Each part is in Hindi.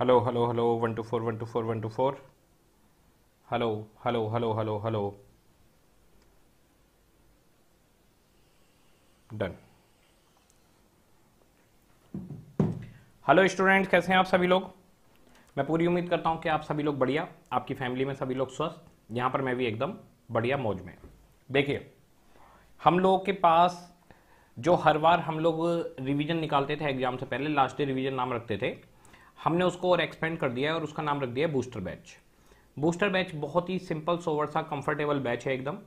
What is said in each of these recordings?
Hello hello hello one two four one two four one two four hello hello hello hello hello done hello student कैसे हैं आप सभी लोग मैं पूरी उम्मीद करता हूं कि आप सभी लोग बढ़िया आपकी फैमिली में सभी लोग स्वस्थ यहां पर मैं भी एकदम बढ़िया मौज में देखिए हम लोगों के पास जो हर बार हम लोग रिवीजन निकालते थे एग्जाम से पहले लास्ट डे रिवीजन नाम रखते थे हमने उसको और एक्सपेंड कर दिया है और उसका नाम रख दिया है बूस्टर बैच बूस्टर बैच बहुत ही सिंपल सोवर सा कंफर्टेबल बैच है एकदम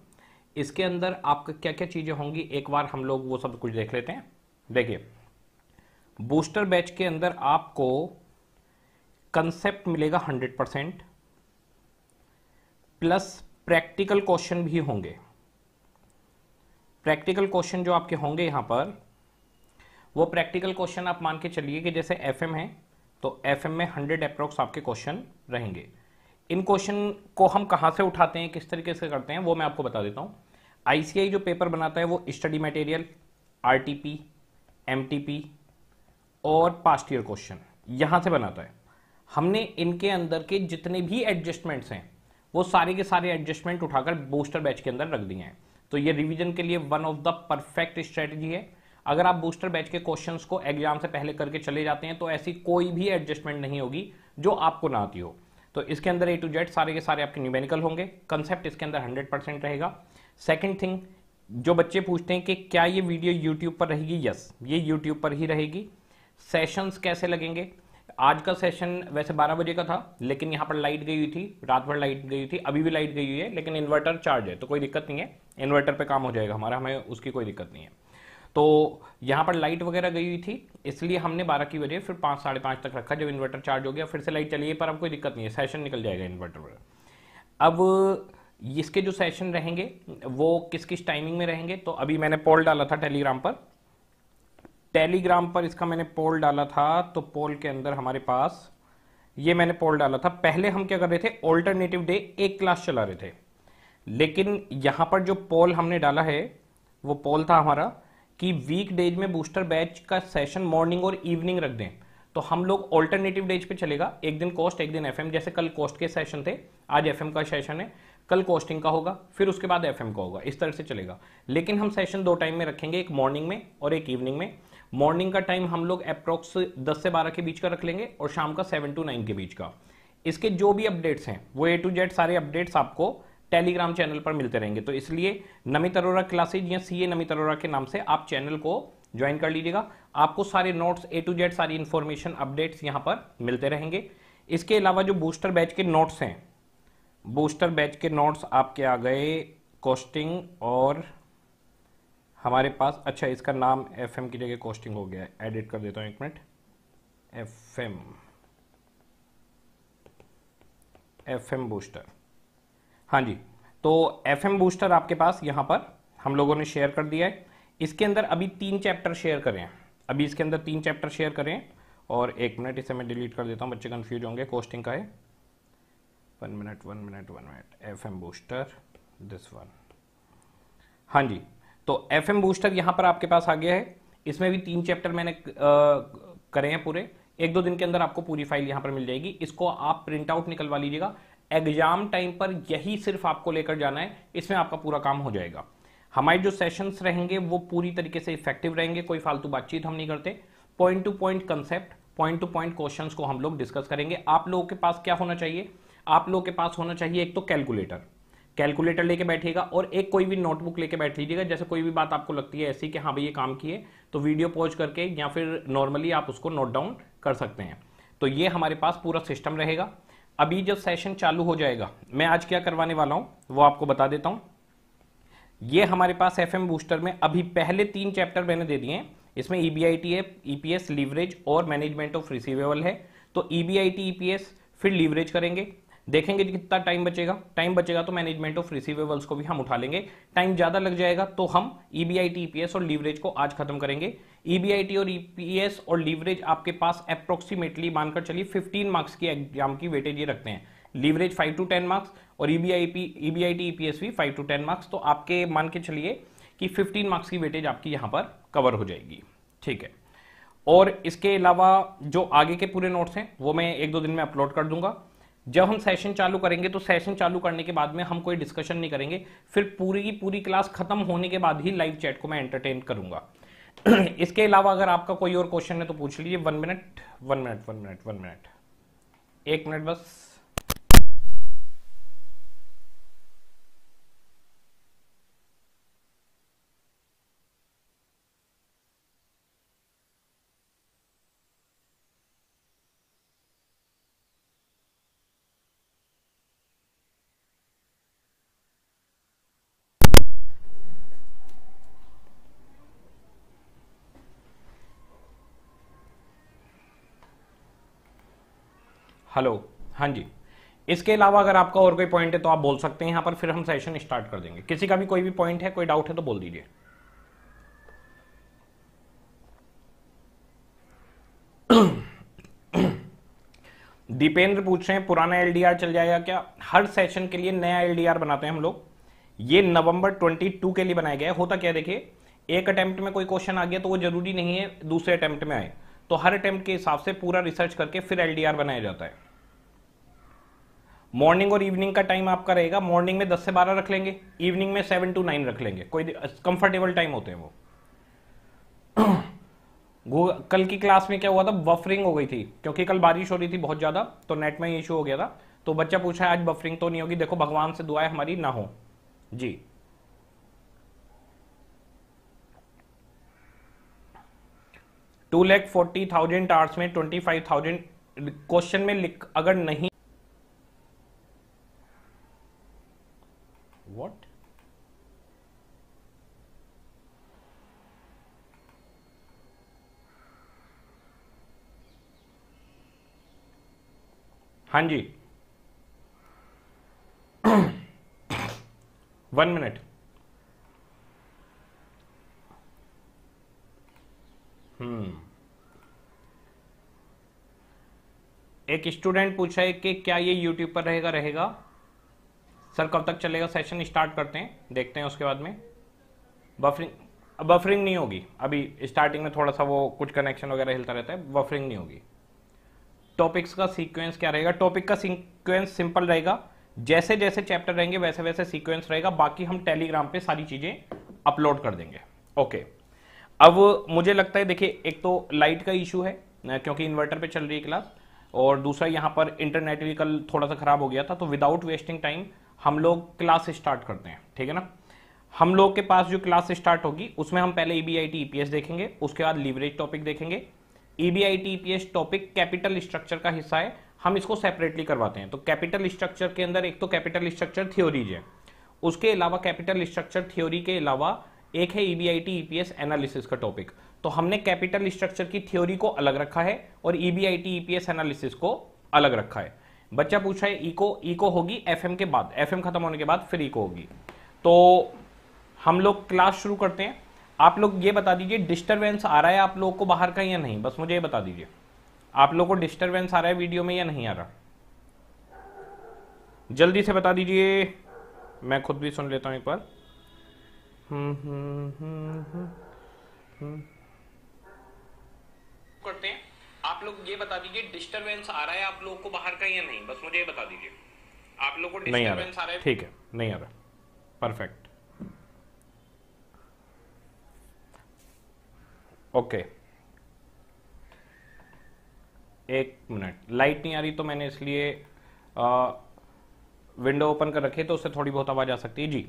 इसके अंदर आपका क्या क्या चीज़ें होंगी एक बार हम लोग वो सब कुछ देख लेते हैं देखिए बूस्टर बैच के अंदर आपको कंसेप्ट मिलेगा 100 परसेंट प्लस प्रैक्टिकल क्वेश्चन भी होंगे प्रैक्टिकल क्वेश्चन जो आपके होंगे यहां पर वो प्रैक्टिकल क्वेश्चन आप मान के चलिए कि जैसे एफ एम है तो एफ में हंड्रेड अप्रोक्स आपके क्वेश्चन रहेंगे इन क्वेश्चन को हम कहाँ से उठाते हैं किस तरीके से करते हैं वो मैं आपको बता देता हूँ आईसीआई जो पेपर बनाता है वो स्टडी मटेरियल आरटीपी एमटीपी और पास्ट ईयर क्वेश्चन यहाँ से बनाता है हमने इनके अंदर के जितने भी एडजस्टमेंट्स हैं वो सारे के सारे एडजस्टमेंट उठाकर बूस्टर बैच के अंदर रख दिए हैं तो ये रिवीजन के लिए one of the perfect strategy है अगर आप बूस्टर बैच के क्वेश्चन को एग्जाम से पहले करके चले जाते हैं तो ऐसी कोई भी एडजस्टमेंट नहीं होगी जो आपको ना आती हो तो इसके अंदर ए टू जेड सारे के सारे आपके न्यूमेरिकल होंगे कंसेप्ट इसके अंदर हंड्रेड परसेंट रहेगा सेकेंड थिंग जो बच्चे पूछते हैं कि क्या ये वीडियो यूट्यूब पर रहेगी यस ये यूट्यूब पर ही रहेगी सेशंस कैसे लगेंगे आज का सेशन वैसे 12 बजे का था लेकिन यहाँ पर लाइट गई हुई थी रात भर लाइट गई थी अभी भी लाइट गई हुई है लेकिन इन्वर्टर चार्ज है तो कोई दिक्कत नहीं है इन्वर्टर पे काम हो जाएगा हमारा हमें उसकी कोई दिक्कत नहीं है तो यहाँ पर लाइट वगैरह गई हुई थी इसलिए हमने बारह की बजे फिर पाँच साढ़े पाँच तक रखा जब इन्वर्टर चार्ज हो गया फिर से लाइट चली गई पर अब कोई दिक्कत नहीं है सेशन निकल जाएगा इन्वर्टर पर अब इसके जो सेशन रहेंगे वो किस किस टाइमिंग में रहेंगे तो अभी मैंने पोल डाला था टेलीग्राम पर टेलीग्राम पर इसका मैंने पोल डाला था तो पोल के अंदर हमारे पास ये मैंने पोल डाला था पहले हम क्या कर रहे थे ऑल्टरनेटिव डे एक क्लास चला रहे थे लेकिन यहाँ पर जो पोल हमने डाला है वो पोल था हमारा कि वीक डेज में बूस्टर बैच का सेशन मॉर्निंग और इवनिंग रख दें तो हम लोग ऑल्टरनेटिव डेज पे चलेगा एक दिन कॉस्ट एक दिन एफ जैसे कल कॉस्ट के सेशन थे आज एफ का सेशन है कल कॉस्टिंग का होगा फिर उसके बाद एफ का होगा इस तरह से चलेगा लेकिन हम सेशन दो टाइम में रखेंगे एक मॉर्निंग में और एक इवनिंग में मॉर्निंग का टाइम हम लोग अप्रॉक्स दस से बारह के बीच का रख लेंगे और शाम का सेवन टू नाइन के बीच का इसके जो भी अपडेट्स हैं वो ए टू जेड सारे अपडेट्स आपको टेलीग्राम चैनल पर मिलते रहेंगे तो इसलिए नमित अरोरा क्लासेज या सी ए नमित अरोरा के नाम से आप चैनल को ज्वाइन कर लीजिएगा आपको सारे नोट्स ए टू जेड सारी इन्फॉर्मेशन अपडेट्स यहाँ पर मिलते रहेंगे इसके अलावा जो बूस्टर बैच के नोट्स हैं बूस्टर बैच के नोट्स आपके आ गए कॉस्टिंग और हमारे पास अच्छा इसका नाम एफ की जगह कॉस्टिंग हो गया है एडिट कर देता हूँ एक minute F M F M booster हाँ जी तो एफ बूस्टर आपके पास यहाँ पर हम लोगों ने शेयर कर दिया है इसके अंदर अभी तीन चैप्टर शेयर करें अभी इसके अंदर तीन चैप्टर शेयर करें और एक मिनट इसे मैं डिलीट कर देता हूँ बच्चे कन्फ्यूज होंगे कोस्टिंग का है one minute one minute one minute F M booster this one हाँ जी तो एफ एम बूस्टर यहाँ पर आपके पास आ गया है इसमें भी तीन चैप्टर मैंने करे हैं पूरे एक दो दिन के अंदर आपको पूरी फाइल यहाँ पर मिल जाएगी इसको आप प्रिंट आउट निकलवा लीजिएगा एग्जाम टाइम पर यही सिर्फ आपको लेकर जाना है इसमें आपका पूरा काम हो जाएगा हमारे जो सेशंस रहेंगे वो पूरी तरीके से इफेक्टिव रहेंगे कोई फालतू बातचीत हम नहीं करते point to point concept point to point question को हम लोग डिस्कस करेंगे आप लोगों के पास क्या होना चाहिए आप लोगों के पास होना चाहिए एक तो कैलकुलेटर कैलकुलेटर लेके बैठिएगा और एक कोई भी नोटबुक लेके बैठ लीजिएगा जैसे कोई भी बात आपको लगती है ऐसी कि हाँ भाई ये काम किए तो वीडियो पॉज करके या फिर नॉर्मली आप उसको नोट डाउन कर सकते हैं तो ये हमारे पास पूरा सिस्टम रहेगा अभी जब सेशन चालू हो जाएगा मैं आज क्या करवाने वाला हूं वो आपको बता देता हूं ये हमारे पास एफ बूस्टर में अभी पहले तीन चैप्टर मैंने दे दिए हैं इसमें E B I T EPS leverage और मैनेजमेंट ऑफ रिसीवेबल है तो E B I T EPS फिर लीवरेज करेंगे देखेंगे कितना टाइम बचेगा टाइम बचेगा तो मैनेजमेंट ऑफ रिसीवेबल्स को भी हम उठा लेंगे टाइम ज्यादा लग जाएगा तो हम ईबीआईटी e ईपीएस e और लीवरेज को आज खत्म करेंगे ईबीआईटी e और ईपीएस और लीवरेज आपके पास अप्रोक्सीमेटली मानकर चलिए 15 मार्क्स की एग्जाम की वेटेज ये रखते हैं लीवरेज 5 टू 10 मार्क्स और ईबीआईपी ईबीआईटी ईपीएस भी 5 टू 10 मार्क्स तो आपके मान के चलिए कि 15 मार्क्स की वेटेज आपकी यहाँ पर कवर हो जाएगी ठीक है और इसके अलावा जो आगे के पूरे नोट्स हैं वो मैं एक दो दिन में अपलोड कर दूंगा जब हम सेशन चालू करेंगे तो सेशन चालू करने के बाद में हम कोई डिस्कशन नहीं करेंगे फिर पूरी की पूरी क्लास खत्म होने के बाद ही लाइव चैट को मैं एंटरटेन करूंगा इसके अलावा अगर आपका कोई और क्वेश्चन है तो पूछ लीजिए one minute one minute one minute one minute एक मिनट बस हेलो हाँ जी इसके अलावा अगर आपका और कोई पॉइंट है तो आप बोल सकते हैं यहां पर फिर हम सेशन स्टार्ट कर देंगे किसी का भी कोई भी पॉइंट है कोई डाउट है तो बोल दीजिए दीपेंद्र पूछ रहे हैं पुराना एलडीआर चल जाएगा क्या हर सेशन के लिए नया एलडीआर बनाते हैं हम लोग ये नवंबर 22 के लिए बनाया गया है होता क्या देखिए एक अटेम्प्ट में कोई क्वेश्चन आ गया तो वो जरूरी नहीं है दूसरे अटेम्प्ट में आए तो हर अटेम्प्ट के हिसाब से पूरा रिसर्च करके फिर एलडीआर बनाया जाता है मॉर्निंग और इवनिंग का टाइम आपका रहेगा मॉर्निंग में 10 से 12 रख लेंगे इवनिंग में 7 टू 9 रख लेंगे कोई कंफर्टेबल टाइम होते हैं वो कल की क्लास में क्या हुआ था बफरिंग हो गई थी क्योंकि कल बारिश हो रही थी बहुत ज़्यादा तो नेट में इशू हो गया था तो बच्चा पूछा आज बफरिंग तो नहीं होगी देखो भगवान से दुआएं हमारी ना हो जी two lakh forty thousand arts में ट्वेंटी फाइव थाउजेंड क्वेश्चन में लिख अगर नहीं वॉट हाँ जी वन मिनट हम्म। एक स्टूडेंट पूछा है कि क्या ये यूट्यूब पर रहेगा रहेगा सर कब तक चलेगा सेशन स्टार्ट करते हैं देखते हैं उसके बाद में बफरिंग बफरिंग नहीं होगी अभी स्टार्टिंग में थोड़ा सा वो कुछ कनेक्शन वगैरह हिलता रहता है बफरिंग नहीं होगी टॉपिक्स का सीक्वेंस क्या रहेगा टॉपिक का सीक्वेंस सिंपल रहेगा जैसे जैसे चैप्टर रहेंगे वैसे वैसे सीक्वेंस रहेगा बाकी हम टेलीग्राम पे सारी चीज़ें अपलोड कर देंगे ओके okay. अब मुझे लगता है देखिए एक तो लाइट का इशू है क्योंकि इन्वर्टर पे चल रही है क्लास और दूसरा यहाँ पर इंटरनेट भी कल थोड़ा सा खराब हो गया था तो विदाउट वेस्टिंग टाइम हम लोग क्लास स्टार्ट करते हैं ठीक है ना हम लोग के पास जो क्लास स्टार्ट होगी उसमें हम पहले E B I T E P S देखेंगे उसके बाद लीवरेज टॉपिक देखेंगे E B I T E P S topic capital structure का हिस्सा है हम इसको सेपरेटली करवाते हैं तो कैपिटल स्ट्रक्चर के अंदर एक तो कैपिटल स्ट्रक्चर थ्योरीज है उसके अलावा कैपिटल स्ट्रक्चर थ्योरी के अलावा एक है ईबीआईटी ईपीएस एनालिसिस का टॉपिक तो हमने कैपिटल स्ट्रक्चर की थ्योरी को अलग रखा है और ईबीआईटी ईपीएस एनालिसिस को अलग रखा है बच्चा पूछा है इको e इको e होगी एफएम के बाद एफएम खत्म होने के बाद फिर इको e होगी तो हम लोग क्लास शुरू करते हैं आप लोग ये बता दीजिए डिस्टर्बेंस आ रहा है आप लोगों को बाहर का या नहीं बस मुझे ये बता दीजिए आप लोगों को डिस्टर्बेंस आ रहा है वीडियो में या नहीं आ रहा जल्दी से बता दीजिए मैं खुद भी सुन लेता हूं एक बार करते हैं आप लोग ये बता दीजिए डिस्टरबेंस आ रहा है आप लोग को बाहर का या नहीं बस मुझे ये बता दीजिए आप लोग को डिस्टरबेंस आ रहा है ठीक है नहीं आ रहा परफेक्ट ओके एक मिनट लाइट नहीं आ रही तो मैंने इसलिए विंडो ओपन कर रखी है तो उससे थोड़ी बहुत आवाज़ आ सकती है जी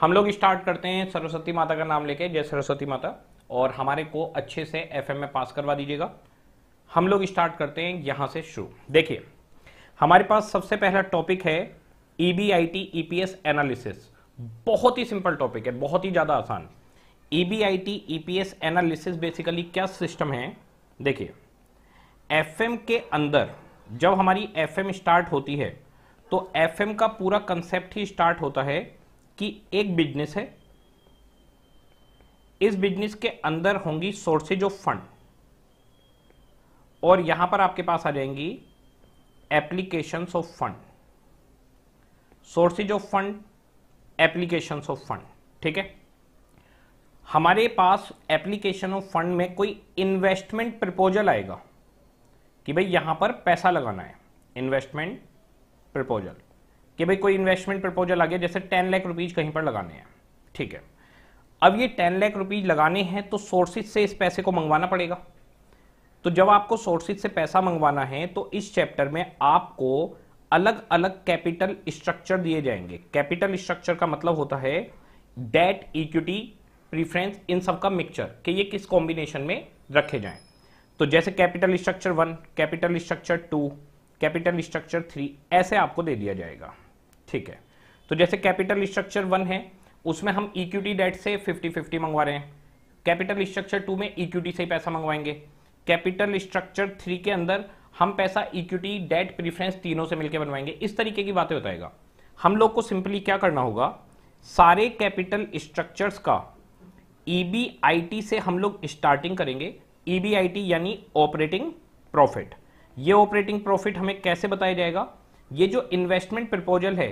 हम लोग स्टार्ट करते हैं सरस्वती माता का नाम लेके जय सरस्वती माता और हमारे को अच्छे से एफ में पास करवा दीजिएगा हम लोग स्टार्ट करते हैं यहाँ से शुरू देखिए हमारे पास सबसे पहला टॉपिक है E B I T E P S analysis बहुत ही सिंपल टॉपिक है बहुत ही ज़्यादा आसान E B I T E P S analysis basically क्या सिस्टम है देखिए एफ एम के अंदर जब हमारी एफ एम स्टार्ट होती है तो एफ एम का पूरा कंसेप्ट ही स्टार्ट होता है कि एक बिजनेस है इस बिजनेस के अंदर होंगी सोर्सेज ऑफ फंड और यहां पर आपके पास आ जाएंगी applications of fund sources of fund applications of fund ठीक है हमारे पास एप्लीकेशन ऑफ फंड में कोई इन्वेस्टमेंट प्रपोजल आएगा कि भाई यहां पर पैसा लगाना है इन्वेस्टमेंट प्रपोजल कि भाई कोई इन्वेस्टमेंट प्रपोजल आ गया जैसे टेन लाख रुपीज़ कहीं पर लगाने हैं ठीक है अब ये टेन लाख रुपीज़ लगाने हैं तो सोर्सेज से इस पैसे को मंगवाना पड़ेगा तो जब आपको सोर्सेज से पैसा मंगवाना है तो इस चैप्टर में आपको अलग अलग कैपिटल स्ट्रक्चर दिए जाएंगे कैपिटल स्ट्रक्चर का मतलब होता है डेट इक्विटी प्रीफ्रेंस इन सब का मिक्सचर कि ये किस कॉम्बिनेशन में रखे जाएं तो जैसे capital structure one capital structure two capital structure three ऐसे आपको दे दिया जाएगा ठीक है तो जैसे कैपिटल स्ट्रक्चर वन है उसमें हम इक्विटी डेट से फिफ्टी फिफ्टी मंगवा रहे हैं कैपिटल स्ट्रक्चर टू में इक्विटी से ही पैसा मंगवाएंगे कैपिटल स्ट्रक्चर थ्री के अंदर हम पैसा इक्विटी डेट प्रीफरेंस तीनों से मिलकर बनवाएंगे इस तरीके की बातें बताएगा हम लोग को सिंपली क्या करना होगा सारे कैपिटल स्ट्रक्चर्स का ईबीआईटी e से हम लोग स्टार्टिंग करेंगे ईबीआईटी e यानी ऑपरेटिंग प्रॉफिट ये ऑपरेटिंग प्रॉफिट हमें कैसे बताया जाएगा ये जो इन्वेस्टमेंट प्रपोजल है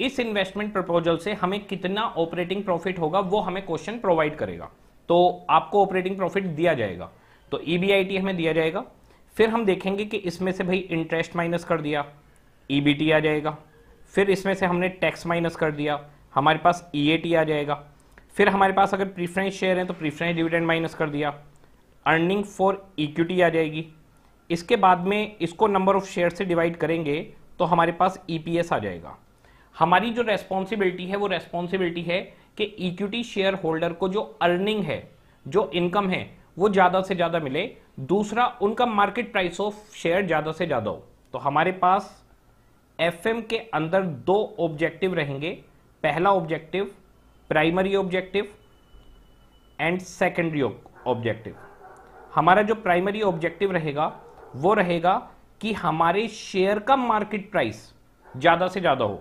इस इन्वेस्टमेंट प्रपोजल से हमें कितना ऑपरेटिंग प्रॉफिट होगा वो हमें क्वेश्चन प्रोवाइड करेगा तो आपको ऑपरेटिंग प्रॉफिट दिया जाएगा तो ई e हमें दिया जाएगा फिर हम देखेंगे कि इसमें से भाई इंटरेस्ट माइनस कर दिया ई e आ जाएगा फिर इसमें से हमने टैक्स माइनस कर दिया हमारे पास ई e आ जाएगा फिर हमारे पास अगर प्रीफरेंस शेयर है तो प्रीफरेंस डिविडेंड माइनस कर दिया अर्निंग फॉर इक्विटी आ जाएगी इसके बाद में इसको नंबर ऑफ शेयर से डिवाइड करेंगे तो हमारे पास ईपीएस e आ जाएगा हमारी जो रेस्पॉन्सिबिलिटी है वो रेस्पॉन्सिबिलिटी है कि इक्विटी शेयर होल्डर को जो अर्निंग है जो इनकम है वो ज़्यादा से ज़्यादा मिले दूसरा उनका मार्केट प्राइस ऑफ शेयर ज़्यादा से ज़्यादा हो तो हमारे पास एफ के अंदर दो ऑब्जेक्टिव रहेंगे पहला objective primary objective and secondary objective हमारा जो प्राइमरी ऑब्जेक्टिव रहेगा वो रहेगा कि हमारे शेयर का मार्केट प्राइस ज़्यादा से ज़्यादा हो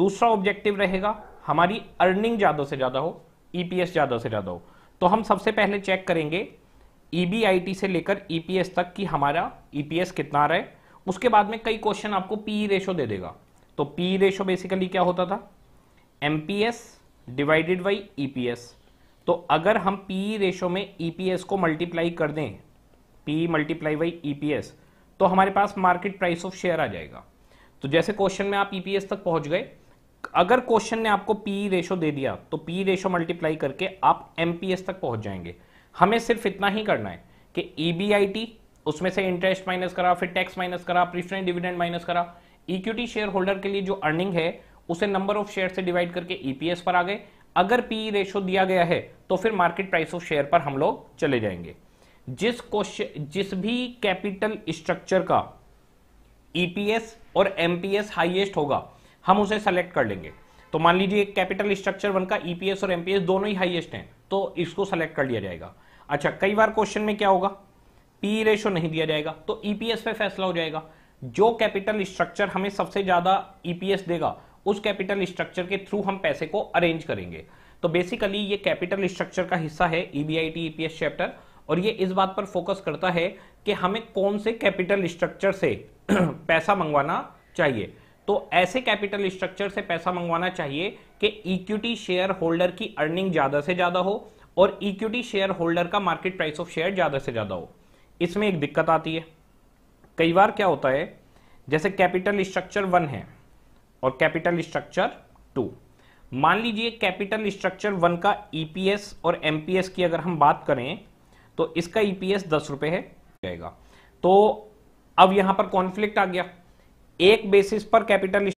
दूसरा ऑब्जेक्टिव रहेगा हमारी अर्निंग ज़्यादा से ज़्यादा हो ईपीएस e ज़्यादा से ज़्यादा हो तो हम सबसे पहले चेक करेंगे ईबीआईटी e से लेकर ईपीएस e तक कि हमारा ईपीएस कितना रहे उसके बाद में कई क्वेश्चन आपको पी रेशो दे देगा तो पी रेशो बेसिकली क्या होता था एम डिवाइडेड बाई ई तो अगर हम पी रेशो में ई को मल्टीप्लाई कर दें पी मल्टीप्लाई बाई ई तो हमारे पास मार्केट प्राइस ऑफ शेयर आ जाएगा तो जैसे क्वेश्चन में आप ईपीएस e तक पहुंच गए अगर क्वेश्चन ने आपको पी रेशो e दे दिया तो पी रेशो मल्टीप्लाई करके आप एमपीएस तक पहुंच जाएंगे हमें सिर्फ इतना ही करना है कि ईबीआईटी e उसमें से इंटरेस्ट माइनस करा फिर टैक्स माइनस करा प्रीफरेंस डिविडेंड माइनस करा इक्विटी शेयर होल्डर के लिए जो अर्निंग है उसे नंबर ऑफ शेयर से डिवाइड करके ईपीएस पर आ गए अगर पी रेशो दिया गया है तो फिर मार्केट प्राइस ऑफ शेयर पर हम लोग चले जाएंगे जिस क्वेश्चन जिस भी कैपिटल स्ट्रक्चर का ईपीएस e और एमपीएस हाईएस्ट होगा हम उसे सेलेक्ट कर लेंगे तो मान लीजिए कैपिटल स्ट्रक्चर वन का ईपीएस e और एमपीएस दोनों ही हाईएस्ट हैं तो इसको सेलेक्ट कर लिया जाएगा अच्छा कई बार क्वेश्चन में क्या होगा पी रेशो नहीं दिया जाएगा तो ईपीएस e पे फैसला हो जाएगा जो कैपिटल स्ट्रक्चर हमें सबसे ज्यादा ईपीएस देगा उस कैपिटल स्ट्रक्चर के थ्रू हम पैसे को अरेंज करेंगे तो बेसिकली ये कैपिटल स्ट्रक्चर का हिस्सा है ईबीआईटी ईपीएस चैप्टर और ये इस बात पर फोकस करता है कि हमें कौन से कैपिटल स्ट्रक्चर से पैसा मंगवाना चाहिए तो ऐसे कैपिटल स्ट्रक्चर से पैसा मंगवाना चाहिए कि इक्विटी शेयर होल्डर की अर्निंग ज़्यादा से ज़्यादा हो और इक्विटी शेयर होल्डर का मार्केट प्राइस ऑफ शेयर ज़्यादा से ज़्यादा हो इसमें एक दिक्कत आती है कई बार क्या होता है जैसे कैपिटल स्ट्रक्चर वन है और कैपिटल स्ट्रक्चर टू मान लीजिए कैपिटल स्ट्रक्चर वन का ईपीएस e और एमपीएस की अगर हम बात करें तो इसका ईपीएस e दस रुपए है जाएगा तो अब यहां पर कॉन्फ्लिक्ट आ गया एक बेसिस पर capital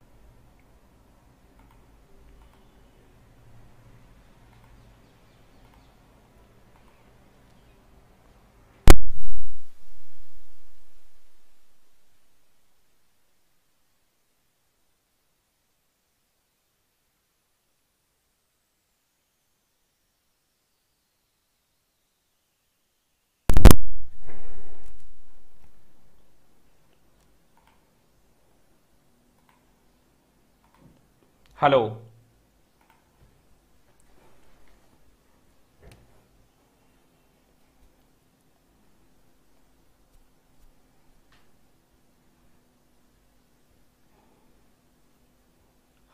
hello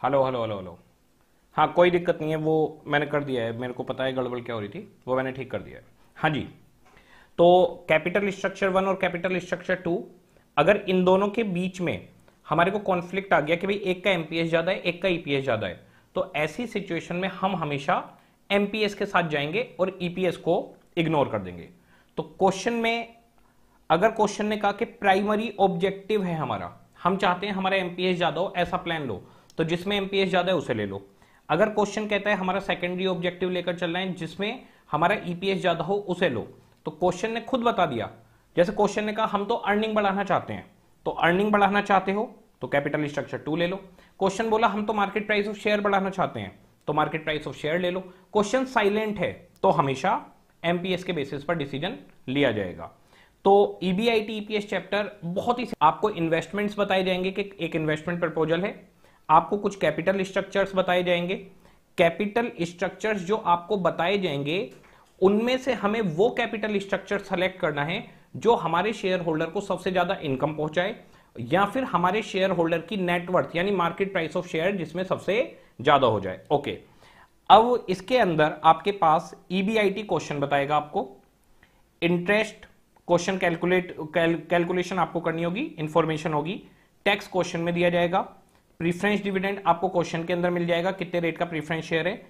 hello hello hello hello हाँ कोई दिक्कत नहीं है वो मैंने कर दिया है मेरे को पता है गड़बड़ क्या हो रही थी वो मैंने ठीक कर दिया है हाँ जी तो कैपिटल स्ट्रक्चर वन और कैपिटल स्ट्रक्चर टू अगर इन दोनों के बीच में हमारे को कॉन्फ्लिक्ट आ गया कि भाई एक का एमपीएस ज्यादा है एक का ईपीएस e ज्यादा है तो ऐसी सिचुएशन में हम हमेशा एमपीएस के साथ जाएंगे और ईपीएस e को इग्नोर कर देंगे तो क्वेश्चन में अगर क्वेश्चन ने कहा कि प्राइमरी ऑब्जेक्टिव है हमारा हम चाहते हैं हमारा एमपीएस ज्यादा हो ऐसा प्लान लो तो जिसमें एमपीएस ज्यादा है उसे ले लो अगर क्वेश्चन कहता है हमारा सेकेंडरी ऑब्जेक्टिव लेकर चल रहे हैं जिसमें हमारा ईपीएस e ज्यादा हो उसे लो तो क्वेश्चन ने खुद बता दिया जैसे क्वेश्चन ने कहा हम तो अर्निंग बढ़ाना चाहते हैं तो अर्निंग बढ़ाना चाहते हो तो कैपिटल स्ट्रक्चर टू ले लो क्वेश्चन बोला हम तो मार्केट प्राइस ऑफ शेयर बढ़ाना चाहते हैं तो मार्केट प्राइस ऑफ शेयर ले लो क्वेश्चन साइलेंट है तो हमेशा एमपीएस के बेसिस पर डिसीजन लिया जाएगा तो ईबीआई ईपीएस चैप्टर बहुत ही आपको इन्वेस्टमेंट्स बताए जाएंगे कि एक इन्वेस्टमेंट प्रपोजल है आपको कुछ कैपिटल स्ट्रक्चर्स बताए जाएंगे कैपिटल स्ट्रक्चर्स जो आपको बताए जाएंगे उनमें से हमें वो कैपिटल स्ट्रक्चर सेलेक्ट करना है जो हमारे शेयर होल्डर को सबसे ज्यादा इनकम पहुंचाए या फिर हमारे शेयर होल्डर की नेटवर्थ यानी मार्केट प्राइस ऑफ शेयर जिसमें सबसे ज्यादा हो जाए ओके अब इसके अंदर आपके पास ईबीआईटी e क्वेश्चन बताएगा आपको इंटरेस्ट क्वेश्चन कैलकुलेट कैलकुलेशन आपको करनी होगी इंफॉर्मेशन होगी टैक्स क्वेश्चन में दिया जाएगा प्रीफरेंस डिविडेंड आपको क्वेश्चन के अंदर मिल जाएगा कितने रेट का प्रीफरेंस शेयर है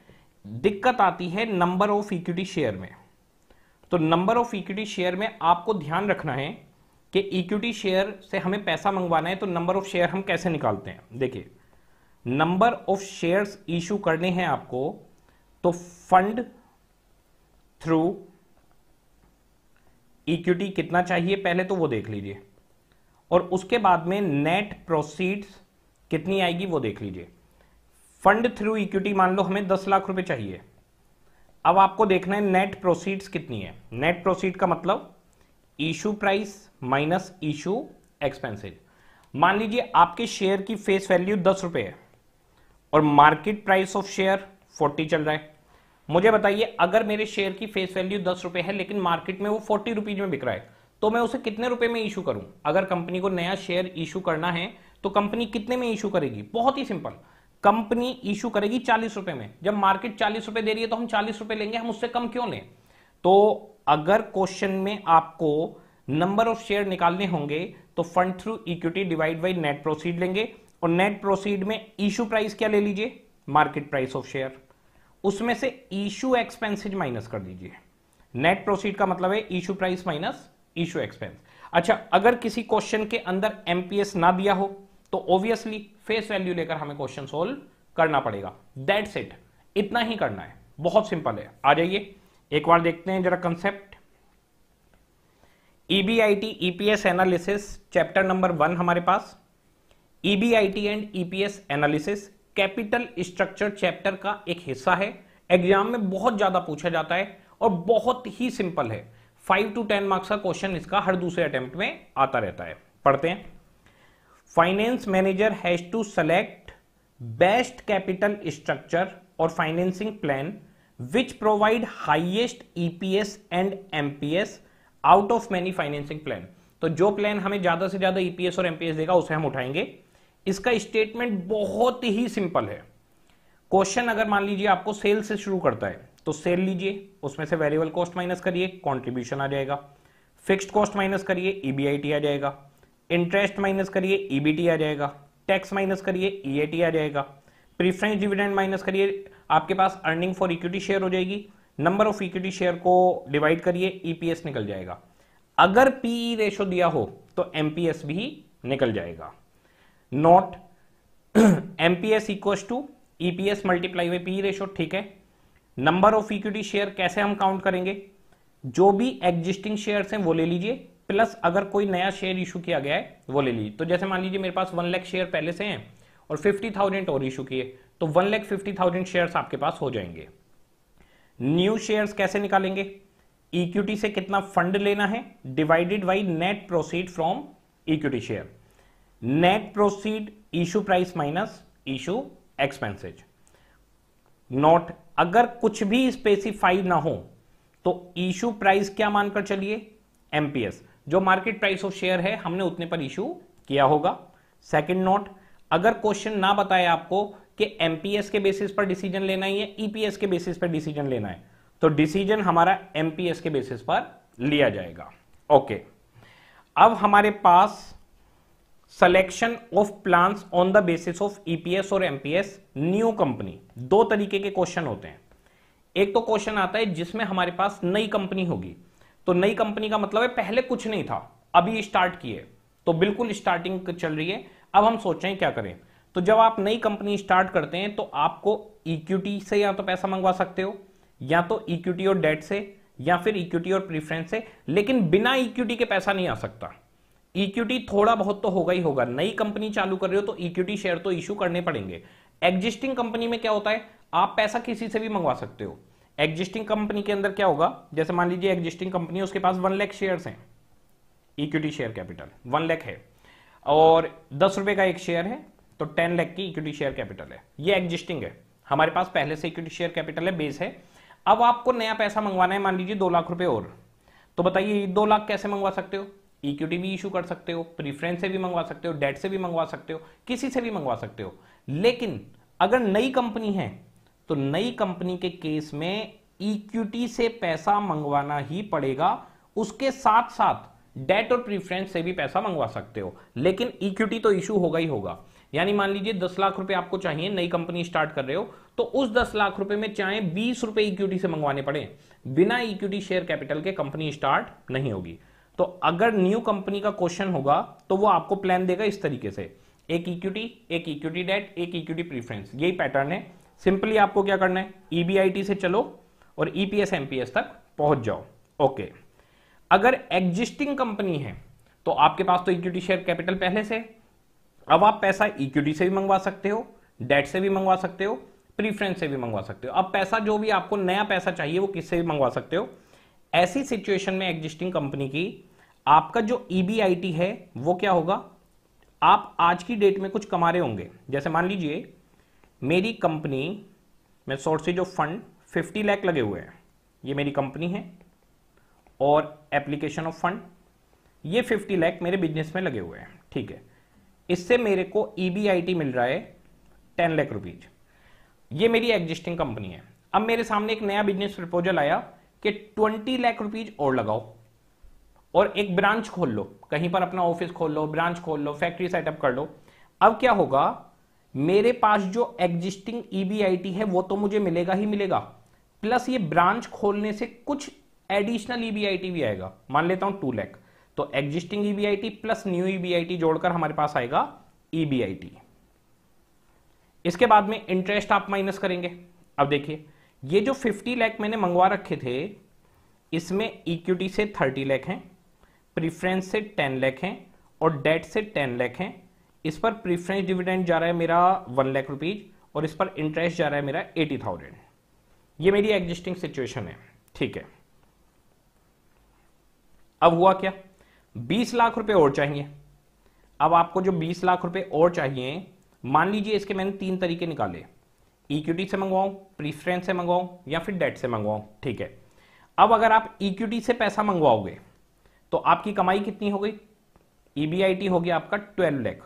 दिक्कत आती है नंबर ऑफ इक्विटी शेयर में तो नंबर ऑफ इक्विटी शेयर में आपको ध्यान रखना है कि इक्विटी शेयर से हमें पैसा मंगवाना है तो नंबर ऑफ शेयर हम कैसे निकालते हैं देखिए नंबर ऑफ शेयर्स इशू करने हैं आपको तो फंड थ्रू इक्विटी कितना चाहिए पहले तो वो देख लीजिए और उसके बाद में नेट प्रोसीड्स कितनी आएगी वो देख लीजिए फंड थ्रू इक्विटी मान लो हमें दस लाख रुपए चाहिए अब आपको देखना है नेट प्रोसीड्स कितनी है नेट प्रोसीड का मतलब issue price minus issue expenses मान लीजिए आपके शेयर की फेस वैल्यू दस रुपए है और market price of share forty चल रहा है मुझे बताइए अगर मेरे शेयर की फेस वैल्यू दस रुपए है लेकिन मार्केट में वो फोर्टी रुपीज में बिक रहा है तो मैं उसे कितने रुपए में इशू करूं अगर कंपनी को नया शेयर इशू करना है तो कंपनी कितने में इशू करेगी बहुत ही सिंपल कंपनी इशू करेगी चालीस रुपए में जब मार्केट चालीस रुपए दे रही है तो हम चालीस रुपए लेंगे हम उससे कम क्यों लें तो अगर क्वेश्चन में आपको नंबर ऑफ शेयर निकालने होंगे तो fund through equity divide by net proceed लेंगे और नेट प्रोसीड में इशू प्राइस क्या ले लीजिए मार्केट प्राइस ऑफ शेयर उसमें से इशू एक्सपेंसिज माइनस कर दीजिए नेट प्रोसीड का मतलब है issue price minus issue expense अच्छा अगर किसी क्वेश्चन के अंदर एमपीएस ना दिया हो तो ऑब्वियसली फेस वैल्यू लेकर हमें क्वेश्चन सोल्व करना पड़ेगा दैट्स इट इतना ही करना है बहुत सिंपल है आ जाइए एक बार देखते हैं जरा concept EBIT EPS analysis chapter number one हमारे पास EBIT and EPS analysis capital structure chapter का एक हिस्सा है एग्जाम में बहुत ज्यादा पूछा जाता है और बहुत ही सिंपल है फाइव टू टेन मार्क्स का क्वेश्चन इसका हर दूसरे अटेम्प्ट में आता रहता है पढ़ते हैं finance manager has to select best capital structure और financing plan which provide highest EPS and MPS out of many financing plan तो जो प्लान हमें ज्यादा से ज्यादा ईपीएस e और एमपीएस देगा उसे हम उठाएंगे इसका स्टेटमेंट बहुत ही सिंपल है क्वेश्चन अगर मान लीजिए आपको सेल से शुरू करता है तो सेल लीजिए उसमें से वेरिएबल कॉस्ट माइनस करिए कंट्रीब्यूशन आ जाएगा फिक्स्ड कॉस्ट माइनस करिए ईबीआईटी e आ जाएगा इंटरेस्ट माइनस करिए ईबीटी e आ जाएगा टैक्स माइनस करिए ईएटी e आ जाएगा प्रीफरेंस डिविडेंड माइनस करिए आपके पास अर्निंग फॉर इक्विटी शेयर हो जाएगी नंबर ऑफ इक्विटी शेयर को डिवाइड करिए ईपीएस e निकल जाएगा अगर पीई रेशो दिया हो तो एमपीएस भी निकल जाएगा not MPS equal to EPS multiply way PE ratio ठीक है नंबर ऑफ इक्विटी शेयर कैसे हम काउंट करेंगे जो भी एग्जिस्टिंग शेयर्स हैं वो ले लीजिए प्लस अगर कोई नया शेयर इशू किया गया है वो ले लीजिए तो जैसे मान लीजिए मेरे पास वन लैख शेयर पहले से हैं और फिफ्टी थाउजेंड और इशू किए तो one lakh fifty thousand share आपके पास हो जाएंगे न्यू शेयर कैसे निकालेंगे इक्विटी से कितना फंड लेना है divided by net proceed from equity share net proceed issue price minus issue expenses note अगर कुछ भी स्पेसिफाइड ना हो तो इशू प्राइस क्या मानकर चलिए एमपीएस जो मार्केट प्राइस ऑफ शेयर है हमने उतने पर इशू किया होगा सेकेंड नोट अगर क्वेश्चन ना बताए आपको कि एमपीएस के बेसिस पर डिसीजन लेना है या ईपीएस e के बेसिस पर डिसीजन लेना है तो डिसीजन हमारा एमपीएस के बेसिस पर लिया जाएगा ओके अब हमारे पास selection of plans on the basis of EPS और एमपीएस न्यू कंपनी दो तरीके के क्वेश्चन होते हैं एक तो क्वेश्चन आता है जिसमें हमारे पास नई कंपनी होगी तो नई कंपनी का मतलब है पहले कुछ नहीं था अभी स्टार्ट किए तो बिल्कुल स्टार्टिंग चल रही है अब हम सोचें क्या करें तो जब आप नई कंपनी स्टार्ट करते हैं तो आपको इक्विटी से या तो पैसा मंगवा सकते हो या तो इक्विटी और डेट से या फिर इक्विटी और प्रीफ्रेंस से लेकिन बिना इक्विटी के पैसा नहीं आ सकता इक्विटी थोड़ा बहुत तो होगा ही होगा नई कंपनी चालू कर रहे हो तो इक्विटी शेयर तो इश्यू करने पड़ेंगे एग्जिस्टिंग कंपनी में क्या होता है आप पैसा किसी से भी मंगवा सकते हो एग्जिस्टिंग कंपनी के अंदर क्या होगा जैसे मान लीजिए एग्जिस्टिंग कंपनी उसके पास वन लैख शेयर है equity share capital one lakh है और दस रुपए का एक शेयर है तो टेन लैख की इक्विटी शेयर कैपिटल है ये एग्जिस्टिंग है हमारे पास पहले से इक्विटी शेयर कैपिटल है बेस है अब आपको नया पैसा मंगवाना है मान लीजिए दो लाख रुपए और तो बताइए दो लाख कैसे मंगवा सकते हो इक्विटी भी इशू कर सकते हो प्रीफरेंस से भी मंगवा सकते हो डेट से भी मंगवा सकते हो किसी से भी मंगवा सकते हो लेकिन अगर नई कंपनी है तो नई कंपनी के केस में इक्विटी से पैसा मंगवाना ही पड़ेगा उसके साथ साथ डेट और प्रीफरेंस से भी पैसा मंगवा सकते हो लेकिन इक्विटी तो इश्यू होगा ही होगा यानी मान लीजिए दस लाख रुपए आपको चाहिए नई कंपनी स्टार्ट कर रहे हो तो उस दस लाख रुपए में चाहे बीस रुपए इक्विटी से मंगवाने पड़े बिना इक्विटी शेयर कैपिटल के कंपनी स्टार्ट नहीं होगी तो अगर न्यू कंपनी का क्वेश्चन होगा तो वो आपको प्लान देगा इस तरीके से एक इक्विटी एक इक्विटी डेट एक इक्विटी प्रीफरेंस यही पैटर्न है सिंपली आपको क्या करना है ईबीआईटी e से चलो और ईपीएस e एमपीएस तक पहुंच जाओ ओके अगर एग्जिस्टिंग कंपनी है तो आपके पास तो इक्विटी शेयर कैपिटल पहले से अब आप पैसा इक्विटी से भी मंगवा सकते हो डेट से भी मंगवा सकते हो प्रीफ्रेंस से भी मंगवा सकते हो अब पैसा जो भी आपको नया पैसा चाहिए वो किससे भी मंगवा सकते हो ऐसी सिचुएशन में एग्जिस्टिंग कंपनी की आपका जो ईबीआईटी e है वो क्या होगा आप आज की डेट में कुछ कमा रहे होंगे जैसे मान लीजिए मेरी कंपनी में सोर्सेज ऑफ फंड 50 लाख लगे हुए हैं ये मेरी कंपनी है और एप्लीकेशन ऑफ फंड ये 50 लाख मेरे बिजनेस में लगे हुए हैं ठीक है इससे मेरे को ई e मिल रहा है टेन लाख रुपीज ये मेरी एग्जिस्टिंग कंपनी है अब मेरे सामने एक नया बिजनेस प्रपोजल आया कि ट्वेंटी लाख रुपीज और लगाओ और एक ब्रांच खोल लो कहीं पर अपना ऑफिस खोल लो ब्रांच खोल लो फैक्ट्री सेटअप कर लो अब क्या होगा मेरे पास जो एग्जिस्टिंग ईबीआईटी e है वो तो मुझे मिलेगा ही मिलेगा प्लस ये ब्रांच खोलने से कुछ एडिशनल ईबीआईटी e भी आएगा मान लेता हूं टू लैख तो existing EBIT plus new EBIT जोड़कर हमारे पास आएगा ईबीआईटी e इसके बाद में इंटरेस्ट आप माइनस करेंगे अब देखिए ये जो 50 लाख मैंने मंगवा रखे थे इसमें इक्विटी से 30 लाख हैं प्रीफरेंस से 10 लाख हैं और डेट से 10 लाख हैं इस पर प्रीफरेंस डिविडेंड जा रहा है मेरा वन लाख रुपीज और इस पर इंटरेस्ट जा रहा है मेरा एटी थाउजेंड ये मेरी एग्जिस्टिंग सिचुएशन है ठीक है अब हुआ क्या बीस लाख रुपए और चाहिए अब आपको जो बीस लाख रुपए और चाहिए मान लीजिए इसके मैंने तीन तरीके निकाले इक्विटी से मंगवाऊं प्रीफरेंस से मंगवाऊं या फिर डेट से मंगवाऊं ठीक है अब अगर आप इक्विटी से पैसा मंगवाओगे तो आपकी कमाई कितनी हो गई ईबीआईटी e हो गया आपका ट्वेल्व लैख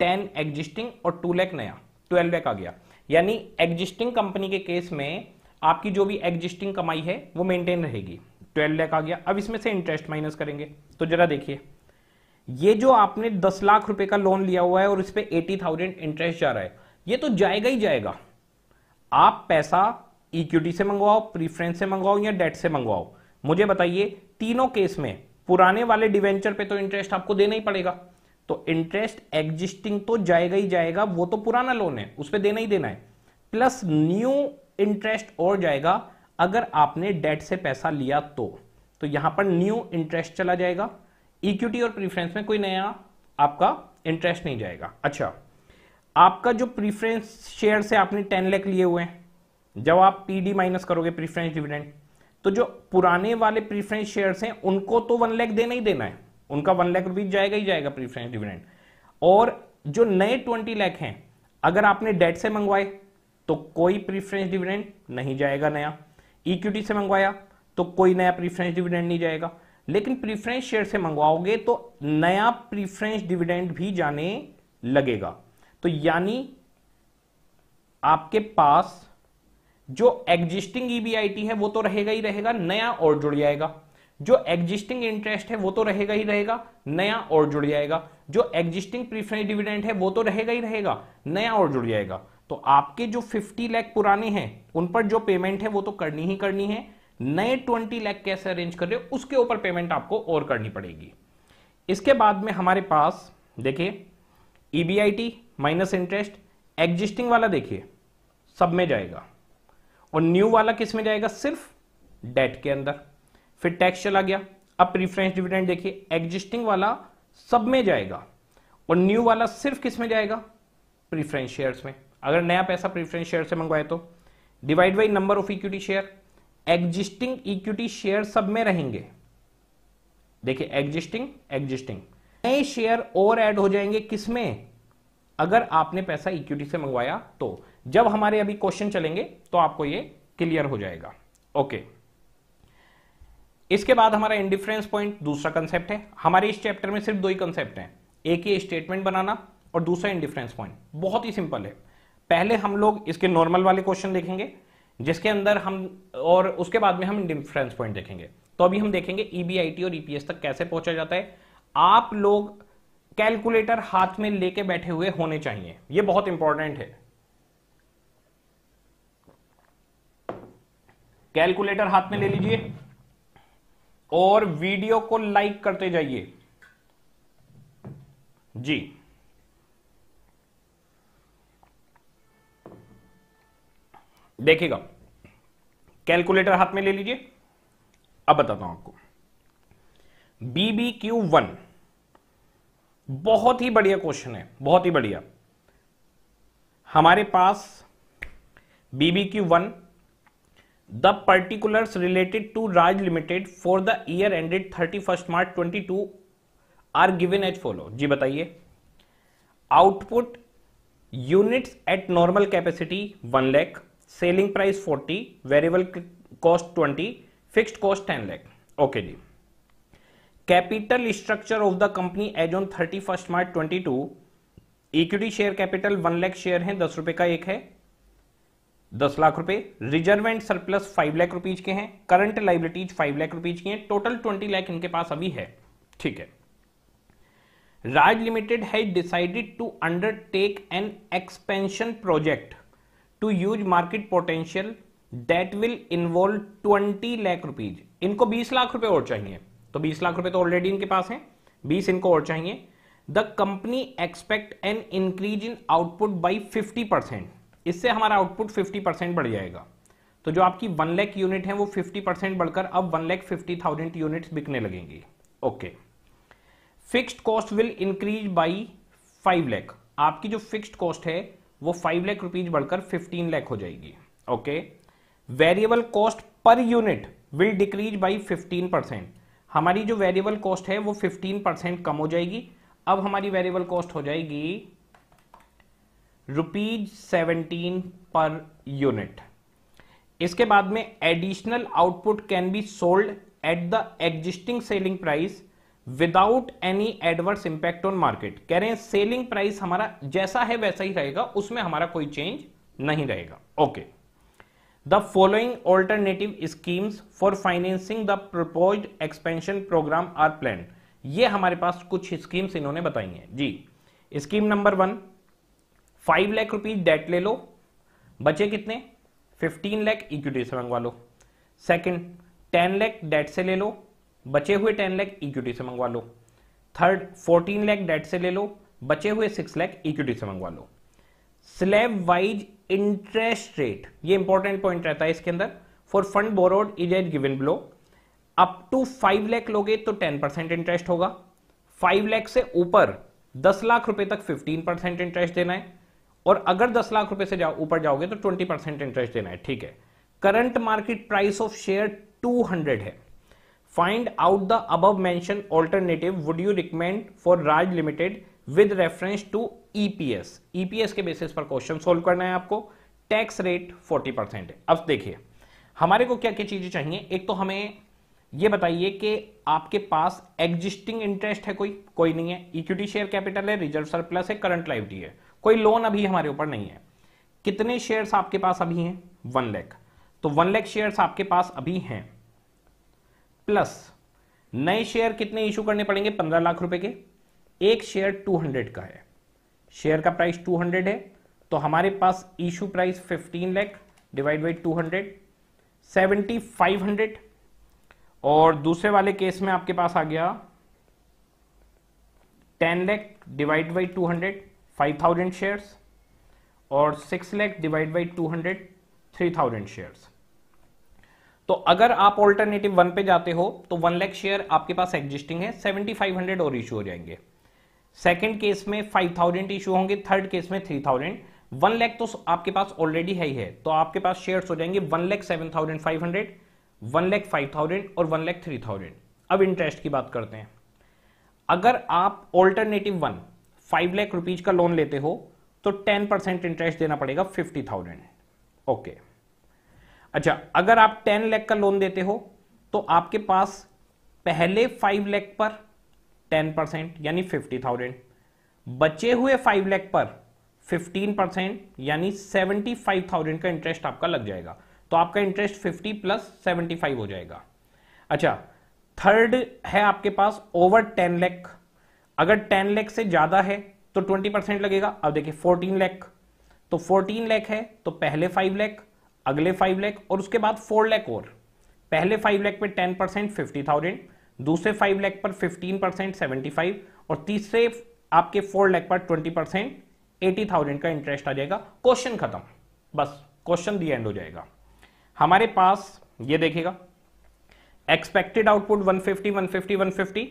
टेन एग्जिस्टिंग और टू लैख नया ट्वेल्व लैख आ गया यानी एग्जिस्टिंग कंपनी के केस में आपकी जो भी एग्जिस्टिंग कमाई है वो मेंटेन रहेगी ट्वेल्व लैख आ गया अब इसमें से इंटरेस्ट माइनस करेंगे तो जरा देखिए ये जो आपने दस लाख रुपए का लोन लिया हुआ है और इस पर एटी थाउजेंड इंटरेस्ट जा रहा है ये तो जाएगा ही जाएगा आप पैसा इक्विटी से मंगवाओ प्रीफ्रेंस से मंगवाओ या डेट से मंगवाओ मुझे बताइए तीनों केस में पुराने वाले डिवेंचर पे तो इंटरेस्ट आपको देना ही पड़ेगा तो इंटरेस्ट एग्जिस्टिंग तो जाएगा ही जाएगा वो तो पुराना लोन है उस पर देना ही देना है प्लस न्यू इंटरेस्ट और जाएगा अगर आपने डेट से पैसा लिया तो तो यहां पर न्यू इंटरेस्ट चला जाएगा इक्विटी और प्रीफरेंस में कोई नया आपका इंटरेस्ट नहीं जाएगा अच्छा आपका जो प्रीफरेंस शेयर से आपने टेन लैख लिए हुए हैं जब आप पीडी माइनस करोगे प्रीफरेंस डिविडेंड तो जो पुराने वाले प्रीफरेंस शेयर हैं उनको तो वन लैख देना ही देना है उनका वन लाख रुपीज जाएगा ही जाएगा प्रीफरेंस डिविडेंड और जो नए ट्वेंटी लाख हैं अगर आपने डेट से मंगवाए तो कोई प्रीफरेंस डिविडेंड नहीं जाएगा नया इक्विटी से मंगवाया तो कोई नया प्रीफरेंस डिविडेंड नहीं जाएगा लेकिन प्रीफरेंस शेयर से मंगवाओगे तो नया प्रीफरेंस डिविडेंड भी जाने लगेगा तो यानी आपके पास जो एग्जिस्टिंग ईबीआईटी e है वो तो रहेगा ही रहेगा नया और जुड़ जाएगा जो एग्जिस्टिंग इंटरेस्ट है वो तो रहेगा ही रहेगा नया और जुड़ जाएगा जो एग्जिस्टिंग प्रीफरेंस डिविडेंड है वो तो रहेगा ही रहेगा नया और जुड़ जाएगा तो आपके जो 50 लाख पुराने हैं उन पर जो पेमेंट है वो तो करनी ही करनी है नए 20 लाख कैसे अरेंज कर रहे हो उसके ऊपर पेमेंट आपको और करनी पड़ेगी इसके बाद में हमारे पास देखिए ईबीआईटी माइनस इंटरेस्ट एग्जिस्टिंग वाला देखिए सब में जाएगा और न्यू वाला किस में जाएगा सिर्फ डेट के अंदर फिर टैक्स चला गया अब प्रीफरेंस डिविडेंड देखिए एग्जिस्टिंग वाला सब में जाएगा और न्यू वाला सिर्फ किस में जाएगा प्रीफरेंस शेयर्स में अगर नया पैसा प्रीफरेंस शेयर से मंगवाए तो divide by number of equity share existing equity share सब में रहेंगे देखिए एग्जिस्टिंग एग्जिस्टिंग नए शेयर और एड हो जाएंगे किसमें अगर आपने पैसा इक्विटी से मंगवाया तो जब हमारे अभी क्वेश्चन चलेंगे तो आपको ये क्लियर हो जाएगा ओके okay. इसके बाद हमारा इंडिफरेंस पॉइंट दूसरा कंसेप्ट है हमारे इस चैप्टर में सिर्फ दो ही कंसेप्ट हैं एक ही स्टेटमेंट बनाना और दूसरा इंडिफरेंस पॉइंट बहुत ही सिंपल है पहले हम लोग इसके नॉर्मल वाले क्वेश्चन देखेंगे जिसके अंदर हम और उसके बाद में हम इंडिफरेंस पॉइंट देखेंगे तो अभी हम देखेंगे ईबीआईटी e और ईपीएस e तक कैसे पहुंचा जाता है आप लोग कैलकुलेटर हाथ में लेके बैठे हुए होने चाहिए यह बहुत इंपॉर्टेंट है कैलकुलेटर हाथ में ले लीजिए और वीडियो को लाइक करते जाइए जी देखिएगा कैलकुलेटर हाथ में ले लीजिए अब बताता हूं आपको बीबी क्यू वन बहुत ही बढ़िया क्वेश्चन है बहुत ही बढ़िया हमारे पास बीबी Q one the related to Raj Limited for the year ended thirty first March twenty two are given as follow जी बताइए output units at normal capacity one lakh selling price forty variable cost twenty fixed cost ten lakh okay जी capital structure of the company as on thirty first March twenty two equity share capital one lakh share है दस रुपए का एक है दस लाख रुपए reserve and surplus five lakh rupees के हैं current liabilities five lakh rupees की हैं टोटल ट्वेंटी लाख इनके पास अभी है ठीक है राज लिमिटेड है decided to undertake an expansion project to use market potential that will involve twenty lakh rupees इनको बीस लाख रुपए और चाहिए तो बीस लाख रुपए तो ऑलरेडी इनके पास है बीस इनको और चाहिए the company expect an increase in output by fifty percent इससे हमारा आउटपुट 50 परसेंट बढ़ जाएगा तो जो आपकी वन लैख यूनिट है वो 50 परसेंट बढ़कर अब one lakh fifty thousand unit बिकने लगेंगी okay fixed cost will increase by five lakh आपकी जो फिक्स्ड कॉस्ट है वो फाइव लैख रुपीज बढ़कर फिफ्टीन लैख हो जाएगी okay variable cost per unit will decrease by fifteen हमारी जो वेरिएबल कॉस्ट है वो फिफ्टीन कम हो जाएगी अब हमारी वेरिएबल कॉस्ट हो जाएगी रुपीज सेवनटीन पर यूनिट इसके बाद में additional output can be sold at the existing selling price without any adverse impact on market कह रहे हैं सेलिंग प्राइस हमारा जैसा है वैसा ही रहेगा उसमें हमारा कोई चेंज नहीं रहेगा okay the following alternative schemes for financing the propose expansion program are plan ये हमारे पास कुछ स्कीम्स इन्होंने बताई हैं जी scheme number one five lakh rupees debt ले लो बचे कितने फिफ्टीन लैख इक्विटी से मंगवा लो सेकंड टेन लैख डेट से ले लो बचे हुए टेन लैख इक्विटी से मंगवा लो थर्ड फोर्टीन लैख डेट से ले लो बचे हुए सिक्स लैख इक्विटी से मंगवा लो स्लैब वाइज इंटरेस्ट रेट ये इंपॉर्टेंट पॉइंट रहता है इसके अंदर for fund borrowed is at given below up to five lakh लोगे तो टेन परसेंट इंटरेस्ट होगा फाइव लैख से ऊपर दस लाख रुपए तक फिफ्टीन परसेंट इंटरेस्ट देना है और अगर दस लाख रुपए से जाओ ऊपर जाओगे तो ट्वेंटी परसेंट इंटरेस्ट देना है ठीक है current market price of share two hundred है find out the above mentioned alternative would you recommend for Raj Limited with reference to EPS EPS के बेसिस पर क्वेश्चन सोल्व करना है आपको टैक्स रेट फोर्टी परसेंट अब देखिए हमारे को क्या क्या चीजें चाहिए एक तो हमें यह बताइए कि आपके पास एग्जिस्टिंग इंटरेस्ट है कोई कोई नहीं है इक्विटी शेयर कैपिटल है रिजर्व सरप्लस है करंट लाइविटी है कोई लोन अभी हमारे ऊपर नहीं है कितने शेयर्स आपके पास अभी हैं वन लैख तो वन लैख शेयर्स आपके पास अभी हैं प्लस नए शेयर कितने इशू करने पड़ेंगे पंद्रह लाख रुपए के एक शेयर टू हंड्रेड का है शेयर का प्राइस टू हंड्रेड है तो हमारे पास issue price fifteen lakh divide by two hundred seventy five hundred और दूसरे वाले केस में आपके पास आ गया ten lakh divide by two hundred 5000 shares और 6 लाख डिवाइड बाई 200 3000 शेयर्स तो अगर आप ऑल्टरनेटिव वन पे जाते हो तो वन लाख शेयर आपके पास एग्जिस्टिंग है 7500 और इशू हो जाएंगे सेकंड केस में 5000 इशू होंगे थर्ड केस में 3000 वन लैख तो आपके पास ऑलरेडी है ही है तो आपके पास शेयर्स हो जाएंगे one lakh seven thousand five hundred one lakh five thousand और वन लैख थ्री थाउजेंड अब इंटरेस्ट की बात करते हैं अगर आप alternative one five lakh rupees का लोन लेते हो तो टेन परसेंट इंटरेस्ट देना पड़ेगा फिफ्टी थाउजेंड ओके अच्छा अगर आप टेन लाख का लोन देते हो तो आपके पास पहले फाइव लाख पर टेन परसेंट यानी फिफ्टी थाउजेंड बचे हुए फाइव लाख पर फिफ्टीन परसेंट यानी सेवेंटी फाइव थाउजेंड का इंटरेस्ट आपका लग जाएगा तो आपका interest fifty plus seventy five हो जाएगा अच्छा थर्ड है आपके पास ओवर टेन लैख अगर टेन लैख से ज्यादा है तो ट्वेंटी परसेंट लगेगा अब देखिए फोर्टीन लैख तो फोर्टीन लैख है तो पहले फाइव लैख अगले फाइव लैख और उसके बाद फोर लैख और पहले फाइव लैख पे टेन परसेंट फिफ्टी थाउजेंड दूसरे फाइव लैख पर 15 परसेंट सेवेंटी फाइव और तीसरे आपके फोर लैख पर ट्वेंटी परसेंट एटी थाउजेंड का इंटरेस्ट आ जाएगा क्वेश्चन खत्म बस क्वेश्चन दी एंड हो जाएगा हमारे पास ये देखेगा एक्सपेक्टेड आउटपुट 150 150 150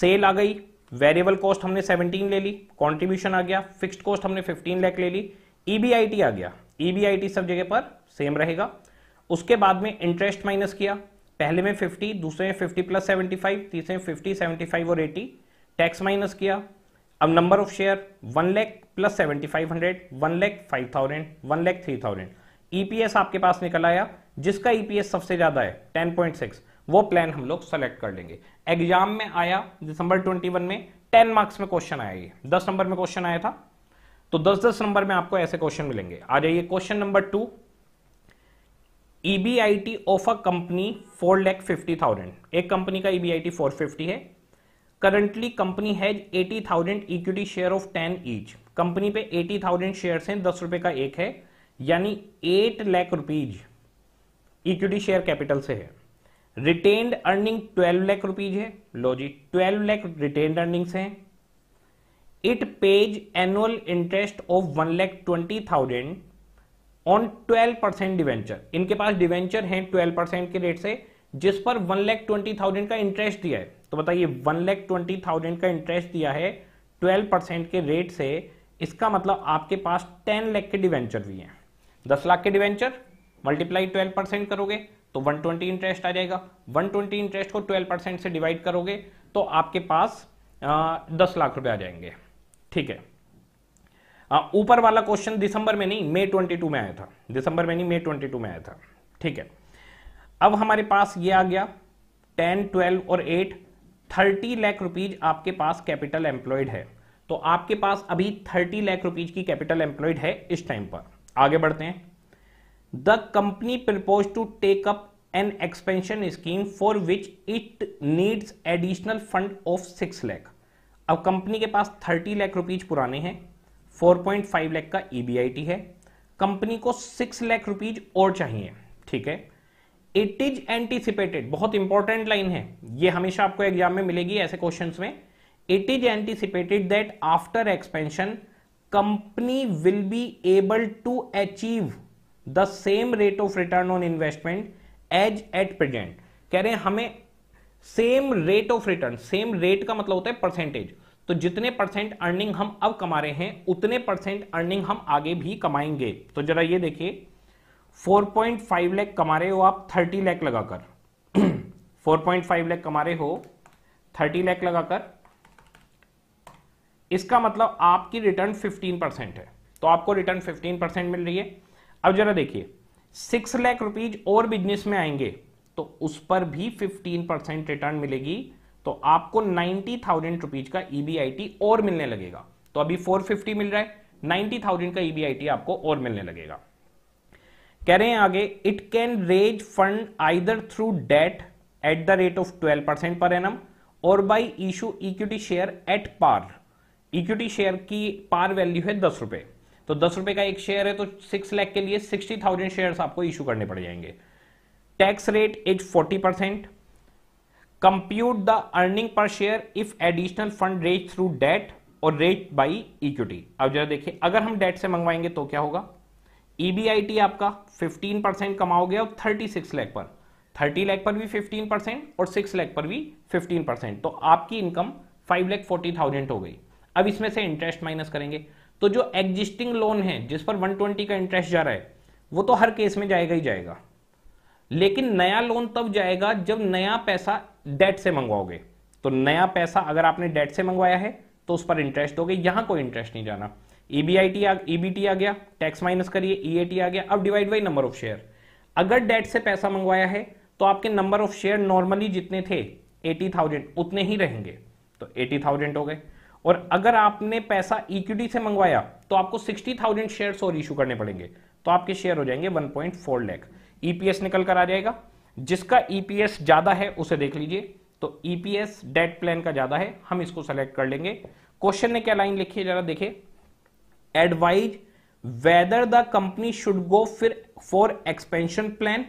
सेल आ गई वेरिएबल कॉस्ट हमने 17 ले ली कंट्रीब्यूशन आ गया फिक्स्ड कॉस्ट हमने 15 लाख ले ली ईबीआईटी e आ गया ईबीआईटी e सब जगह पर सेम रहेगा उसके बाद में इंटरेस्ट माइनस किया पहले में 50 दूसरे में 50 प्लस 75 तीसरे में 50 75 और 80 टैक्स माइनस किया अब number of share one lakh plus seventy five hundred one lakh five thousand one lakh three thousand EPS आपके पास निकल आया जिसका ईपीएस e सबसे ज्यादा है टेन पॉइंट सिक्स वो प्लान हम लोग सेलेक्ट कर लेंगे एग्जाम में आया दिसंबर 21 में 10 मार्क्स में क्वेश्चन आया ये 10 नंबर में क्वेश्चन आया था तो 10 10 नंबर में आपको ऐसे क्वेश्चन मिलेंगे आ जाइए question number two EBIT of a company four lakh fifty thousand एक कंपनी का ईबीआईटी फोर फिफ्टी है currently company has eighty thousand equity share of ten each company पे एटी थाउजेंड शेयर हैं दस रुपए का एक है यानी eight lakh rupees equity share capital से है रिटेन्ड अर्निंग 12 लाख रुपीज है लो जी 12 लाख रिटेन्ड अर्निंग्स हैं it pays annual interest of one lakh twenty thousand on twelve percent debenture इनके पास डिवेंचर हैं ट्वेल्व परसेंट के रेट से जिस पर वन लैख ट्वेंटी थाउजेंड का इंटरेस्ट दिया है तो बताइए वन लैख ट्वेंटी थाउजेंड का इंटरेस्ट दिया है ट्वेल्व परसेंट के रेट से इसका मतलब आपके पास टेन लैख के डिवेंचर भी हैं दस लाख के डिवेंचर मल्टीप्लाई ट्वेल्व परसेंट करोगे तो 120 इंटरेस्ट आ जाएगा 120 इंटरेस्ट को 12 परसेंट से डिवाइड करोगे तो आपके पास आ, दस लाख रुपए आ जाएंगे ठीक है ऊपर वाला क्वेश्चन दिसंबर में नहीं मई ट्वेंटी में आया था दिसंबर में नहीं मई ट्वेंटी में आया था ठीक है अब हमारे पास ये आ गया टेन ट्वेल्व और एट थर्टी लाख रुपीज आपके पास कैपिटल एम्प्लॉयड है तो आपके पास अभी थर्टी लाख रुपीज की कैपिटल एम्प्लॉयड है इस टाइम पर आगे बढ़ते हैं the company propose to take up expansion scheme for which it needs additional fund of six lakh अब कंपनी के पास थर्टी लैख रुपीज पुराने हैं फोर पॉइंट फाइव लैख का ईबीआईटी e है कंपनी को सिक्स लैख रुपीज और चाहिए ठीक है इट इज एंटीसिपेटेड बहुत इंपॉर्टेंट लाइन है ये हमेशा आपको एग्जाम में मिलेगी ऐसे क्वेश्चन में it is anticipated that after expansion company will be able to achieve the same rate of return on investment as at present कह रहे हैं हमें same rate of return same rate का मतलब होता है परसेंटेज तो जितने परसेंट अर्निंग हम अब कमा रहे हैं उतने परसेंट अर्निंग हम आगे भी कमाएंगे तो जरा ये देखिए 4.5 लाख कमा रहे हो आप 30 लाख लगाकर 4.5 लाख कमा रहे हो 30 लाख लगाकर इसका मतलब आपकी रिटर्न 15 परसेंट है तो आपको रिटर्न 15 परसेंट मिल रही है अब जरा देखिए सिक्स लाख रुपीज और बिजनेस में आएंगे तो उस पर भी फिफ्टीन परसेंट रिटर्न मिलेगी तो आपको नाइनटी थाउजेंड रुपीज का ईबीआईटी e और मिलने लगेगा तो अभी फोर फिफ्टी मिल रहा है नाइनटी थाउजेंड का ईबीआईटी e आपको और मिलने लगेगा कह रहे हैं आगे it can raise fund either through debt at the rate of twelve percent per annum और by issue equity share at par equity share की पार वैल्यू है दस रुपए तो दस रुपए का एक शेयर है तो सिक्स लैख के लिए सिक्सटी थाउजेंड शेयर आपको इशू करने पड़ जाएंगे tax rate is forty percent compute the earning per share if additional fund raised through debt और रेट बाई इक्विटी अब जरा देखिए अगर हम डेट से मंगवाएंगे तो क्या होगा ईबीआईटी e आपका फिफ्टीन परसेंट कमाओगे और थर्टी सिक्स लैख पर थर्टी लैख पर भी फिफ्टीन परसेंट और सिक्स लैख पर भी फिफ्टीन परसेंट तो आपकी income five lakh forty thousand हो गई अब इसमें से इंटरेस्ट माइनस करेंगे तो जो एग्जिस्टिंग लोन है जिस पर 120 का इंटरेस्ट जा रहा है वो तो हर केस में जाएगा ही जाएगा लेकिन नया लोन तब जाएगा जब नया पैसा डेट से मंगवाओगे तो नया पैसा अगर आपने डेट से मंगवाया है तो उस पर इंटरेस्ट दोगे यहां कोई इंटरेस्ट नहीं जाना ईबीआईटी e ईबीटी e आ गया टैक्स माइनस करिए ईएटी e आ गया अब divide by number of share अगर डेट से पैसा मंगवाया है तो आपके नंबर ऑफ शेयर नॉर्मली जितने थे एटी थाउजेंड उतने ही रहेंगे तो एटी थाउजेंड हो गए और अगर आपने पैसा इक्विटी e से मंगवाया तो आपको 60,000 शेयर और इशू करने पड़ेंगे तो आपके शेयर हो जाएंगे 1.4 लाख ईपीएस निकल कर आ जाएगा जिसका ईपीएस e ज्यादा है उसे देख लीजिए तो ईपीएस डेट प्लान का ज्यादा है हम इसको सेलेक्ट कर लेंगे क्वेश्चन ने क्या लाइन लिखी है जरा देखे advise whether the company should go फिर फॉर एक्सपेंशन प्लान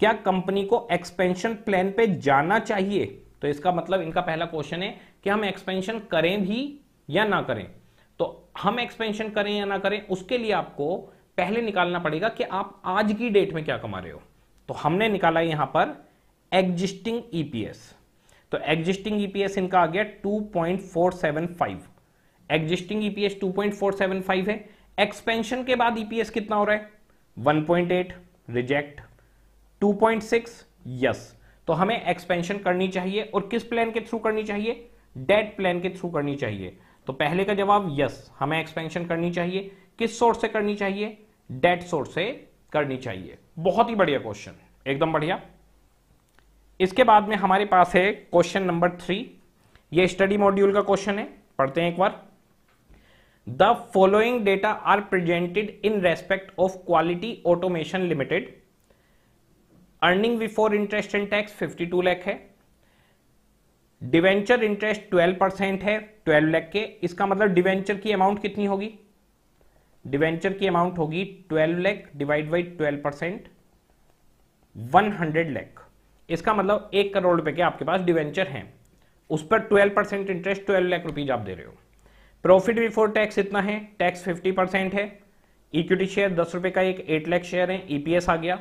क्या कंपनी को एक्सपेंशन प्लान पे जाना चाहिए तो इसका मतलब इनका पहला क्वेश्चन है कि हम एक्सपेंशन करें भी या ना करें तो हम एक्सपेंशन करें या ना करें उसके लिए आपको पहले निकालना पड़ेगा कि आप आज की डेट में क्या कमा रहे हो तो हमने निकाला यहां पर एग्जिस्टिंग ईपीएस e तो एग्जिस्टिंग ईपीएस e इनका आ गया 2.475 एग्जिस्टिंग ईपीएस 2.475 है एक्सपेंशन के बाद ईपीएस e कितना हो रहा है 1.8 रिजेक्ट 2.6 यस तो हमें एक्सपेंशन करनी चाहिए और किस प्लान के थ्रू करनी चाहिए डेट प्लान के थ्रू करनी चाहिए तो पहले का जवाब यस हमें एक्सपेंशन करनी चाहिए किस सोर्स से करनी चाहिए डेट सोर्स से करनी चाहिए बहुत ही बढ़िया क्वेश्चन एकदम बढ़िया इसके बाद में हमारे पास है क्वेश्चन नंबर थ्री ये स्टडी मॉड्यूल का क्वेश्चन है पढ़ते हैं एक बार the following data are presented in respect of Quality Automation Limited earning before interest and tax 52 lakh है डिवेंचर इंटरेस्ट 12 परसेंट है 12 लाख के इसका मतलब डिवेंचर की अमाउंट कितनी होगी डिवेंचर की अमाउंट होगी 12 lakh divide by 12 percent one hundred lakh इसका मतलब एक करोड़ रुपए के आपके पास डिवेंचर हैं उस पर 12 परसेंट इंटरेस्ट 12 लाख रुपीज आप दे रहे हो प्रॉफिट बिफोर टैक्स इतना है टैक्स 50 परसेंट है इक्विटी शेयर दस रुपए का एक एट लैख शेयर है ईपीएस e आ गया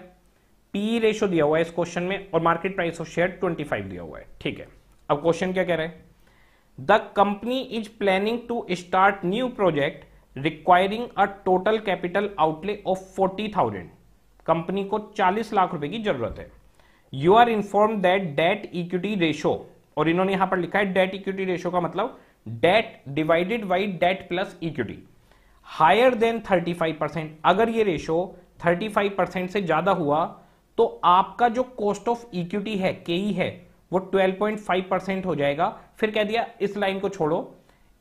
पी रेशो e दिया हुआ है इस क्वेश्चन में और market price of share five दिया हुआ है ठीक है अब क्वेश्चन क्या कह रहे हैं the company is planning to start new project requiring a total capital outlay of forty thousand company को चालीस लाख रुपए की जरूरत है you are inform that debt equity ratio और इन्होंने यहां पर लिखा है डेट इक्विटी रेशो का मतलब debt divided by debt plus equity higher than thirty five percent अगर ये रेशो थर्टी फाइव परसेंट से ज्यादा हुआ तो आपका जो कॉस्ट ऑफ इक्विटी है के e है वो 12.5 परसेंट हो जाएगा फिर कह दिया इस लाइन को छोड़ो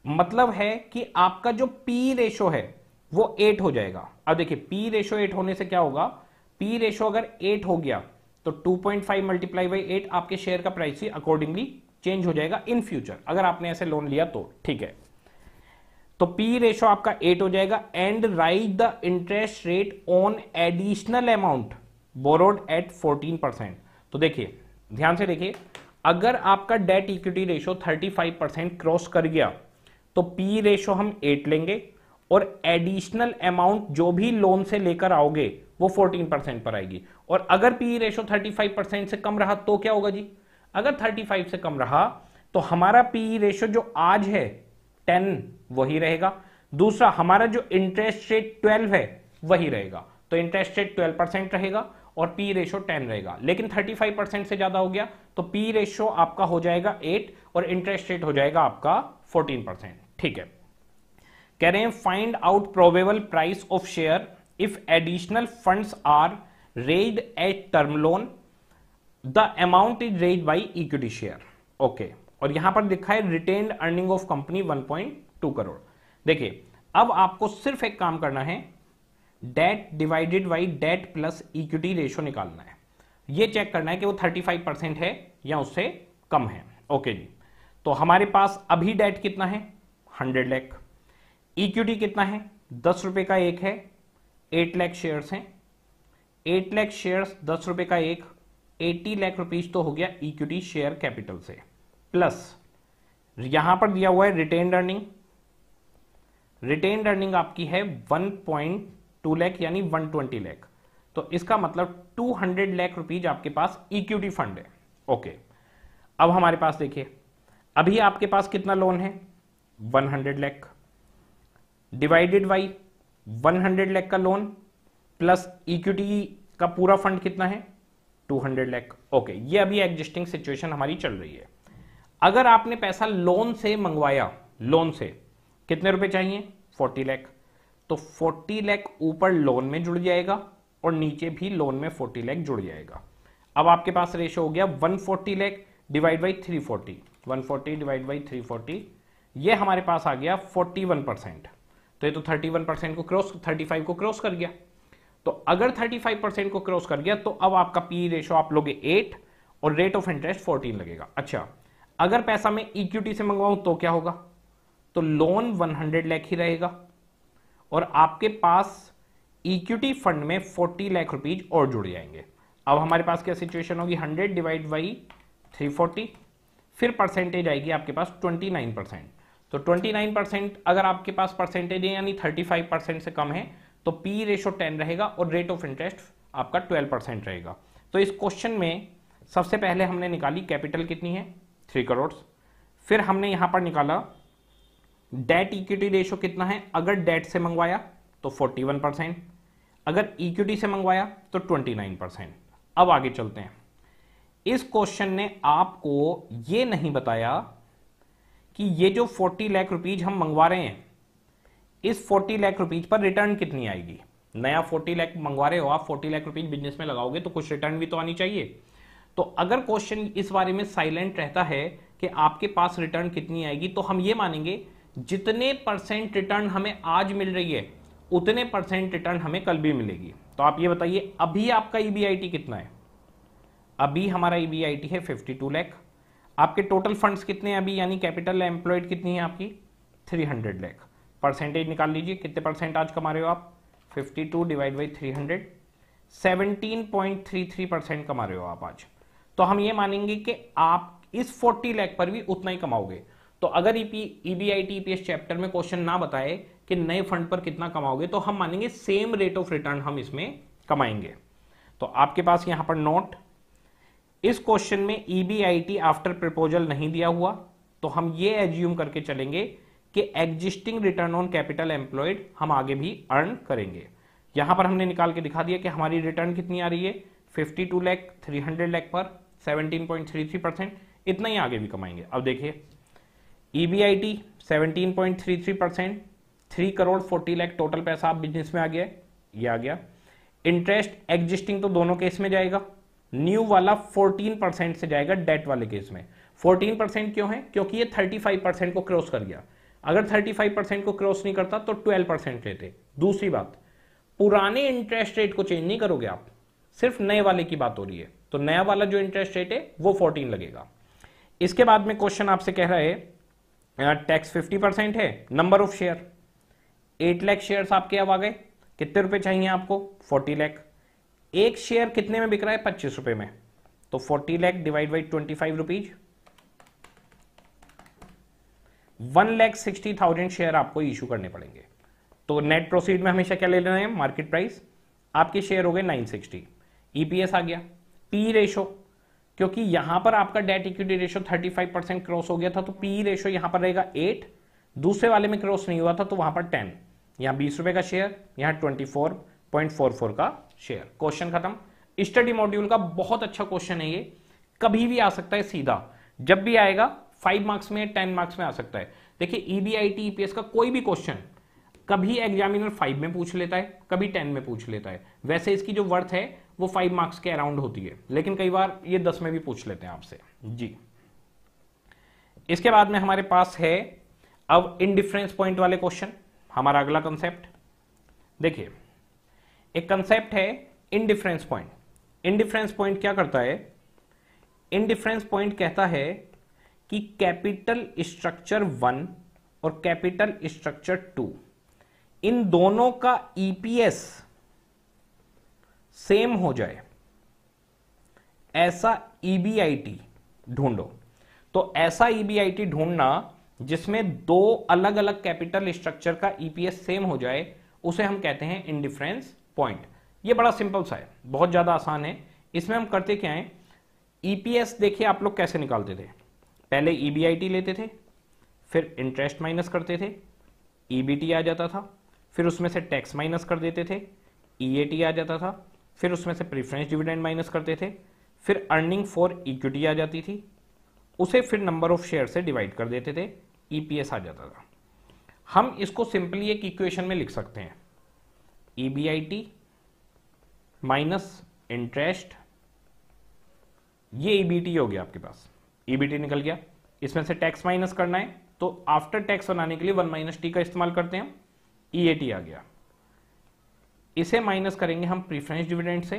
मतलब है कि आपका जो पी रेशो है वो एट हो जाएगा अब देखिए पी रेशो एट होने से क्या होगा पी रेशो अगर एट हो गया तो 2.5 point five multiply by eight आपके शेयर का प्राइस ही अकॉर्डिंगली चेंज हो जाएगा इन फ्यूचर अगर आपने ऐसे लोन लिया तो ठीक है तो पी रेशो आपका एट हो जाएगा and rise the interest rate on additional amount borrowed at 14 percent तो देखिए ध्यान से देखिए अगर आपका debt equity ratio 35 percent cross कर गया तो पी रेशो हम 8 लेंगे और एडिशनल अमाउंट जो भी लोन से लेकर आओगे वो 14 परसेंट पर आएगी और अगर पी रेशो 35 परसेंट से कम रहा तो क्या होगा जी अगर 35 से कम रहा तो हमारा पी रेशो जो आज है 10 वही रहेगा दूसरा हमारा जो इंटरेस्ट रेट 12 है वही रहेगा तो इंटरेस्ट रेट 12 परसेंट रहेगा और पी रेशो टेन रहेगा लेकिन थर्टी फाइव परसेंट से ज्यादा हो गया तो पी रेशो आपका हो जाएगा एट और इंटरेस्ट रेट हो जाएगा आपका फोर्टीन परसेंट ठीक है कह रहे हैं find out probable price of share if additional funds are raised at term loan the amount is raised by equity share okay और यहां पर दिखा है retained earning of company 1.2 crore देखिए अब आपको सिर्फ एक काम करना है debt divided by debt plus equity ratio निकालना है ये चेक करना है कि वो 35 परसेंट है या उससे कम है ओके जी तो हमारे पास अभी डेट कितना है 100 लाख इक्विटी कितना है दस रुपए का एक है एट लाख शेयर्स हैं एट लाख शेयर्स दस रुपए का एक 80 लाख रुपीज तो हो गया इक्विटी शेयर कैपिटल से प्लस यहां पर दिया हुआ है रिटेन अर्निंग रिटेन अर्निंग आपकी है वन पॉइंट टू लैख यानी वन ट्वेंटी लैख तो इसका मतलब टू हंड्रेड लैख रुपीज आपके पास इक्विटी फंड है ओके अब हमारे पास देखिए अभी आपके पास कितना लोन है one hundred lakh divided by one hundred lakh का लोन प्लस इक्विटी का पूरा फंड कितना है टू हंड्रेड लैख ओके ये अभी एग्जिस्टिंग सिचुएशन हमारी चल रही है अगर आपने पैसा लोन से मंगवाया लोन से कितने रुपए चाहिए फोर्टी लैख तो 40 लाख ऊपर लोन में जुड़ जाएगा और नीचे भी लोन में 40 लाख जुड़ जाएगा अब आपके पास रेशो हो गया 140 lakh divide by three forty one divide by three ये हमारे पास आ गया 41 परसेंट तो ये तो 31 परसेंट को क्रॉस 35 को क्रॉस कर गया तो अगर 35 परसेंट को क्रॉस कर गया तो अब आपका पी रेशो e आप लोगे 8 और रेट ऑफ इंटरेस्ट 14 लगेगा अच्छा अगर पैसा मैं इक्विटी से मंगवाऊं तो क्या होगा तो लोन 100 लाख ही रहेगा और आपके पास इक्विटी फंड में फोर्टी लाख रुपीज और जुड़ जाएंगे अब हमारे पास क्या सिचुएशन होगी hundred divide by three forty फिर परसेंटेज आएगी आपके पास ट्वेंटी नाइन परसेंट तो ट्वेंटी नाइन परसेंट अगर आपके पास परसेंटेज है यानी थर्टी फाइव परसेंट से कम है तो पी रेशो टेन रहेगा और रेट ऑफ इंटरेस्ट आपका ट्वेल्व परसेंट रहेगा तो इस क्वेश्चन में सबसे पहले हमने निकाली कैपिटल कितनी है थ्री करोड़ फिर हमने यहाँ पर निकाला डेट इक्विटी रेशो कितना है अगर डेट से मंगवाया तो 41 परसेंट अगर इक्विटी से मंगवाया तो 29 परसेंट अब आगे चलते हैं इस क्वेश्चन ने आपको ये नहीं बताया कि ये जो 40 लाख रुपीज हम मंगवा रहे हैं इस 40 लाख रुपीज पर रिटर्न कितनी आएगी नया 40 लाख मंगवा रहे हो आप 40 लाख रुपीज बिजनेस में लगाओगे तो कुछ रिटर्न भी तो आनी चाहिए तो अगर क्वेश्चन इस बारे में साइलेंट रहता है कि आपके पास रिटर्न कितनी आएगी तो हम ये मानेंगे जितने परसेंट रिटर्न हमें आज मिल रही है उतने परसेंट रिटर्न हमें कल भी मिलेगी तो आप ये बताइए अभी आपका ईबीआईटी e कितना है अभी हमारा ईबीआईटी e है 52 लाख आपके टोटल फंड्स कितने हैं अभी यानी कैपिटल एम्प्लॉयड कितनी है आपकी 300 लाख परसेंटेज निकाल लीजिए कितने परसेंट आज कमा रहे हो आप 52 two divide by three hundred seventeen percent कमा रहे हो आप आज तो हम ये मानेंगे कि आप इस 40 लाख पर भी उतना ही कमाओगे तो अगर ईबीआईटी ईपीएस चैप्टर में क्वेश्चन ना बताए कि नए फंड पर कितना कमाओगे तो हम मानेंगे सेम रेट ऑफ रिटर्न हम इसमें कमाएंगे तो आपके पास यहां पर नोट इस क्वेश्चन में ईबीआईटी आफ्टर प्रपोजल नहीं दिया हुआ तो हम ये एज्यूम करके चलेंगे कि existing return on capital employed हम आगे भी अर्न करेंगे यहां पर हमने निकाल के दिखा दिया कि हमारी रिटर्न कितनी आ रही है फिफ्टी 52 लाख 300 लाख पर 17.33 परसेंट इतना ही आगे भी कमाएंगे अब देखिए E B I T seventeen point three three percent three crore forty lakh total पैसा आप बिजनेस में आ गया ये आ गया इंटरेस्ट एग्जिस्टिंग तो दोनों केस में जाएगा न्यू वाला 14 परसेंट से जाएगा डेट वाले केस में 14 परसेंट क्यों है क्योंकि ये 35 परसेंट को क्रॉस कर गया अगर 35 परसेंट को क्रॉस नहीं करता तो 12 परसेंट लेते दूसरी बात पुराने इंटरेस्ट रेट को चेंज नहीं करोगे आप सिर्फ नए वाले की बात हो रही है तो नया वाला जो इंटरेस्ट रेट है वो फोर्टीन लगेगा इसके बाद में क्वेश्चन आपसे कह रहा है टैक्स फिफ्टी परसेंट है number of share eight lakh share आपके अब आ गए कितने रुपए चाहिए आपको फोर्टी लैख एक शेयर कितने में बिक रहा है पच्चीस रुपए में तो forty lakh divide by twenty five rupees one lakh sixty thousand share आपको इशू करने पड़ेंगे तो नेट प्रोसीड में हमेशा क्या ले लेना है मार्केट प्राइस आपके शेयर हो गए नाइन सिक्सटी ईपीएस आ गया पी रेशो क्योंकि यहां पर आपका debt equity ratio 35 percent cross हो गया था तो पी रेशो e यहां पर रहेगा एट दूसरे वाले में क्रॉस नहीं हुआ था तो वहां पर टेन यहां बीस रुपए का शेयर यहां twenty four point four four का शेयर क्वेश्चन खत्म स्टडी मॉड्यूल का बहुत अच्छा क्वेश्चन है ये कभी भी आ सकता है सीधा जब भी आएगा फाइव मार्क्स में टेन मार्क्स में आ सकता है देखिए ईबीआईटी e ईपीएस e का कोई भी क्वेश्चन कभी एग्जामिनर फाइव में पूछ लेता है कभी टेन में पूछ लेता है वैसे इसकी जो वर्थ है वो फाइव मार्क्स के अराउंड होती है लेकिन कई बार ये दस में भी पूछ लेते हैं आपसे जी इसके बाद में हमारे पास है अब इनडिफरेंस पॉइंट वाले क्वेश्चन हमारा अगला कंसेप्ट देखिए एक कंसेप्ट है इनडिफरेंस पॉइंट इनडिफरेंस पॉइंट क्या करता है इनडिफरेंस पॉइंट कहता है कि कैपिटल स्ट्रक्चर वन और कैपिटल स्ट्रक्चर टू इन दोनों का ईपीएस e सेम हो जाए ऐसा ईबीआईटी e ढूंढो तो ऐसा ईबीआईटी e ढूंढना जिसमें दो अलग अलग कैपिटल स्ट्रक्चर का ईपीएस e सेम हो जाए उसे हम कहते हैं इनडिफरेंस पॉइंट ये बड़ा सिंपल सा है बहुत ज़्यादा आसान है इसमें हम करते क्या है ईपीएस देखिए आप लोग कैसे निकालते थे पहले ईबीआईटी लेते थे फिर इंटरेस्ट माइनस करते थे ईबीटी आ जाता था फिर उसमें से टैक्स माइनस कर देते थे ईएटी आ जाता था फिर उसमें से प्रेफरेंस डिविडेंड माइनस करते थे फिर अर्निंग फॉर इक्विटी आ जाती थी उसे फिर नंबर ऑफ शेयर से डिवाइड कर देते थे ईपीएस e आ जाता था हम इसको सिंपली एक इक्वेशन में लिख सकते हैं ईबीआईटी माइनस इंटरेस्ट ये ईबीटी e हो गया आपके पास ईबीटी e निकल गया इसमें से टैक्स माइनस करना है तो आफ्टर टैक्स बनाने के लिए वन माइनस टी का इस्तेमाल करते हैं ई आ गया इसे माइनस करेंगे हम प्रीफरेंस डिविडेंड से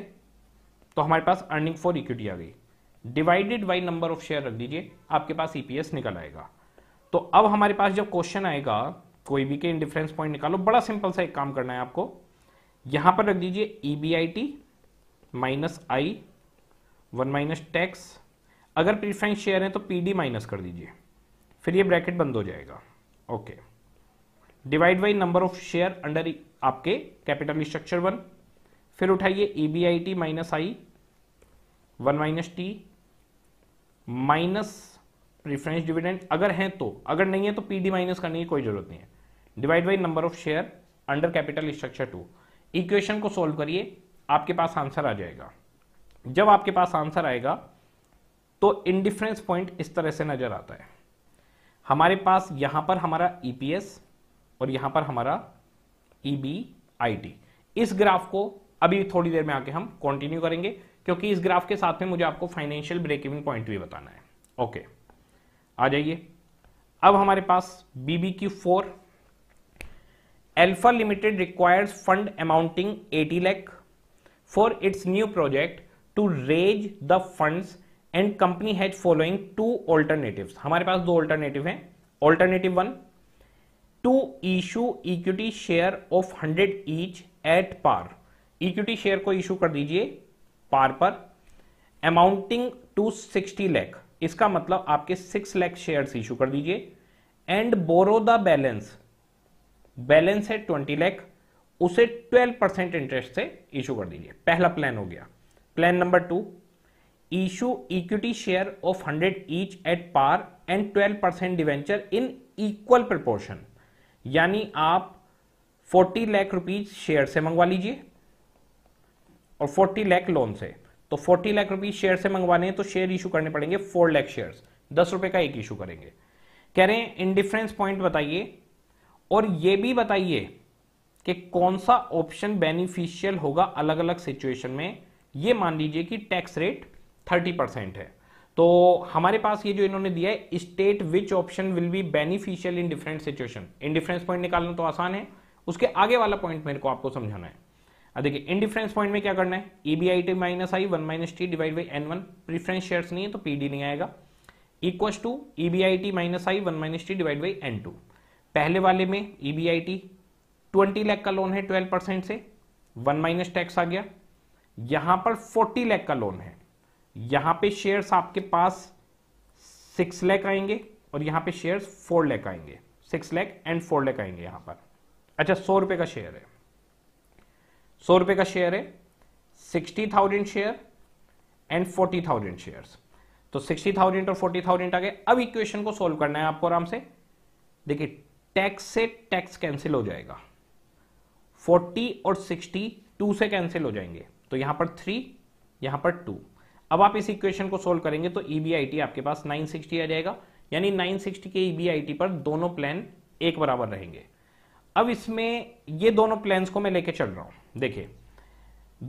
तो हमारे पास अर्निंग फॉर इक्विटी आ गई divided by number of share रख दीजिए आपके पास ईपीएस e निकल आएगा तो अब हमारे पास जब क्वेश्चन आएगा कोई भी के इंडिफरेंस पॉइंट निकालो बड़ा सिंपल सा एक काम करना है आपको यहां पर रख दीजिए E B I T minus I one minus tax अगर प्रीफरेंस शेयर है तो पी डी माइनस कर दीजिए फिर ये ब्रैकेट बंद हो जाएगा okay divide by number of share under आपके कैपिटल स्ट्रक्चर वन फिर उठाइए E B I T minus I one minus T minus preference dividend अगर है तो अगर नहीं है तो पी डी माइनस करने की कोई जरूरत नहीं है divide by number of share under capital structure two equation को सोल्व करिए आपके पास आंसर आ जाएगा जब आपके पास आंसर आएगा तो इनडिफरेंस पॉइंट इस तरह से नजर आता है हमारे पास यहां पर हमारा ईपीएस e और यहां पर हमारा ई e इस ग्राफ को अभी थोड़ी देर में आके हम कंटिन्यू करेंगे क्योंकि इस ग्राफ के साथ में मुझे आपको फाइनेंशियल ब्रेक इवन पॉइंट भी बताना है ओके आ जाइए अब हमारे पास बीबी Q four alpha limited requires fund amounting 80 lakh for its new project to raise the funds and company has following two alternatives हमारे पास दो ऑल्टरनेटिव हैं alternative one to issue equity share of hundred each at par equity share को इशू कर दीजिए पार पर अमाउंटिंग टू सिक्सटी लैख इसका मतलब आपके सिक्स लैख शेयर इशू कर दीजिए and borrow the balance balance है ट्वेंटी लैख उसे ट्वेल्व परसेंट इंटरेस्ट से इशू कर दीजिए पहला प्लान हो गया plan number two issue equity share of hundred each at par and twelve percent debenture in equal proportion यानी आप 40 लाख रुपीज शेयर से मंगवा लीजिए और 40 लाख लोन से तो 40 लाख रुपीज शेयर से मंगवाने हैं तो शेयर इशू करने पड़ेंगे 4 लाख शेयर्स दस रुपए का एक इशू करेंगे कह रहे हैं इनडिफरेंस पॉइंट बताइए और यह भी बताइए कि कौन सा ऑप्शन बेनिफिशियल होगा अलग अलग सिचुएशन में यह मान लीजिए कि टैक्स रेट थर्टी परसेंट है तो हमारे पास ये जो इन्होंने दिया है state which option will be beneficial in different situation indifference point निकालना तो आसान है उसके आगे वाला पॉइंट मेरे को आपको समझाना है अब देखिए इन डिफरेंस पॉइंट में क्या करना है E B I T minus I one minus T divide by N one preference share नहीं है तो पी डी नहीं आएगा equal to E B I T minus I one minus T divide by N two पहले वाले में E B I T twenty lakh का लोन है ट्वेल्व परसेंट से वन माइनस टैक्स आ गया यहां पर फोर्टी लैख का लोन है यहां पे शेयर्स आपके पास सिक्स लैख आएंगे और यहां पे शेयर्स फोर लैख आएंगे six lakh and four lakh आएंगे यहां पर अच्छा सौ रुपए का शेयर है सौ रुपए का शेयर है sixty thousand share and forty thousand share तो सिक्सटी थाउजेंड और फोर्टी थाउजेंड आ गए अब इक्वेशन को सोल्व करना है आपको आराम से देखिए टैक्स से टैक्स कैंसिल हो जाएगा फोर्टी और सिक्सटी टू से कैंसिल हो जाएंगे तो यहां पर थ्री यहां पर टू अब आप इस इक्वेशन को सोल्व करेंगे तो ईबीआईटी e आपके पास 960 आ जाएगा यानी 960 के ईबीआईटी e पर दोनों प्लान एक बराबर रहेंगे अब इसमें ये दोनों प्लान को मैं लेके चल रहा हूं देखिए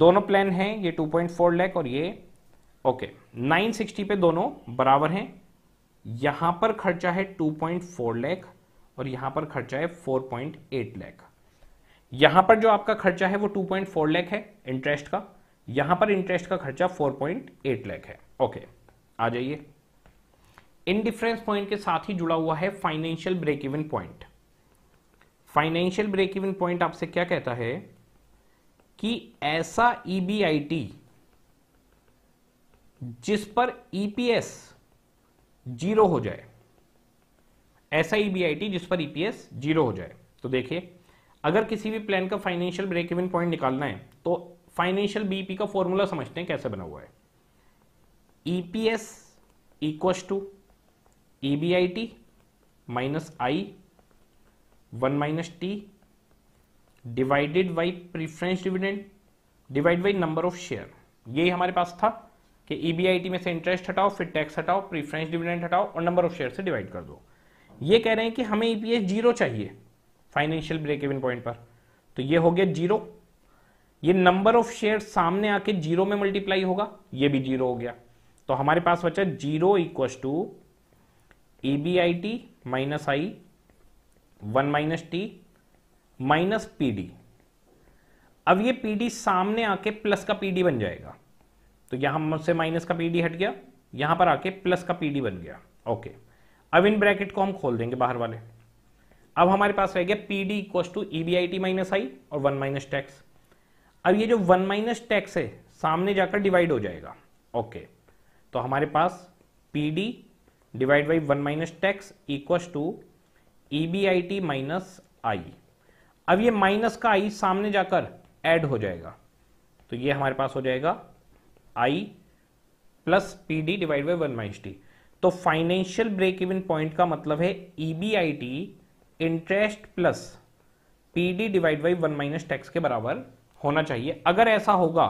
दोनों प्लान है ये 2.4 लाख और ये ओके 960 पे दोनों बराबर हैं यहां पर खर्चा है 2.4 लाख और यहां पर खर्चा है 4.8 लैख यहां पर जो आपका खर्चा है वो 2.4 लैख है इंटरेस्ट का यहां पर इंटरेस्ट का खर्चा 4.8 लाख है ओके आ जाइए इन डिफरेंस पॉइंट के साथ ही जुड़ा हुआ है financial break even point financial break even point आपसे क्या कहता है कि ऐसा ईबीआईटी e जिस पर ईपीएस e जीरो हो जाए ऐसा ईबीआईटी e जिस पर ईपीएस जीरो हो जाए तो देखिए अगर किसी भी प्लान का फाइनेंशियल ब्रेक इवन पॉइंट निकालना है तो फाइनेंशियल बीपी का फॉर्मूला समझते हैं कैसे बना हुआ है EPS equals to EBIT minus I one minus T divided by preference dividend divide by number of share यही हमारे पास था कि ईबीआईटी में से इंटरेस्ट हटाओ फिर टैक्स हटाओ प्रीफ्रेंस डिविडेंड हटाओ और नंबर ऑफ शेयर से डिवाइड कर दो ये कह रहे हैं कि हमें ईपीएस e जीरो चाहिए फाइनेंशियल ब्रेक इवन पॉइंट पर तो ये हो गया जीरो ये नंबर ऑफ शेयर सामने आके जीरो में मल्टीप्लाई होगा ये भी जीरो हो गया तो हमारे पास बचा zero equal to E B I T minus I one minus T minus P D अब ये पी डी सामने आके प्लस का पी डी बन जाएगा तो यहां से माइनस का पी डी हट गया यहां पर आके प्लस का पी डी बन गया ओके अब इन ब्रैकेट को हम खोल देंगे बाहर वाले अब हमारे पास रह गया P D equal to EBIT B I T minus I और वन माइनस टैक्स अब ये जो वन माइनस टैक्स है सामने जाकर डिवाइड हो जाएगा ओके okay. तो हमारे पास P D divide by one minus tax equal to E B I T minus I अब ये माइनस का आई सामने जाकर एड हो जाएगा तो ये हमारे पास हो जाएगा I plus P D divide by one minus T तो फाइनेंशियल ब्रेक इवन पॉइंट का मतलब है E B I T interest plus P D divide by one minus tax के बराबर होना चाहिए अगर ऐसा होगा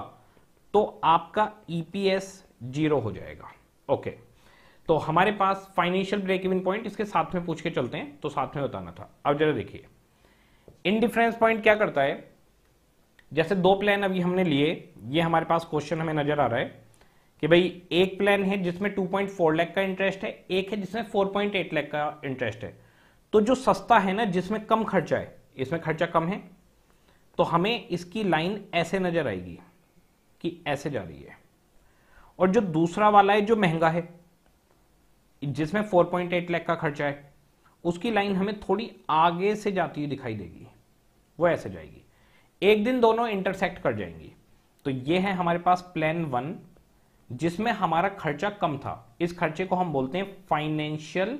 तो आपका ईपीएस e जीरो हो जाएगा ओके तो हमारे पास फाइनेंशियल ब्रेक इवन पॉइंट इसके साथ में पूछ के चलते हैं तो साथ में बताना था अब जरा देखिए इनडिफरेंस पॉइंट क्या करता है जैसे दो प्लान अभी हमने लिए ये हमारे पास क्वेश्चन हमें नजर आ रहा है कि भाई एक प्लान है जिसमें 2.4 लाख का इंटरेस्ट है एक है जिसमें 4.8 लाख का इंटरेस्ट है तो जो सस्ता है ना जिसमें कम खर्चा है इसमें खर्चा कम है तो हमें इसकी लाइन ऐसे नजर आएगी कि ऐसे जा रही है और जो दूसरा वाला है जो महंगा है जिसमें 4.8 लाख का खर्चा है उसकी लाइन हमें थोड़ी आगे से जाती हुई दिखाई देगी वो ऐसे जाएगी एक दिन दोनों इंटरसेक्ट कर जाएंगी तो ये है हमारे पास प्लान वन जिसमें हमारा खर्चा कम था इस खर्चे को हम बोलते हैं फाइनेंशियल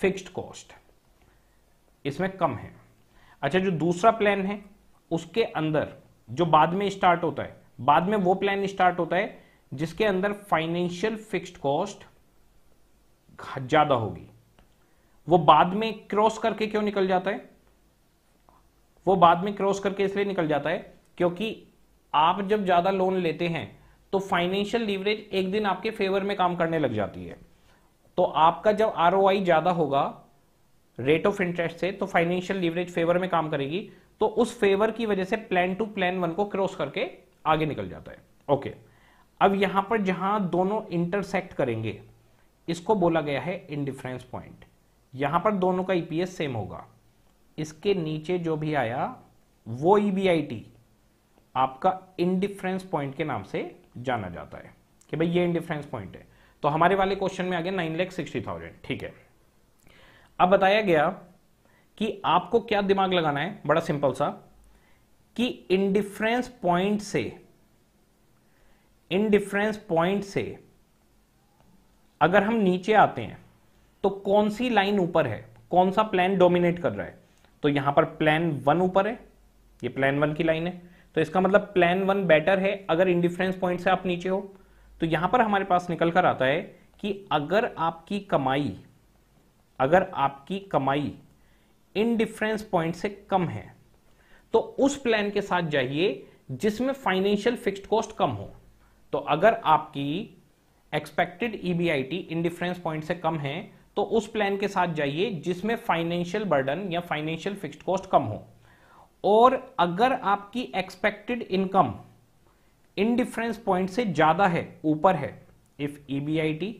फिक्स्ड कॉस्ट इसमें कम है अच्छा जो दूसरा प्लान है उसके अंदर जो बाद में स्टार्ट होता है बाद में वो प्लान स्टार्ट होता है जिसके अंदर फाइनेंशियल फिक्स्ड कॉस्ट ज्यादा होगी वो बाद में क्रॉस करके क्यों निकल जाता है वो बाद में क्रॉस करके इसलिए निकल जाता है क्योंकि आप जब ज्यादा लोन लेते हैं तो फाइनेंशियल लीवरेज एक दिन आपके फेवर में काम करने लग जाती है तो आपका जब आर ज्यादा होगा रेट ऑफ इंटरेस्ट से तो फाइनेंशियल लीवरेज फेवर में काम करेगी तो उस फेवर की वजह से प्लान टू प्लान वन को क्रॉस करके आगे निकल जाता है ओके अब यहां पर जहां दोनों इंटरसेक्ट करेंगे इसको बोला गया है इनडिफरेंस पॉइंट यहां पर दोनों का ईपीएस e सेम होगा इसके नीचे जो भी आया वो ईबीआईटी e आपका इनडिफरेंस पॉइंट के नाम से जाना जाता है कि भाई ये इनडिफरेंस पॉइंट है तो हमारे वाले क्वेश्चन में आ गया नाइन लैख सिक्सटी थाउजेंड ठीक है अब बताया गया कि आपको क्या दिमाग लगाना है बड़ा सिंपल सा कि इनडिफरेंस पॉइंट से इनडिफरेंस पॉइंट से अगर हम नीचे आते हैं तो कौन सी लाइन ऊपर है कौन सा प्लान डोमिनेट कर रहा है तो यहां पर प्लान वन ऊपर है ये प्लान वन की लाइन है तो इसका मतलब प्लान वन बेटर है अगर इनडिफरेंस पॉइंट से आप नीचे हो तो यहां पर हमारे पास निकल कर आता है कि अगर आपकी कमाई अगर आपकी कमाई इन डिफरेंस पॉइंट से कम है तो उस प्लान के साथ जाइए जिसमें फाइनेंशियल फिक्स्ड कॉस्ट कम हो तो अगर आपकी expected EBIT indifference point से कम है तो उस प्लान के साथ जाइए जिसमें फाइनेंशियल बर्डन या फाइनेंशियल फिक्स्ड कॉस्ट कम हो और अगर आपकी expected income indifference point से ज़्यादा है ऊपर है if E B I T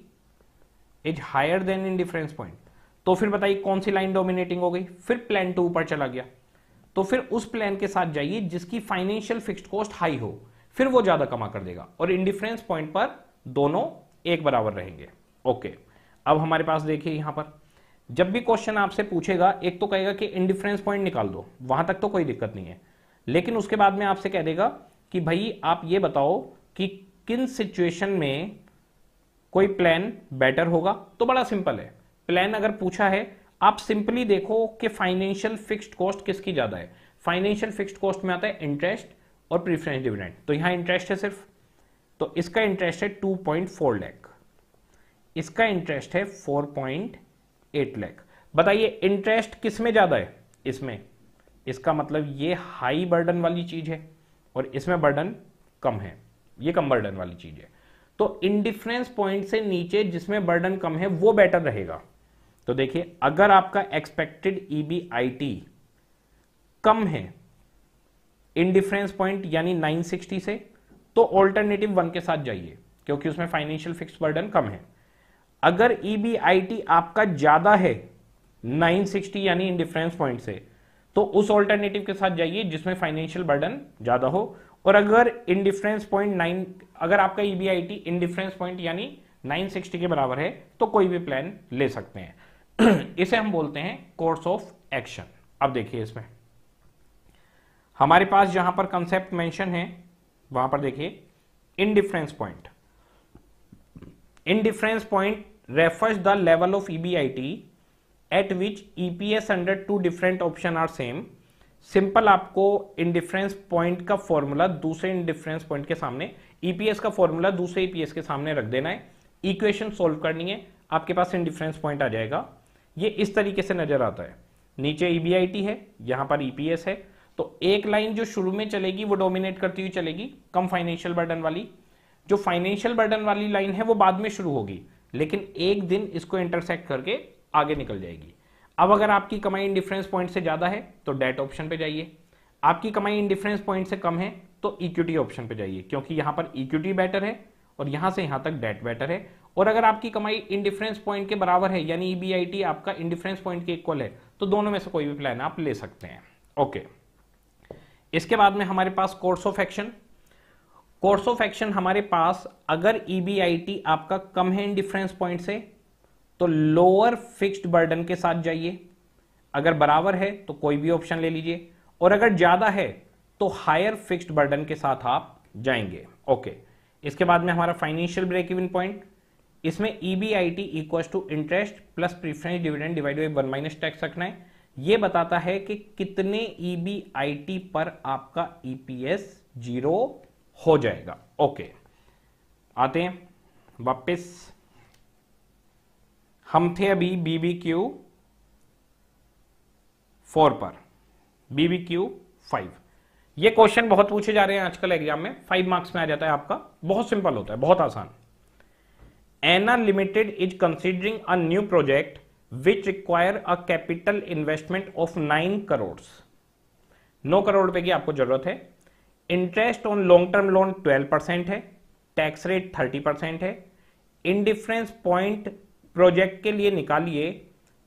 is higher than indifference point तो फिर बताइए कौन सी लाइन डोमिनेटिंग हो गई फिर प्लान टू ऊपर चला गया तो फिर उस प्लान के साथ जाइए जिसकी फाइनेंशियल फिक्स्ड कॉस्ट हाई हो फिर वो ज्यादा कमा कर देगा और इंडिफरेंस पॉइंट पर दोनों एक बराबर रहेंगे ओके अब हमारे पास देखिए यहां पर जब भी क्वेश्चन आपसे पूछेगा एक तो कहेगा कि इंडिफरेंस पॉइंट निकाल दो वहां तक तो कोई दिक्कत नहीं है लेकिन उसके बाद में आपसे कह देगा कि भाई आप ये बताओ कि किन सिचुएशन में कोई प्लान बेटर होगा तो बड़ा सिंपल है प्लान अगर पूछा है आप सिंपली देखो कि फाइनेंशियल फिक्स्ड कॉस्ट किसकी ज्यादा है फाइनेंशियल फिक्स्ड कॉस्ट में आता है इंटरेस्ट और प्रीफरेंस डिविडेंड तो यहां इंटरेस्ट है सिर्फ तो इसका इंटरेस्ट है 2.4 लैख इसका इंटरेस्ट है 4.8 लैख बताइए इंटरेस्ट किसमें ज्यादा है इसमें इसका मतलब ये हाई बर्डन वाली चीज है और इसमें बर्डन कम है ये कम बर्डन वाली चीज है तो इनडिफरेंस पॉइंट से नीचे जिसमें बर्डन कम है वो बेटर रहेगा तो देखिए अगर आपका एक्सपेक्टेड ईबीआईटी e कम है इनडिफरेंस पॉइंट यानी 960 से तो ऑल्टरनेटिव वन के साथ जाइए क्योंकि उसमें फाइनेंशियल फिक्स बर्डन कम है अगर ईबीआईटी e आपका ज्यादा है 960 यानी इन डिफरेंस पॉइंट से तो उस ऑल्टरनेटिव के साथ जाइए जिसमें फाइनेंशियल बर्डन ज्यादा हो और अगर इनडिफरेंस पॉइंट नाइन अगर आपका ईबीआईटी इनडिफरेंस पॉइंट यानी 960 के बराबर है तो कोई भी प्लान ले सकते हैं इसे हम बोलते हैं कोर्स ऑफ एक्शन अब देखिए इसमें हमारे पास जहां पर कंसेप्ट मेंशन है वहां पर देखिए indifference point indifference point refers the level of EBIT at which EPS under two different option are same simple आपको इनडिफरेंस पॉइंट का फॉर्मूला दूसरे इनडिफरेंस पॉइंट के सामने ईपीएस e का फॉर्मूला दूसरे ईपीएस e के सामने रख देना है इक्वेशन सोल्व करनी है आपके पास इनडिफरेंस पॉइंट आ जाएगा ये इस तरीके से नजर आता है नीचे ईबीआईटी e है यहां पर ईपीएस e है तो एक लाइन जो शुरू में चलेगी वो डोमिनेट करती हुई चलेगी कम फाइनेंशियल बर्डन वाली जो फाइनेंशियल बर्डन वाली लाइन है वो बाद में शुरू होगी लेकिन एक दिन इसको इंटरसेक्ट करके आगे निकल जाएगी अब अगर आपकी कमाई इन डिफरेंस पॉइंट से ज्यादा है तो डेट ऑप्शन पे जाइए आपकी कमाई इन डिफरेंस पॉइंट से कम है तो इक्विटी ऑप्शन पे जाइए क्योंकि यहां पर इक्विटी बेटर है और यहां से यहां तक डेट बेटर है और अगर आपकी कमाई इंडिफरेंस पॉइंट के बराबर है यानी ईबीआईटी e आपका इंडिफरेंस पॉइंट के इक्वल है तो दोनों में से कोई भी प्लान आप ले सकते हैं ओके इसके बाद में हमारे पास course of action course of action हमारे पास अगर ईबीआईटी e आपका कम है इंडिफरेंस पॉइंट से तो लोअर फिक्स्ड बर्डन के साथ जाइए अगर बराबर है तो कोई भी ऑप्शन ले लीजिए और अगर ज्यादा है तो हायर फिक्स्ड बर्डन के साथ आप जाएंगे ओके इसके बाद में हमारा फाइनेंशियल ब्रेक इवन पॉइंट इसमें EBIT equal equal to interest plus preference dividend divide by one minus tax रखना है ये बताता है कि कितने EBIT पर आपका EPS जीरो हो जाएगा ओके आते हैं वापस हम थे अभी BBQ क्यू फोर पर BBQ क्यू फाइव ये क्वेश्चन बहुत पूछे जा रहे हैं आजकल एग्जाम में फाइव मार्क्स में आ जाता है आपका बहुत सिंपल होता है बहुत आसान ANA limited is considering a new project which require a capital investment of nine crore 9 crore रुपए की आपको जरूरत है interest on long term loan twelve percent है टैक्स रेट थर्टी परसेंट है इनडिफरेंस पॉइंट प्रोजेक्ट के लिए निकालिए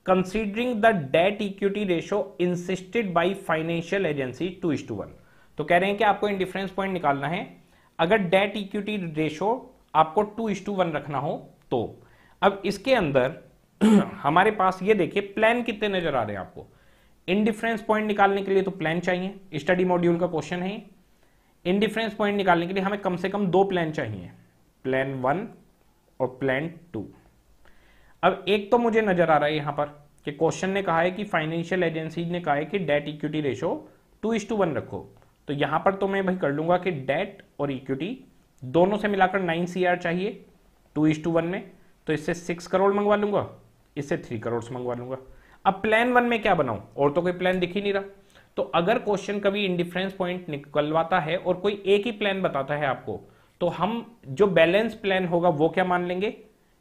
considering the debt equity ratio insisted by financial agency two is to one तो कह रहे हैं कि आपको इंडिफरेंस पॉइंट निकालना है अगर डेट इक्विटी रेशो आपको टू इस टू वन रखना हो तो अब इसके अंदर हमारे पास ये देखिए प्लान कितने नजर आ रहे हैं आपको इनडिफरेंस पॉइंट निकालने के लिए तो प्लान चाहिए स्टडी मॉड्यूल का क्वेश्चन है इनडिफरेंस पॉइंट निकालने के लिए हमें कम से कम दो प्लान चाहिए प्लान वन और प्लान टू अब एक तो मुझे नजर आ रहा है यहां पर कि क्वेश्चन ने कहा है कि फाइनेंशियल एजेंसी ने कहा है कि debt equity ratio two is to one रखो तो यहां पर तो मैं भाई कर लूंगा कि डेट और इक्विटी दोनों से मिलाकर नाइन सी चाहिए टू इज टू वन में तो इससे सिक्स करोड़ मंगवा लूंगा इससे थ्री करोड़ मंगवा लूंगा अब प्लान वन में क्या बनाऊं और तो कोई प्लान दिख ही नहीं रहा तो अगर क्वेश्चन कभी इंडिफरेंस पॉइंट निकलवाता है और कोई एक ही प्लान बताता है आपको तो हम जो बैलेंस प्लान होगा वो क्या मान लेंगे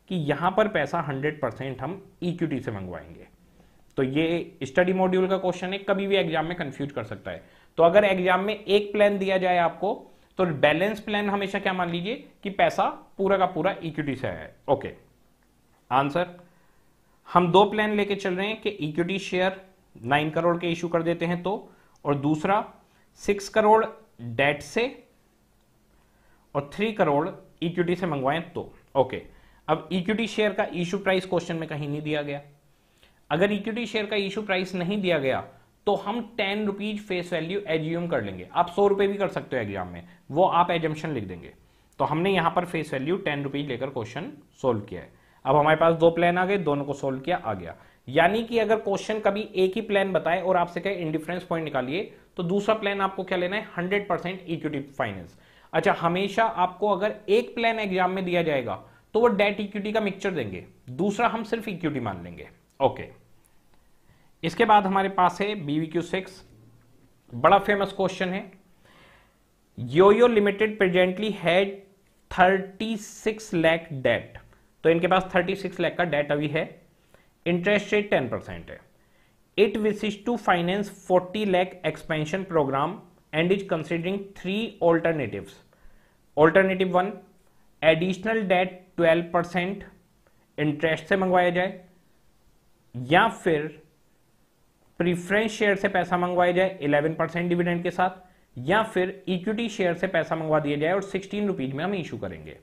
कि यहां पर पैसा 100 परसेंट हम इक्विटी से मंगवाएंगे तो ये स्टडी मॉड्यूल का क्वेश्चन है कभी भी एग्जाम में कंफ्यूज कर सकता है तो अगर एग्जाम में एक प्लान दिया जाए आपको तो बैलेंस प्लान हमेशा क्या मान लीजिए कि पैसा पूरा का पूरा इक्विटी से है ओके आंसर हम दो प्लान लेके चल रहे हैं कि इक्विटी शेयर नाइन करोड़ के इश्यू कर देते हैं तो और दूसरा सिक्स करोड़ डेट से और थ्री करोड़ इक्विटी से मंगवाएं तो ओके अब इक्विटी शेयर का इश्यू प्राइस क्वेश्चन में कहीं नहीं दिया गया अगर इक्विटी शेयर का इश्यू प्राइस नहीं दिया गया तो हम ten rupees face value assume कर लेंगे आप सौ रुपए भी कर सकते हो एग्जाम में वो आप एजम्पन लिख देंगे तो हमने यहां पर फेस वैल्यू टेन रुपीज लेकर क्वेश्चन सोल्व किया है अब हमारे पास दो प्लान आ गए दोनों को सोल्व किया आ गया यानी कि अगर क्वेश्चन कभी एक ही प्लान बताए और आपसे कहे इंडिफरेंस पॉइंट निकालिए तो दूसरा प्लान आपको क्या लेना है हंड्रेड परसेंट इक्विटी फाइनेंस अच्छा हमेशा आपको अगर एक प्लान एग्जाम में दिया जाएगा तो वो डेट इक्विटी का मिक्सचर देंगे दूसरा हम सिर्फ इक्विटी मान लेंगे ओके okay. इसके बाद हमारे पास है बीवी क्यू सिक्स बड़ा फेमस क्वेश्चन है Yoyo limited presently had 36 lakh debt तो इनके पास 36 लाख का डेट अभी है इंटरेस्ट रेट 10 परसेंट है it wishes to finance 40 lakh expansion program and is considering three alternative alternative one additional debt 12 percent interest से मंगवाया जाए या फिर प्रीफरेंस शेयर से पैसा मंगवाया जाए इलेवन परसेंट डिविडेंड के साथ या फिर इक्विटी शेयर से पैसा मंगवा दिया जाए और सिक्सटीन रुपीज में हम इशू करेंगे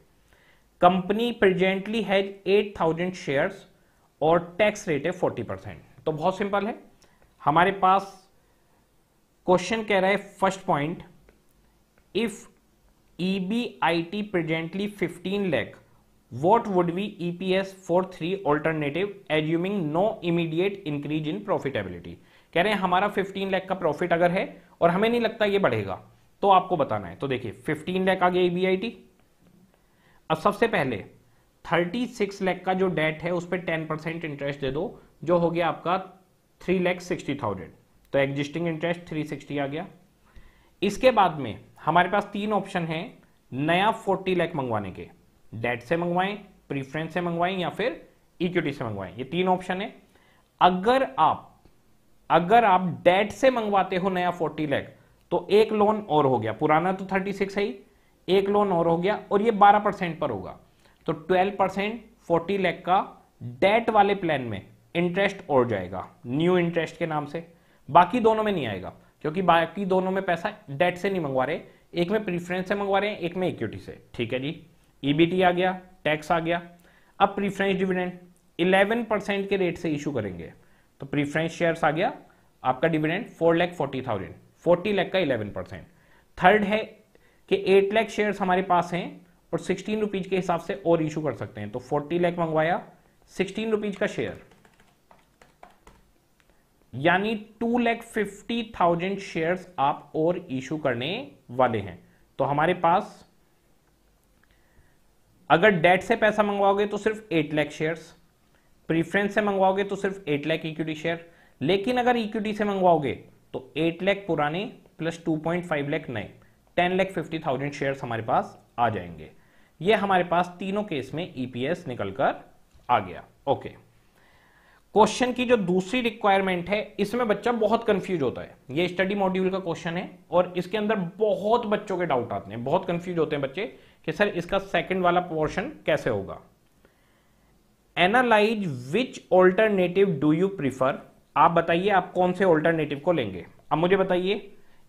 company presently has eight thousand share और टैक्स रेट है फोर्टी परसेंट तो बहुत सिंपल है हमारे पास क्वेश्चन कह रहा है first point if EBIT e presently 15 lakh what would be EPS for three alternative assuming no immediate increase in profitability कह रहे हैं हमारा 15 लाख का प्रॉफिट अगर है और हमें नहीं लगता ये बढ़ेगा तो आपको बताना है तो देखिए 15 लाख आ गया ईबीआईटी अब सबसे पहले 36 लाख का जो डेट है उस पर टेन परसेंट इंटरेस्ट दे दो जो हो गया आपका थ्री लैख सिक्सटी थाउजेंड तो एग्जिस्टिंग इंटरेस्ट थ्री सिक्सटी आ गया इसके बाद में हमारे पास तीन ऑप्शन है नया फोर्टी लैख मंगवाने के डेट से मंगवाएं प्रीफ्रेंस से मंगवाएं या फिर इक्विटी से मंगवाएं ये तीन ऑप्शन है अगर आप अगर आप डेट से मंगवाते हो नया फोर्टी लैख तो एक लोन और हो गया पुराना तो थर्टी सिक्स है ही एक लोन और हो गया और ये बारह परसेंट पर होगा तो ट्वेल्व परसेंट फोर्टी लैख का डेट वाले प्लान में इंटरेस्ट और जाएगा न्यू इंटरेस्ट के नाम से बाकी दोनों में नहीं आएगा क्योंकि बाकी दोनों में पैसा डेट से नहीं मंगवा रहे एक में प्रीफरेंस से मंगवा रहे हैं एक में इक्विटी से ठीक है जी ईबीटी e आ गया टैक्स आ गया अब प्रीफरेंस डिविडेंड 11 परसेंट के रेट से इशू करेंगे तो प्रीफ्रेंस शेयर्स आ गया आपका dividend four lakh forty thousand forty lakh का इलेवन परसेंट थर्ड है कि एट लैख शेयर्स हमारे पास हैं और सिक्सटीन रुपीज के हिसाब से और इशू कर सकते हैं तो फोर्टी लैख मंगवाया सिक्सटीन रुपीज का शेयर यानी two lakh fifty thousand shares आप और इशू करने वाले हैं तो हमारे पास अगर डेट से पैसा मंगवाओगे तो सिर्फ एट लैख शेयर्स प्रीफ्रेंस से मंगवाओगे तो सिर्फ एट लैख इक्विटी शेयर लेकिन अगर इक्विटी से मंगवाओगे तो एट लैख पुराने plus two point five lakh नए ten lakh fifty thousand share हमारे पास आ जाएंगे ये हमारे पास तीनों केस में ईपीएस e निकल कर आ गया ओके क्वेश्चन की जो दूसरी रिक्वायरमेंट है इसमें बच्चा बहुत कंफ्यूज होता है ये स्टडी मॉड्यूल का क्वेश्चन है और इसके अंदर बहुत बच्चों के डाउट आते हैं बहुत कंफ्यूज होते हैं बच्चे कि सर इसका सेकंड वाला पोर्शन कैसे होगा analyse which alternative do you prefer आप बताइए आप कौन से ऑल्टरनेटिव को लेंगे अब मुझे बताइए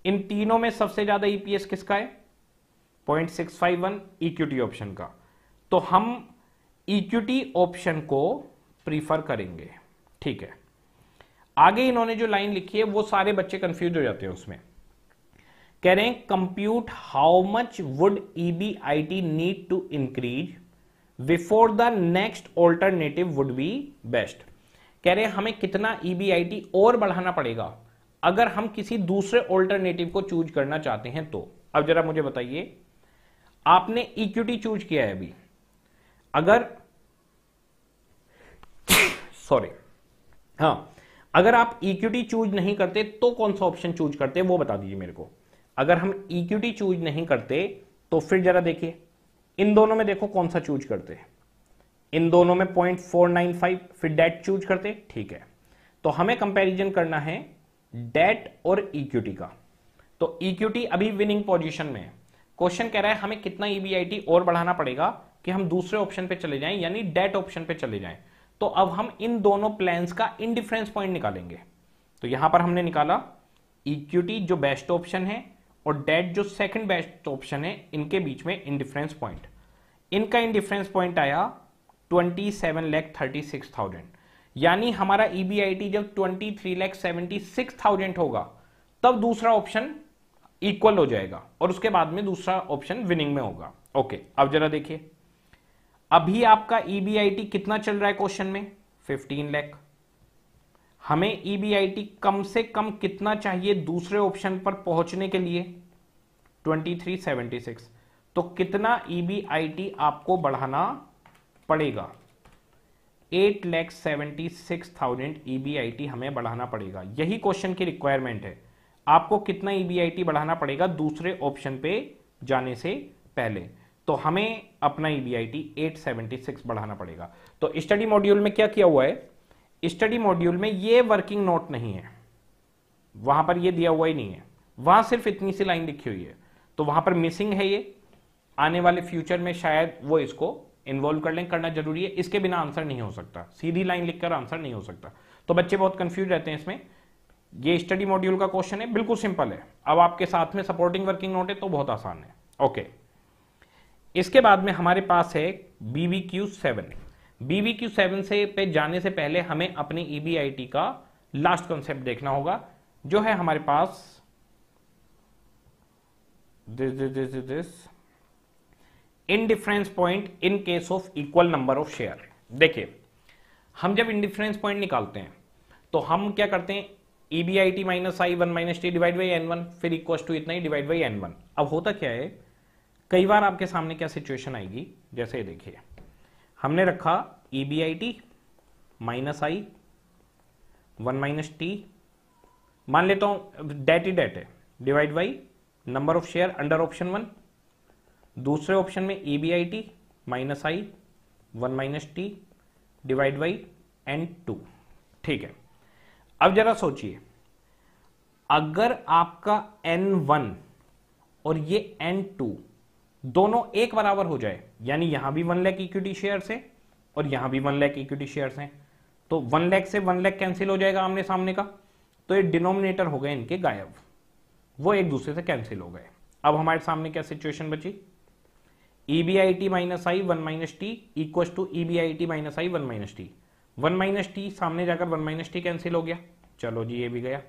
इन तीनों में सबसे ज्यादा ईपीएस e किसका है point six five one equity option का तो हम इक्विटी e ऑप्शन को प्रीफर करेंगे ठीक है आगे इन्होंने जो लाइन लिखी है वो सारे बच्चे कंफ्यूज हो जाते हैं उसमें कह रहे हैं compute how much would EBIT need to increase before the next alternative would be best कह रहे हैं हमें कितना ईबीआईटी e और बढ़ाना पड़ेगा अगर हम किसी दूसरे ऑल्टरनेटिव को चूज करना चाहते हैं तो अब जरा मुझे बताइए आपने इक्विटी e चूज किया है अभी अगर सॉरी हाँ अगर आप इक्विटी e चूज नहीं करते तो कौन सा ऑप्शन चूज करते वो बता दीजिए मेरे को अगर हम इक्विटी चूज नहीं करते तो फिर जरा देखिए इन दोनों में देखो कौन सा चूज करते इन दोनों में पॉइंट फोर नाइन फाइव फिर डेट चूज करते ठीक है तो हमें कंपेरिजन करना है डेट और इक्विटी का तो इक्विटी अभी विनिंग पोजिशन में है क्वेश्चन कह रहा है हमें कितना ईबीआईटी e और बढ़ाना पड़ेगा कि हम दूसरे ऑप्शन पे चले जाएं यानी डेट ऑप्शन पे चले जाएं तो अब हम इन दोनों प्लान्स का इनडिफरेंस पॉइंट निकालेंगे तो यहां पर हमने निकाला इक्विटी जो बेस्ट ऑप्शन है और डेट जो सेकंड बेस्ट ऑप्शन है इनके बीच में इनडिफरेंस पॉइंट इनका इनडिफरेंस पॉइंट आया twenty seven lakh thirty six thousand यानी हमारा ईबीआईटी e जब twenty three lakh seventy six thousand होगा तब दूसरा ऑप्शन इक्वल हो जाएगा और उसके बाद में दूसरा ऑप्शन विनिंग में होगा ओके अब जरा देखिए अभी आपका ईबीआईटी e कितना चल रहा है क्वेश्चन में फिफ्टीन लैख हमें ईबीआईटी e कम से कम कितना चाहिए दूसरे ऑप्शन पर पहुंचने के लिए 2376 तो कितना ईबीआईटी e आपको बढ़ाना पड़ेगा eight lakh seventy six thousand ई हमें बढ़ाना पड़ेगा यही क्वेश्चन की रिक्वायरमेंट है आपको कितना ई e बढ़ाना पड़ेगा दूसरे ऑप्शन पे जाने से पहले तो हमें अपना ई बी 876 बढ़ाना पड़ेगा तो स्टडी मॉड्यूल में क्या किया हुआ है स्टडी मॉड्यूल में ये वर्किंग नोट नहीं है वहां पर ये दिया हुआ ही नहीं है वहां सिर्फ इतनी सी लाइन लिखी हुई है तो वहां पर मिसिंग है ये आने वाले फ्यूचर में शायद वो इसको इन्वॉल्व कर लें करना जरूरी है इसके बिना आंसर नहीं हो सकता सीधी लाइन लिखकर आंसर नहीं हो सकता तो बच्चे बहुत कंफ्यूज रहते हैं इसमें ये स्टडी मॉड्यूल का क्वेश्चन है बिल्कुल सिंपल है अब आपके साथ में सपोर्टिंग वर्किंग नोट है तो बहुत आसान है ओके इसके बाद में हमारे पास है BB Q seven BBQ seven से पे जाने से पहले हमें अपने ईबीआईटी e का लास्ट कॉन्सेप्ट देखना होगा जो है हमारे पास this this this this indifference point in case of equal number of share देखिए हम जब इनडिफरेंस पॉइंट निकालते हैं तो हम क्या करते हैं E B I T minus I one minus T divide by N one फिर इक्वल टू इतना ही डिवाइड बाई एन वन अब होता क्या है कई बार आपके सामने क्या सिचुएशन आएगी जैसे देखिए हमने रखा E B I T minus I one minus T मान लेता हूं डेट ही डेट है divide by number of share under option one दूसरे ऑप्शन में E B I T minus I one minus T divide by N two ठीक है अब जरा सोचिए अगर आपका एन वन और ये एन टू दोनों एक बराबर हो जाए यानी यहां भी वन लैख इक्विटी शेयर है और यहां भी वन लैख इक्विटी शेयर से तो वन लैख से वन लैख कैंसिल हो जाएगा आमने सामने का तो ये डिनोमिनेटर हो गए इनके गायब वो एक दूसरे से कैंसिल हो गए अब हमारे सामने क्या सिचुएशन बची E B I minus I one minus T equal to E B I T minus I one minus T one minus T सामने जाकर वन माइनस टी कैंसिल हो गया चलो जी ये भी गया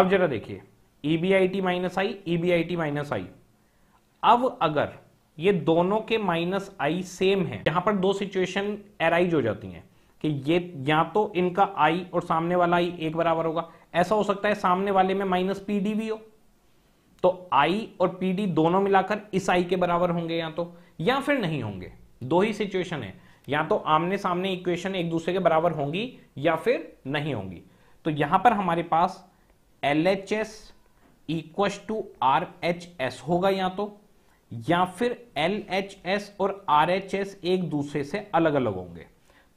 अब जरा देखिए E B I T minus I E B I T minus I अब अगर ये दोनों के माइनस आई सेम है यहां पर दो सिचुएशन एराइज हो जाती हैं कि ये या तो इनका आई और सामने वाला आई एक बराबर होगा ऐसा हो सकता है सामने वाले में माइनस पीडी भी हो तो आई और पीडी दोनों मिलाकर इस आई के बराबर होंगे या तो या फिर नहीं होंगे दो ही सिचुएशन है या तो आमने सामने इक्वेशन एक दूसरे के बराबर होंगी या फिर नहीं होंगी तो यहां पर हमारे पास L H S equal to R H S होगा या तो या फिर एल एच एस और आर एच एस एक दूसरे से अलग अलग होंगे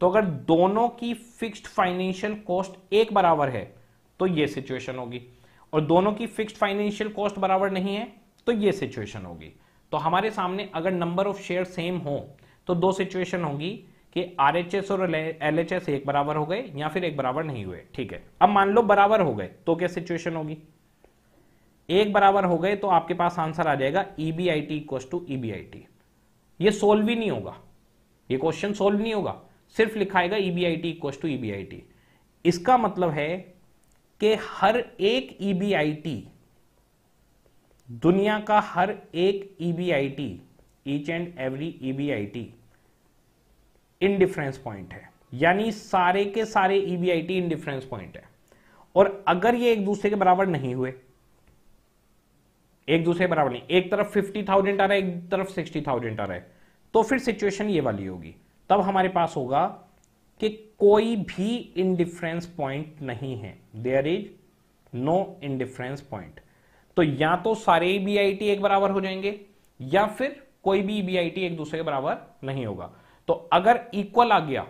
तो अगर दोनों की फिक्स्ड फाइनेंशियल कॉस्ट एक बराबर है तो यह सिचुएशन होगी और दोनों की फिक्स्ड फाइनेंशियल कॉस्ट बराबर नहीं है तो यह सिचुएशन होगी तो हमारे सामने अगर नंबर ऑफ शेयर सेम हो तो दो सिचुएशन होगी कि आर और एल एक बराबर हो गए या फिर एक बराबर नहीं हुए ठीक है अब मान लो बराबर हो गए तो क्या सिचुएशन होगी एक बराबर हो गए तो आपके पास आंसर आ जाएगा ईबीआईटी इक्व टू ईबीआईटी ये सोल्व ही नहीं होगा ये क्वेश्चन सोल्व नहीं होगा सिर्फ लिखाएगा ईबीआईटी इक्व टू ईबीआईटी इसका मतलब है कि हर एक ईबीआईटी e दुनिया का हर एक EBIT each and every EBIT indifference point है यानी सारे के सारे ईबीआईटी इन डिफरेंस पॉइंट है और अगर ये एक दूसरे के बराबर नहीं हुए एक दूसरे बराबर नहीं एक तरफ फिफ्टी थाउजेंड आ रहा है एक तरफ सिक्सटी थाउजेंड आ रहा है तो फिर सिचुएशन ये वाली होगी तब हमारे पास होगा कि कोई भी इनडिफरेंस पॉइंट नहीं है there is no indifference point तो या तो सारे बी आई टी एक बराबर हो जाएंगे या फिर कोई भी बी आई टी एक दूसरे के बराबर नहीं होगा तो अगर इक्वल आ गया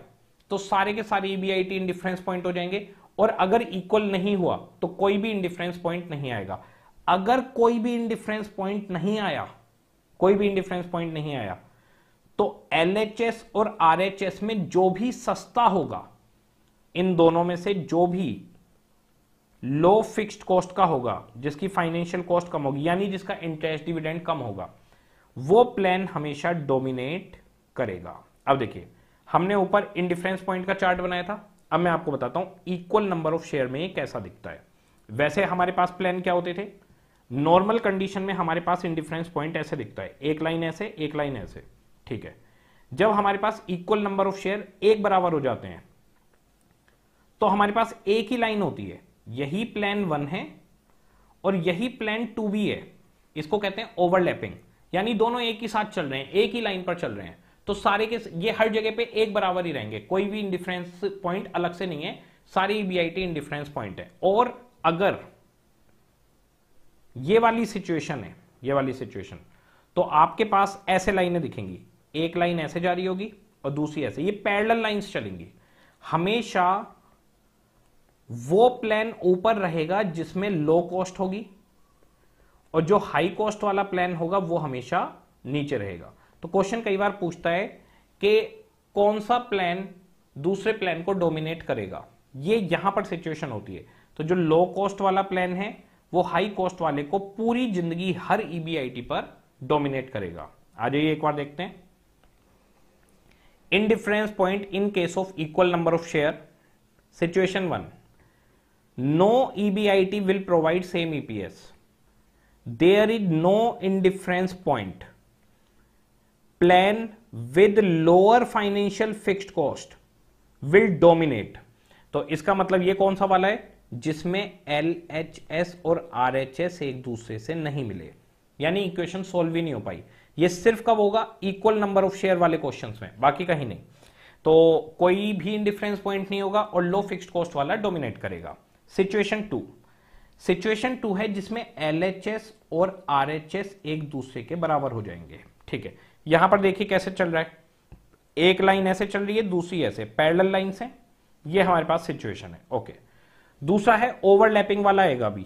तो सारे के सारे B I T indifference point हो जाएंगे और अगर इक्वल नहीं हुआ तो कोई भी इनडिफरेंस पॉइंट नहीं आएगा अगर कोई भी इंडिफरेंस पॉइंट नहीं आया कोई भी इंडिफरेंस पॉइंट नहीं आया तो एलएचएस और आरएचएस में जो भी सस्ता होगा इन दोनों में से जो भी लो फिक्स्ड कॉस्ट का होगा जिसकी फाइनेंशियल कॉस्ट कम होगी यानी जिसका इंटरेस्ट डिविडेंड कम होगा वो प्लान हमेशा डोमिनेट करेगा अब देखिए हमने ऊपर इनडिफरेंस पॉइंट का चार्ट बनाया था अब मैं आपको बताता हूं इक्वल नंबर ऑफ शेयर में कैसा दिखता है वैसे हमारे पास प्लान क्या होते थे नॉर्मल कंडीशन में हमारे पास इंडिफरेंस पॉइंट ऐसे दिखता है एक लाइन ऐसे एक लाइन ऐसे ठीक है जब हमारे पास इक्वल नंबर ऑफ शेयर एक बराबर हो जाते हैं तो हमारे पास एक ही लाइन होती है यही प्लान वन है और यही प्लान टू भी है इसको कहते हैं ओवरलैपिंग यानी दोनों एक ही साथ चल रहे हैं एक ही लाइन पर चल रहे हैं तो सारे के ये हर जगह पे एक बराबर ही रहेंगे कोई भी इंडिफरेंस पॉइंट अलग से नहीं है सारी B I T indifference point है और अगर ये वाली सिचुएशन है ये वाली सिचुएशन तो आपके पास ऐसे लाइनें दिखेंगी एक लाइन ऐसे जा रही होगी और दूसरी ऐसे ये पैरेलल लाइंस चलेंगी हमेशा वो प्लान ऊपर रहेगा जिसमें लो कॉस्ट होगी और जो हाई कॉस्ट वाला प्लान होगा वो हमेशा नीचे रहेगा तो क्वेश्चन कई बार पूछता है कि कौन सा प्लान दूसरे प्लान को डोमिनेट करेगा ये यहां पर सिचुएशन होती है तो जो लो कॉस्ट वाला प्लान है वो हाई कॉस्ट वाले को पूरी जिंदगी हर ईबीआईटी e पर डोमिनेट करेगा आ जाइए एक बार देखते हैं indifference point in case of equal number of share situation one no EBIT will provide same EPS there is no indifference point plan with lower financial fixed cost will dominate तो इसका मतलब ये कौन सा वाला है जिसमें एल एच एस और आर एच एस एक दूसरे से नहीं मिले यानी इक्वेशन सोल्व ही नहीं हो पाई ये सिर्फ कब होगा इक्वल नंबर ऑफ शेयर वाले क्वेश्चन में बाकी कहीं नहीं तो कोई भी इंडिफरेंस पॉइंट नहीं होगा और लो फिक्स्ड कॉस्ट वाला डोमिनेट करेगा सिचुएशन टू सिचुएशन टू है जिसमें एल एच एस और आर एच एस एक दूसरे के बराबर हो जाएंगे ठीक है यहां पर देखिए कैसे चल रहा है एक लाइन ऐसे चल रही है दूसरी ऐसे पैरेलल लाइन से ये हमारे पास सिचुएशन है ओके okay. दूसरा है ओवरलैपिंग वाला आएगा अभी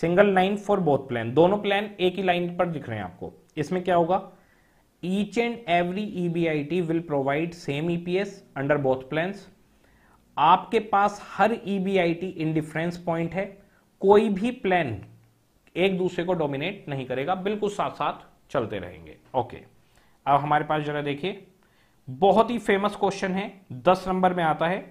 single line for both plan दोनों प्लान एक ही लाइन पर दिख रहे हैं आपको इसमें क्या होगा each and every EBIT will provide same EPS under both plan आपके पास हर ईबीआईटी इंडिफरेंस पॉइंट है कोई भी प्लान एक दूसरे को डोमिनेट नहीं करेगा बिल्कुल साथ साथ चलते रहेंगे ओके अब हमारे पास जरा देखिए बहुत ही फेमस क्वेश्चन है दस नंबर में आता है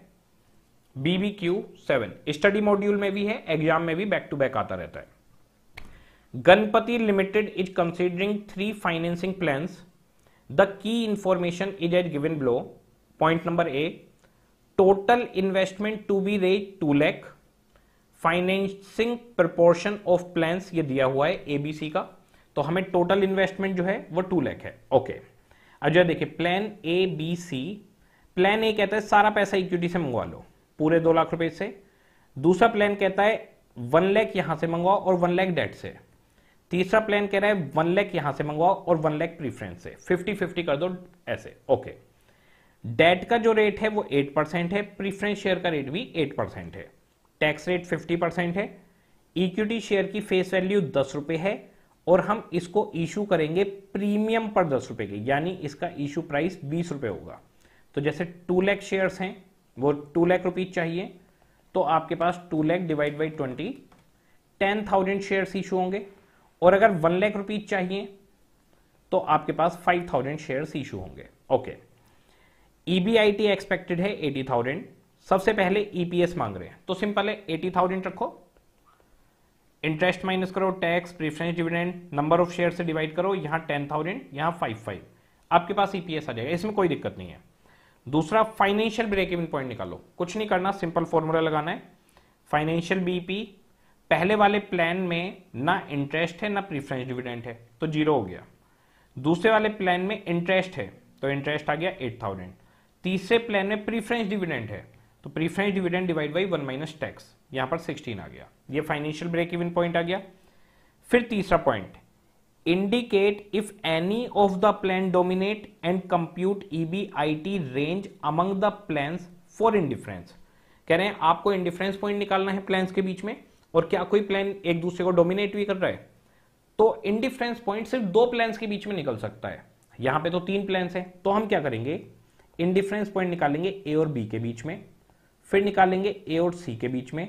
BB Q seven study module में भी है एग्जाम में भी बैक टू बैक आता रहता है Ganpati limited is considering three financing plan the key information is as given below point number A total investment to be raise two lakh financing proportion of plan ये दिया हुआ है एबीसी का तो हमें टोटल इन्वेस्टमेंट जो है वो टू लैख है ओके okay. देखिए plan A B C plan A कहता है सारा पैसा इक्विटी से मंगवा लो पूरे दो लाख रुपए से दूसरा प्लान कहता है वन लैख यहां से मंगवाओ और वन लैख डेट से तीसरा प्लान कह रहा है वन लैख यहां से मंगवाओ और वन लैख प्रीफरेंस से फिफ्टी फिफ्टी कर दो ऐसे ओके डेट का जो रेट है वो एट परसेंट है प्रीफरेंस शेयर का रेट भी एट परसेंट है टैक्स रेट फिफ्टी परसेंट है इक्विटी शेयर की फेस वैल्यू दस रुपए है और हम इसको इशू करेंगे प्रीमियम पर दस रुपए की यानी इसका इशू प्राइस बीस रुपए होगा तो जैसे टू लैख शेयर्स हैं वो टू लैख रुपीज चाहिए तो आपके पास two lakh divide by twenty ten thousand share issue होंगे और अगर वन लैख रुपीज चाहिए तो आपके पास फाइव थाउजेंड शेयर इशू होंगे ओके ईबीआईटी एक्सपेक्टेड है एटी थाउजेंड सबसे पहले ईपीएस e मांग रहे हैं तो सिंपल है एटी थाउजेंड रखो इंटरेस्ट माइनस करो tax preference dividend number of share से डिवाइड करो यहां टेन थाउजेंड यहां फाइव फाइव आपके पास ईपीएस e आ जाएगा इसमें कोई दिक्कत नहीं है दूसरा फाइनेंशियल ब्रेक इवन पॉइंट निकालो कुछ नहीं करना सिंपल फॉर्मूला लगाना है फाइनेंशियल बीपी पहले वाले प्लान में ना इंटरेस्ट है ना प्रीफरेंस डिविडेंट है तो जीरो हो गया दूसरे वाले प्लान में इंटरेस्ट है तो इंटरेस्ट आ गया एट थाउजेंड तीसरे प्लान में प्रीफरेंस डिविडेंट है तो preference dividend divide by one minus tax यहां पर सिक्सटीन आ गया ये फाइनेंशियल ब्रेक इवन पॉइंट आ गया फिर तीसरा point indicate if any of the plan dominate and compute EBIT range among the plans for indifference कह रहे हैं आपको इंडिफरेंस पॉइंट निकालना है प्लान के बीच में और क्या कोई प्लान एक दूसरे को डोमिनेट भी कर रहा है तो इंडिफरेंस पॉइंट सिर्फ दो प्लान के बीच में निकल सकता है यहां पे तो तीन प्लान हैं तो हम क्या करेंगे इंडिफरेंस पॉइंट निकालेंगे ए और बी के बीच में फिर निकालेंगे ए और सी के बीच में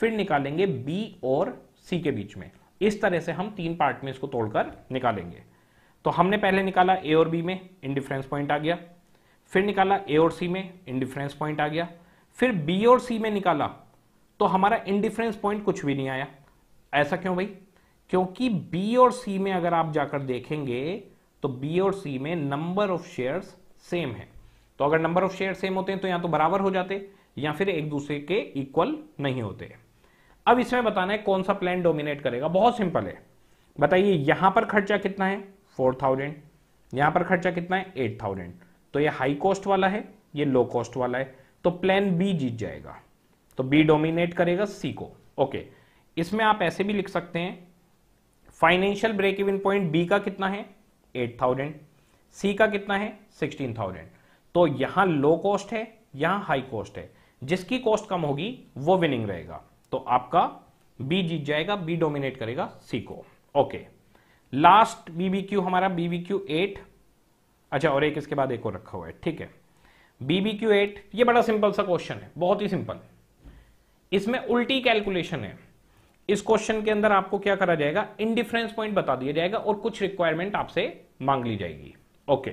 फिर निकालेंगे बी और सी के बीच में इस तरह से हम तीन पार्ट में इसको तोड़कर निकालेंगे तो हमने पहले निकाला ए और बी में इंडिफरेंस पॉइंट आ गया फिर निकाला ए और सी में इंडिफरेंस पॉइंट आ गया फिर बी और सी में निकाला तो हमारा इंडिफरेंस पॉइंट कुछ भी नहीं आया ऐसा क्यों भाई क्योंकि बी और सी में अगर आप जाकर देखेंगे तो बी और सी में नंबर ऑफ शेयर्स सेम है तो अगर नंबर ऑफ शेयर सेम होते हैं तो या तो बराबर हो जाते या फिर एक दूसरे के इक्वल नहीं होते हैं अब इसमें बताना है कौन सा प्लान डोमिनेट करेगा बहुत सिंपल है बताइए यहां पर खर्चा कितना है फोर थाउजेंड यहां पर खर्चा कितना है एट थाउजेंड तो ये हाई कॉस्ट वाला है ये लो कॉस्ट वाला है तो प्लान बी जीत जाएगा तो बी डोमिनेट करेगा सी को ओके इसमें आप ऐसे भी लिख सकते हैं financial break even point B का कितना है एट थाउजेंड सी का कितना है सिक्सटीन थाउजेंड तो यहां लो कॉस्ट है यहां हाई कॉस्ट है जिसकी कॉस्ट कम होगी वो विनिंग रहेगा तो आपका बी जीत जाएगा बी डोमिनेट करेगा सी को ओके लास्ट बीबीक्यू हमारा बीबीक्यू एट अच्छा और एक इसके बाद एक और रखा हुआ है ठीक है बीबीक्यू एट ये बड़ा सिंपल सा क्वेश्चन है बहुत ही सिंपल इसमें उल्टी कैलकुलेशन है इस क्वेश्चन के अंदर आपको क्या करा जाएगा इनडिफरेंस पॉइंट बता दिया जाएगा और कुछ रिक्वायरमेंट आपसे मांग ली जाएगी okay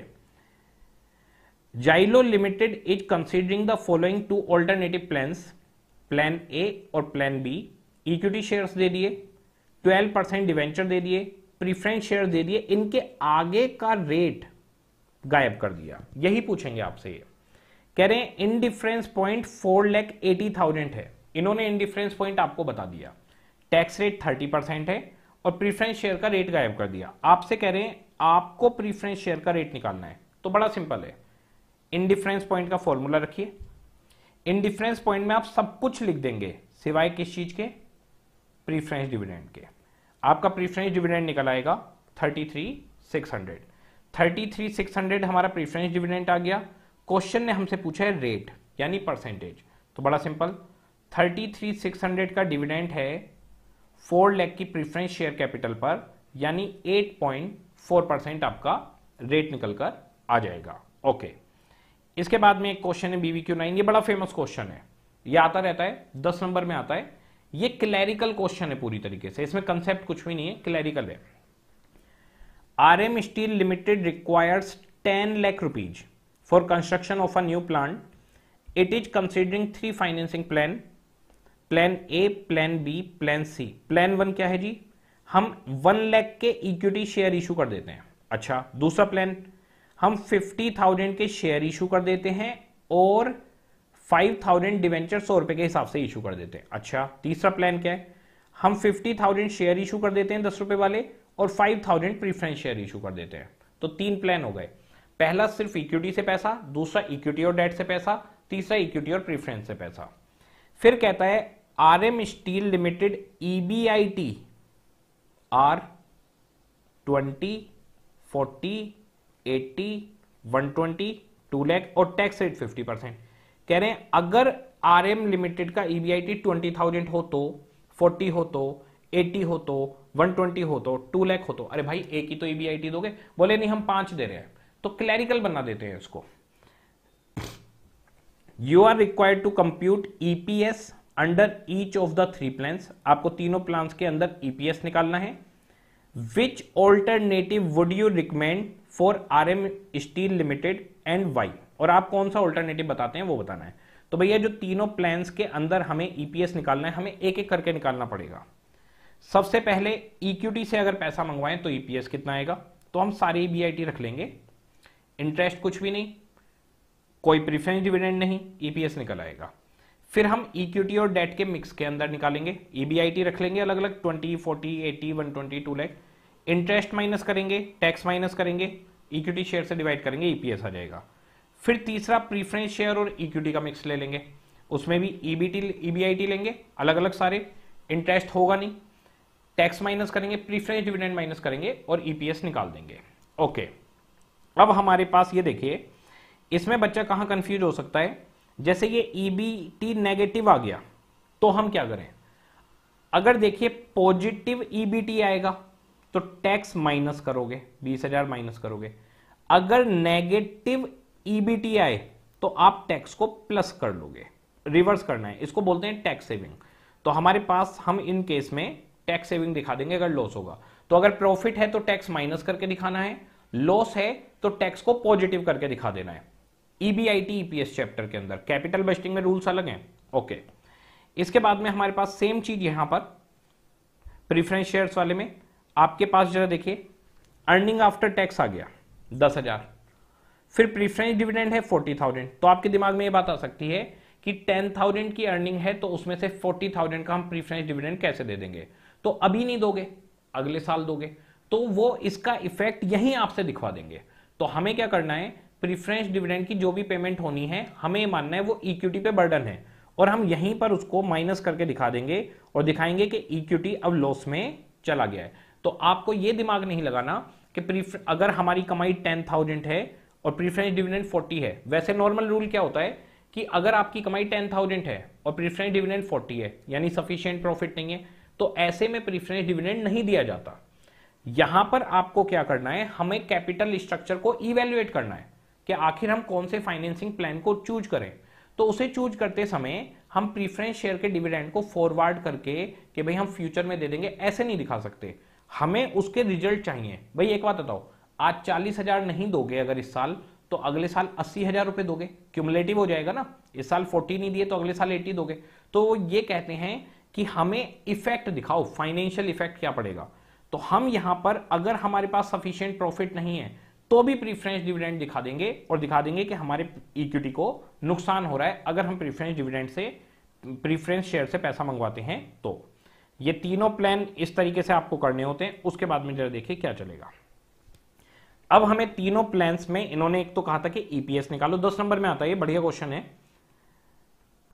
Xylo limited is considering the following two alternative plans plan A और प्लान बी इक्विटी शेयर्स दे दिए 12 परसेंट डिवेंचर दे दिए प्रीफ्रेंस शेयर दे दिए इनके आगे का रेट गायब कर दिया यही पूछेंगे आपसे ये कह रहे हैं difference point four lakh eighty thousand है इन्होंने इनडिफरेंस पॉइंट आपको बता दिया टैक्स रेट थर्टी परसेंट है और प्रीफ्रेंस शेयर का रेट गायब कर दिया आपसे कह रहे हैं आपको प्रीफ्रेंस शेयर का रेट निकालना है तो बड़ा सिंपल है इनडिफरेंस पॉइंट का फॉर्मूला रखिए इनडिफरेंस पॉइंट में आप सब कुछ लिख देंगे सिवाय किस चीज के प्रीफरेंस डिविडेंड के आपका प्रीफरेंस डिविडेंड निकल आएगा thirty three six hundred thirty three six hundred हमारा प्रीफरेंस डिविडेंड आ गया क्वेश्चन ने हमसे पूछा है रेट यानी परसेंटेज तो बड़ा simple thirty three six hundred का डिविडेंड है फोर लैख की प्रीफरेंस शेयर कैपिटल पर यानी एट पॉइंट फोर परसेंट आपका रेट निकलकर आ जाएगा ओके okay. इसके बाद में एक क्वेश्चन है बीवी क्यू नाइन ये बड़ा फेमस क्वेश्चन है ये आता रहता है दस नंबर में आता है ये क्लैरिकल क्वेश्चन है पूरी तरीके से इसमें कंसेप्ट कुछ भी नहीं है क्लैरिकल है R M steel limited requires ten lakh rupees for construction of a new plant it is considering three financing plan plan A plan B plan C plan one क्या है जी हम वन लैख के इक्विटी शेयर इशू कर देते हैं अच्छा दूसरा प्लान हम फिफ्टी थाउजेंड के शेयर इशू कर देते हैं और फाइव थाउजेंड डिवेंचर सौ रुपए के हिसाब से इशू कर देते हैं अच्छा तीसरा प्लान क्या है हम फिफ्टी थाउजेंड शेयर इशू कर देते हैं दस रुपए वाले और five thousand preference share issue कर देते हैं तो तीन प्लान हो गए पहला सिर्फ इक्विटी से पैसा दूसरा इक्विटी और डेट से पैसा तीसरा इक्विटी और प्रीफरेंस से पैसा फिर कहता है R M steel limited EBIT are twenty forty eighty one twenty two lakh और टैक्स रेट फिफ्टी परसेंट कह रहे हैं अगर आर एम लिमिटेड का E B I T twenty thousand हो तो फोर्टी हो तो एट्टी हो तो वन ट्वेंटी हो तो टू लैख हो तो अरे भाई एक ही तो ई बी आई टी दोगे बोले नहीं हम पांच दे रहे हैं तो क्लैरिकल बना देते हैं इसको you are required to compute EPS under each of the three plan आपको तीनों प्लान के अंदर ईपीएस e निकालना है which alternative would you recommend for R M steel limited and why और आप कौन सा ऑल्टरनेटिव बताते हैं वो बताना है तो भैया जो तीनों प्लान के अंदर हमें ईपीएस e निकालना है हमें एक एक करके निकालना पड़ेगा सबसे पहले इक्विटी e से अगर पैसा मंगवाएं तो ईपीएस e कितना आएगा तो हम सारी टी रख लेंगे इंटरेस्ट कुछ भी नहीं कोई प्रिफरेंस डिविडेंड नहीं ईपीएस निकल आएगा फिर हम इक्विटी और डेट के मिक्स के अंदर निकालेंगे ईबीआईटी रख लेंगे अलग अलग twenty forty eighty one twenty two lakh interest minus करेंगे टैक्स माइनस करेंगे इक्विटी शेयर से डिवाइड करेंगे ईपीएस आ जाएगा फिर तीसरा प्रीफरेंस शेयर और इक्विटी का मिक्स ले लेंगे उसमें भी ईबीटी ईबीआईटी लेंगे अलग अलग सारे इंटरेस्ट होगा नहीं टैक्स माइनस करेंगे प्रीफरेंस डिविडेंड माइनस करेंगे और ईपीएस निकाल देंगे ओके अब हमारे पास ये देखिए इसमें बच्चा कहाँ कंफ्यूज हो सकता है जैसे ये ईबीटी नेगेटिव आ गया तो हम क्या करें अगर देखिए पॉजिटिव ईबीटी आएगा तो टैक्स माइनस करोगे बीस हजार माइनस करोगे अगर नेगेटिव ईबीटी e आए तो आप टैक्स को प्लस कर लोगे रिवर्स करना है इसको बोलते हैं टैक्स सेविंग तो हमारे पास हम इन केस में टैक्स सेविंग दिखा देंगे अगर लॉस होगा तो अगर प्रॉफिट है तो टैक्स माइनस करके दिखाना है लॉस है तो टैक्स को पॉजिटिव करके दिखा देना है ईबीआईटी ईपीएस चैप्टर के अंदर कैपिटल बेस्टिंग में रूल्स अलग हैं ओके इसके बाद में हमारे पास सेम चीज यहां पर प्रिफरेंस शेयर्स वाले में आपके पास जरा देखिए अर्निंग आफ्टर टैक्स आ गया दस हजार फिर प्रीफरेंस डिविडेंड है फोर्टी थाउजेंड तो आपके दिमाग में ये बात आ सकती है कि टेन थाउजेंड की अर्निंग है तो उसमें से फोर्टी थाउजेंड का हम प्रीफरेंस डिविडेंड कैसे दे देंगे तो अभी नहीं दोगे अगले साल दोगे तो वो इसका इफेक्ट यहीं आपसे दिखवा देंगे तो हमें क्या करना है प्रीफरेंस डिविडेंड की जो भी पेमेंट होनी है हमें मानना है वो इक्विटी पे बर्डन है और हम यहीं पर उसको माइनस करके दिखा देंगे और दिखाएंगे कि इक्विटी अब लॉस में चला गया है तो आपको यह दिमाग नहीं लगाना कि अगर हमारी कमाई टेन थाउजेंड है और प्रीफरेंस डिविडेंड फोर्टी है वैसे नॉर्मल रूल क्या होता है कि अगर आपकी कमाई टेन थाउजेंड है और प्रीफरेंस डिविडेंड फोर्टी है यानी सफिशियंट प्रॉफिट नहीं है तो ऐसे में प्रीफरेंस डिविडेंड नहीं दिया जाता यहां पर आपको क्या करना है हमें कैपिटल स्ट्रक्चर को इवेल्युएट करना है कि आखिर हम कौन से फाइनेंसिंग प्लान को चूज करें तो उसे चूज करते समय हम प्रीफरेंस शेयर के डिविडेंड को फॉरवर्ड करके कि भाई हम फ्यूचर में दे देंगे ऐसे नहीं दिखा सकते हमें उसके रिजल्ट चाहिए भाई एक बात बताओ आज चालीस हजार नहीं दोगे अगर इस साल तो अगले साल अस्सी हजार रुपए दोगे क्यूमुलेटिव हो जाएगा ना इस साल फोर्टी नहीं दिए तो अगले साल एटी दोगे तो ये कहते हैं कि हमें इफेक्ट दिखाओ फाइनेंशियल इफेक्ट क्या पड़ेगा तो हम यहां पर अगर हमारे पास सफिशियंट प्रॉफिट नहीं है तो भी प्रीफरेंस डिविडेंड दिखा देंगे और दिखा देंगे कि हमारे इक्विटी को नुकसान हो रहा है अगर हम प्रीफरेंस डिविडेंड से प्रीफरेंस शेयर से पैसा मंगवाते हैं तो ये तीनों प्लान इस तरीके से आपको करने होते हैं उसके बाद में जरा देखिए क्या चलेगा अब हमें तीनों प्लान में इन्होंने एक तो कहा था कि ईपीएस e निकालो दस नंबर में आता है बढ़िया क्वेश्चन है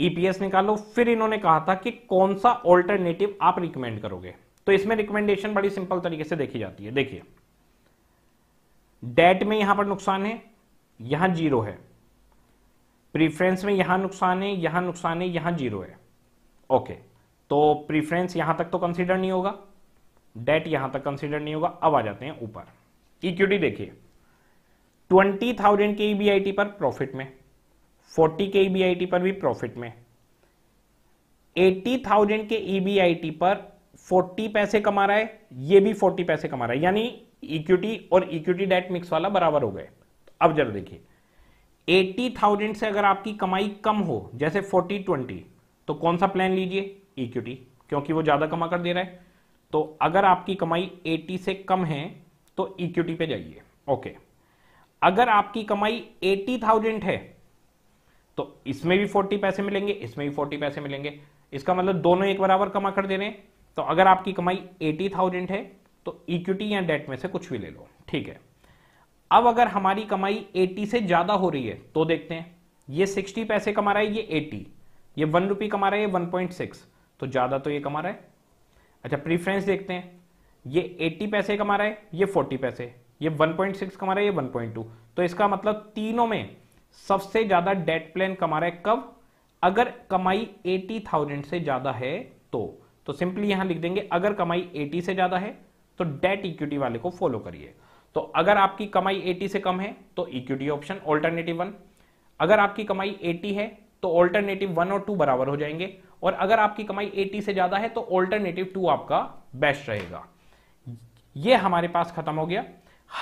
ईपीएस e निकालो फिर इन्होंने कहा था कि कौन सा ऑल्टरनेटिव आप रिकमेंड करोगे तो इसमें रिकमेंडेशन बड़ी सिंपल तरीके से देखी जाती है देखिए डेट में यहां पर नुकसान है यहां जीरो है प्रीफ्रेंस में यहां नुकसान है यहां नुकसान है यहां जीरो है ओके okay. तो प्रीफरेंस यहां तक तो कंसिडर नहीं होगा डेट यहां तक कंसिडर नहीं होगा अब आ जाते हैं ऊपर इक्विटी देखिए ट्वेंटी थाउजेंड के ईबीआईटी पर प्रॉफिट में फोर्टी के ईबीआईटी पर भी प्रॉफिट में 80,000 के ईबीआईटी पर फोर्टी पैसे कमा रहा है ये भी फोर्टी पैसे कमा रहा है यानी इक्विटी और इक्विटी डेट मिक्स वाला बराबर हो गए अब जरा देखिए एट्टी थाउजेंड से अगर आपकी कमाई कम हो जैसे फोर्टी ट्वेंटी तो कौन सा प्लान लीजिए इक्विटी e क्योंकि वो ज़्यादा कमा कर दे रहा है तो अगर आपकी कमाई 80 से कम है तो इक्विटी e पे जाइए ओके अगर आपकी कमाई 80,000 है तो इसमें भी 40 पैसे मिलेंगे इसमें भी 40 पैसे मिलेंगे इसका मतलब दोनों एक बराबर कमा कर दे रहे हैं तो अगर आपकी कमाई 80,000 है तो इक्विटी e या डेट में से कुछ भी ले लो ठीक है अब अगर हमारी कमाई 80 से ज़्यादा हो रही है तो देखते हैं ये 60 पैसे कमा रहा है ये 80 ये वन रुपी कमा रहा है ये 1.6 तो ज़्यादा तो ये कमा रहा है अच्छा प्रीफ्रेंस देखते हैं ये 80 पैसे कमा रहा है ये 40 पैसे ये 1.6 कमा रहा है ये 1.2 तो इसका मतलब तीनों में सबसे ज़्यादा डेट प्लान कमा रहा है कब अगर कमाई 80,000 से ज़्यादा है तो तो सिंपली यहां लिख देंगे अगर कमाई 80 से ज़्यादा है तो डेट इक्विटी वाले को फॉलो करिए तो अगर आपकी कमाई 80 से कम है तो इक्विटी ऑप्शन ऑल्टरनेटिव वन अगर आपकी कमाई 80 है तो ऑल्टरनेटिव वन और टू बराबर हो जाएंगे और अगर आपकी कमाई 80 से ज्यादा है तो ऑल्टरनेटिव टू आपका बेस्ट रहेगा ये हमारे पास खत्म हो गया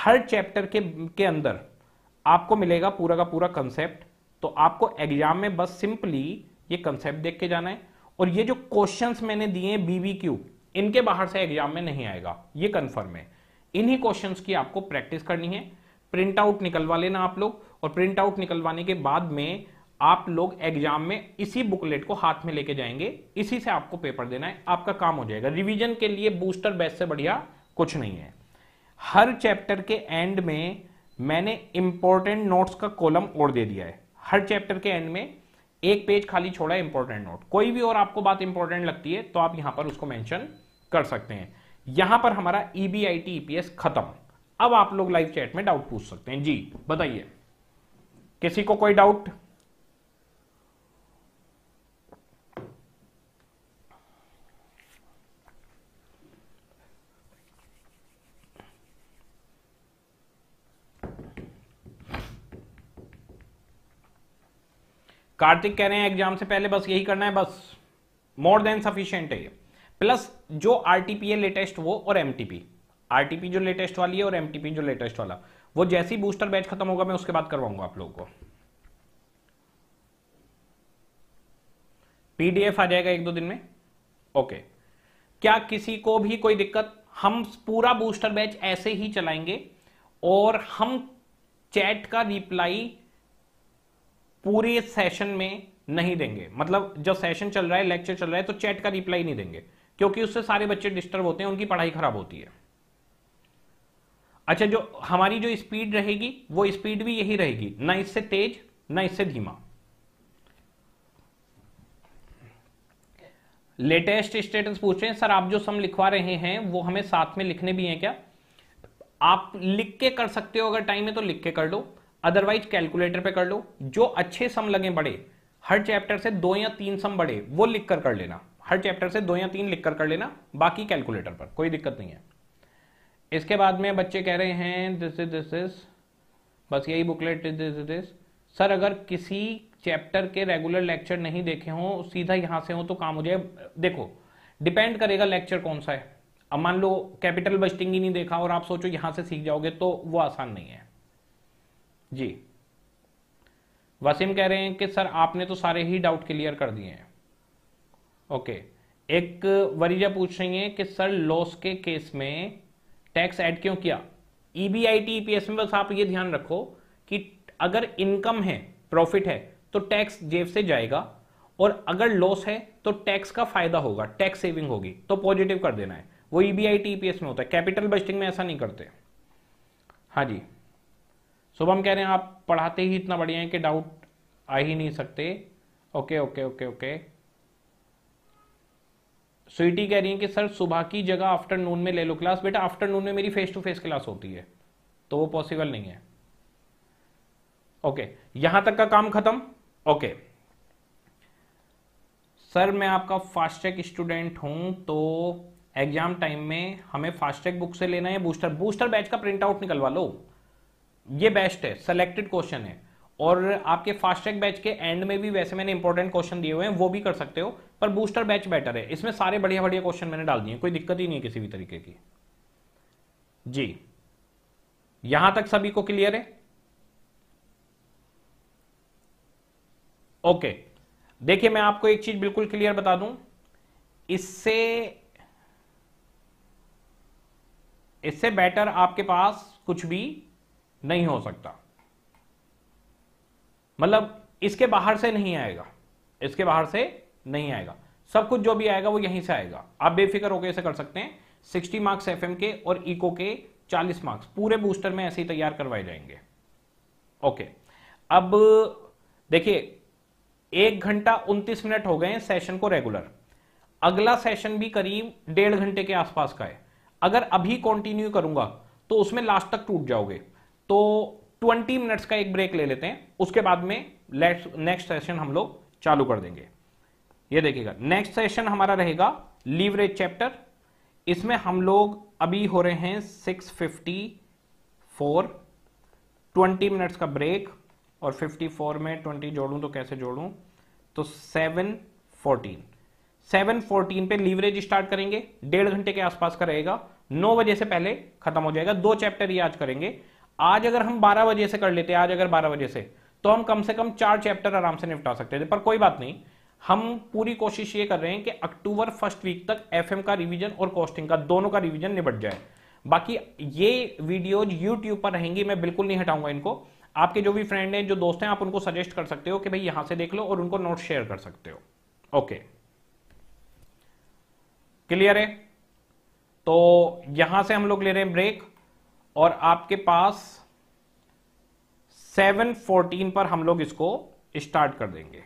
हर चैप्टर के के अंदर आपको मिलेगा पूरा का पूरा कंसेप्ट तो आपको एग्जाम में बस सिंपली ये कंसेप्ट देख के जाना है और ये जो क्वेश्चन मैंने दिए बीवी क्यू इनके बाहर से एग्जाम में नहीं आएगा ये कंफर्म है इन्हीं क्वेश्चंस की आपको प्रैक्टिस करनी है प्रिंट आउट निकलवा लेना आप लोग और प्रिंट आउट निकलवाने के बाद में आप लोग एग्जाम में इसी बुकलेट को हाथ में लेके जाएंगे इसी से आपको पेपर देना है आपका काम हो जाएगा रिवीजन के लिए बूस्टर बैच से बढ़िया कुछ नहीं है हर चैप्टर के एंड में मैंने इंपॉर्टेंट नोट्स का कॉलम और दे दिया है हर चैप्टर के एंड में एक पेज खाली छोड़ा है इंपॉर्टेंट नोट कोई भी और आपको बात इंपॉर्टेंट लगती है तो आप यहां पर उसको मेंशन कर सकते हैं यहां पर हमारा ईबीआईटी e ईपीएस e खत्म अब आप लोग लाइव चैट में डाउट पूछ सकते हैं जी बताइए किसी को कोई डाउट कार्तिक कह रहे हैं एग्जाम से पहले बस यही करना है बस मोर देन सफिशियंट है ये प्लस जो आरटीपी है लेटेस्ट वो और एमटीपी आरटीपी जो लेटेस्ट वाली है और एमटीपी जो लेटेस्ट वाला वो जैसे ही बूस्टर बैच खत्म होगा मैं उसके बाद करवाऊंगा आप लोगों को पीडीएफ आ जाएगा एक दो दिन में ओके क्या किसी को भी कोई दिक्कत हम पूरा बूस्टर बैच ऐसे ही चलाएंगे और हम चैट का रिप्लाई पूरे सेशन में नहीं देंगे मतलब जब सेशन चल रहा है लेक्चर चल रहा है तो चैट का रिप्लाई नहीं देंगे क्योंकि उससे सारे बच्चे डिस्टर्ब होते हैं उनकी पढ़ाई खराब होती है अच्छा जो हमारी जो स्पीड रहेगी वो स्पीड भी यही रहेगी ना इससे तेज ना इससे धीमा लेटेस्ट स्टेटस पूछ रहे हैं सर आप जो सम लिखवा रहे हैं वो हमें साथ में लिखने भी हैं क्या आप लिख के कर सकते हो अगर टाइम है तो लिख के कर दो अदरवाइज कैलकुलेटर पे कर लो जो अच्छे सम लगे बड़े हर चैप्टर से दो या तीन सम बड़े वो लिख कर कर लेना हर चैप्टर से दो या तीन लिख कर कर लेना बाकी कैलकुलेटर पर कोई दिक्कत नहीं है इसके बाद में बच्चे कह रहे हैं दिस इज दिस इज बस यही booklet is this is this sir अगर किसी चैप्टर के रेगुलर लेक्चर नहीं देखे हों सीधा यहां से हो तो काम हो जाए देखो डिपेंड करेगा लेक्चर कौन सा है अब मान लो कैपिटल बस्टिंग ही नहीं देखा और आप सोचो यहां से सीख जाओगे तो वो आसान नहीं है जी वसीम कह रहे हैं कि सर आपने तो सारे ही डाउट क्लियर कर दिए हैं ओके एक वरीजा पूछ रही है कि सर लॉस के केस में टैक्स ऐड क्यों किया ईबीआईटी e ईपीएस e में बस आप ये ध्यान रखो कि अगर इनकम है प्रॉफिट है तो टैक्स जेब से जाएगा और अगर लॉस है तो टैक्स का फायदा होगा टैक्स सेविंग होगी तो पॉजिटिव कर देना है वो ईबीआईटी e ईपीएस में होता है कैपिटल बजटिंग में ऐसा नहीं करते हाँ जी शुभम कह रहे हैं आप पढ़ाते ही इतना बढ़िया है कि डाउट आ ही नहीं सकते okay okay okay okay Sweety कह रही है कि सर सुबह की जगह आफ्टरनून में ले लो क्लास बेटा आफ्टरनून में मेरी फेस टू फेस क्लास होती है तो वो पॉसिबल नहीं है ओके okay. यहां तक का काम खत्म ओके okay. सर मैं आपका फास्टैग स्टूडेंट हूं तो एग्जाम टाइम में हमें फास्टैग बुक से लेना है बूस्टर बूस्टर बैच का प्रिंट आउट निकलवा लो ये बेस्ट है सेलेक्टेड क्वेश्चन है और आपके फास्ट ट्रैक बैच के एंड में भी वैसे मैंने इंपॉर्टेंट क्वेश्चन दिए हुए हैं वो भी कर सकते हो पर बूस्टर बैच बेटर है इसमें सारे बढ़िया बढ़िया क्वेश्चन मैंने डाल दिए कोई दिक्कत ही नहीं है किसी भी तरीके की जी यहां तक सभी को क्लियर है ओके देखिए मैं आपको एक चीज बिल्कुल क्लियर बता दूं इससे इससे बेटर आपके पास कुछ भी नहीं हो सकता मतलब इसके बाहर से नहीं आएगा इसके बाहर से नहीं आएगा सब कुछ जो भी आएगा वो यहीं से आएगा आप बेफिक्र होकर ऐसे कर सकते हैं सिक्सटी मार्क्स एफ के और इको के चालीस मार्क्स पूरे बूस्टर में ऐसे ही तैयार करवाए जाएंगे ओके अब देखिए एक घंटा उनतीस मिनट हो गए सेशन को रेगुलर अगला सेशन भी करीब डेढ़ घंटे के आसपास का है अगर अभी कंटिन्यू करूंगा तो उसमें लास्ट तक टूट जाओगे तो 20 मिनट्स का एक ब्रेक ले लेते हैं उसके बाद में नेक्स्ट सेशन हम लोग चालू कर देंगे ये देखिएगा नेक्स्ट सेशन हमारा रहेगा लीवरेज चैप्टर इसमें हम लोग अभी हो रहे हैं 654 20 मिनट्स का ब्रेक और 54 में 20 जोड़ूं तो कैसे जोड़ूं तो 714 714 पे लीवरेज स्टार्ट करेंगे डेढ़ घंटे के आसपास का रहेगा नौ बजे से पहले खत्म हो जाएगा दो चैप्टर ये आज करेंगे आज अगर हम 12 बजे से कर लेते हैं आज अगर 12 बजे से तो हम कम से कम चार चैप्टर आराम से निपटा सकते थे पर कोई बात नहीं हम पूरी कोशिश ये कर रहे हैं कि अक्टूबर फर्स्ट वीक तक एफ का रिविजन और कॉस्टिंग का दोनों का रिविजन निपट जाए बाकी ये वीडियोज यूट्यूब पर रहेंगी मैं बिल्कुल नहीं हटाऊंगा इनको आपके जो भी फ्रेंड हैं जो दोस्त हैं आप उनको सजेस्ट कर सकते हो कि भाई यहां से देख लो और उनको नोट शेयर कर सकते हो ओके क्लियर है तो यहां से हम लोग ले रहे हैं ब्रेक और आपके पास 714 पर हम लोग इसको स्टार्ट कर देंगे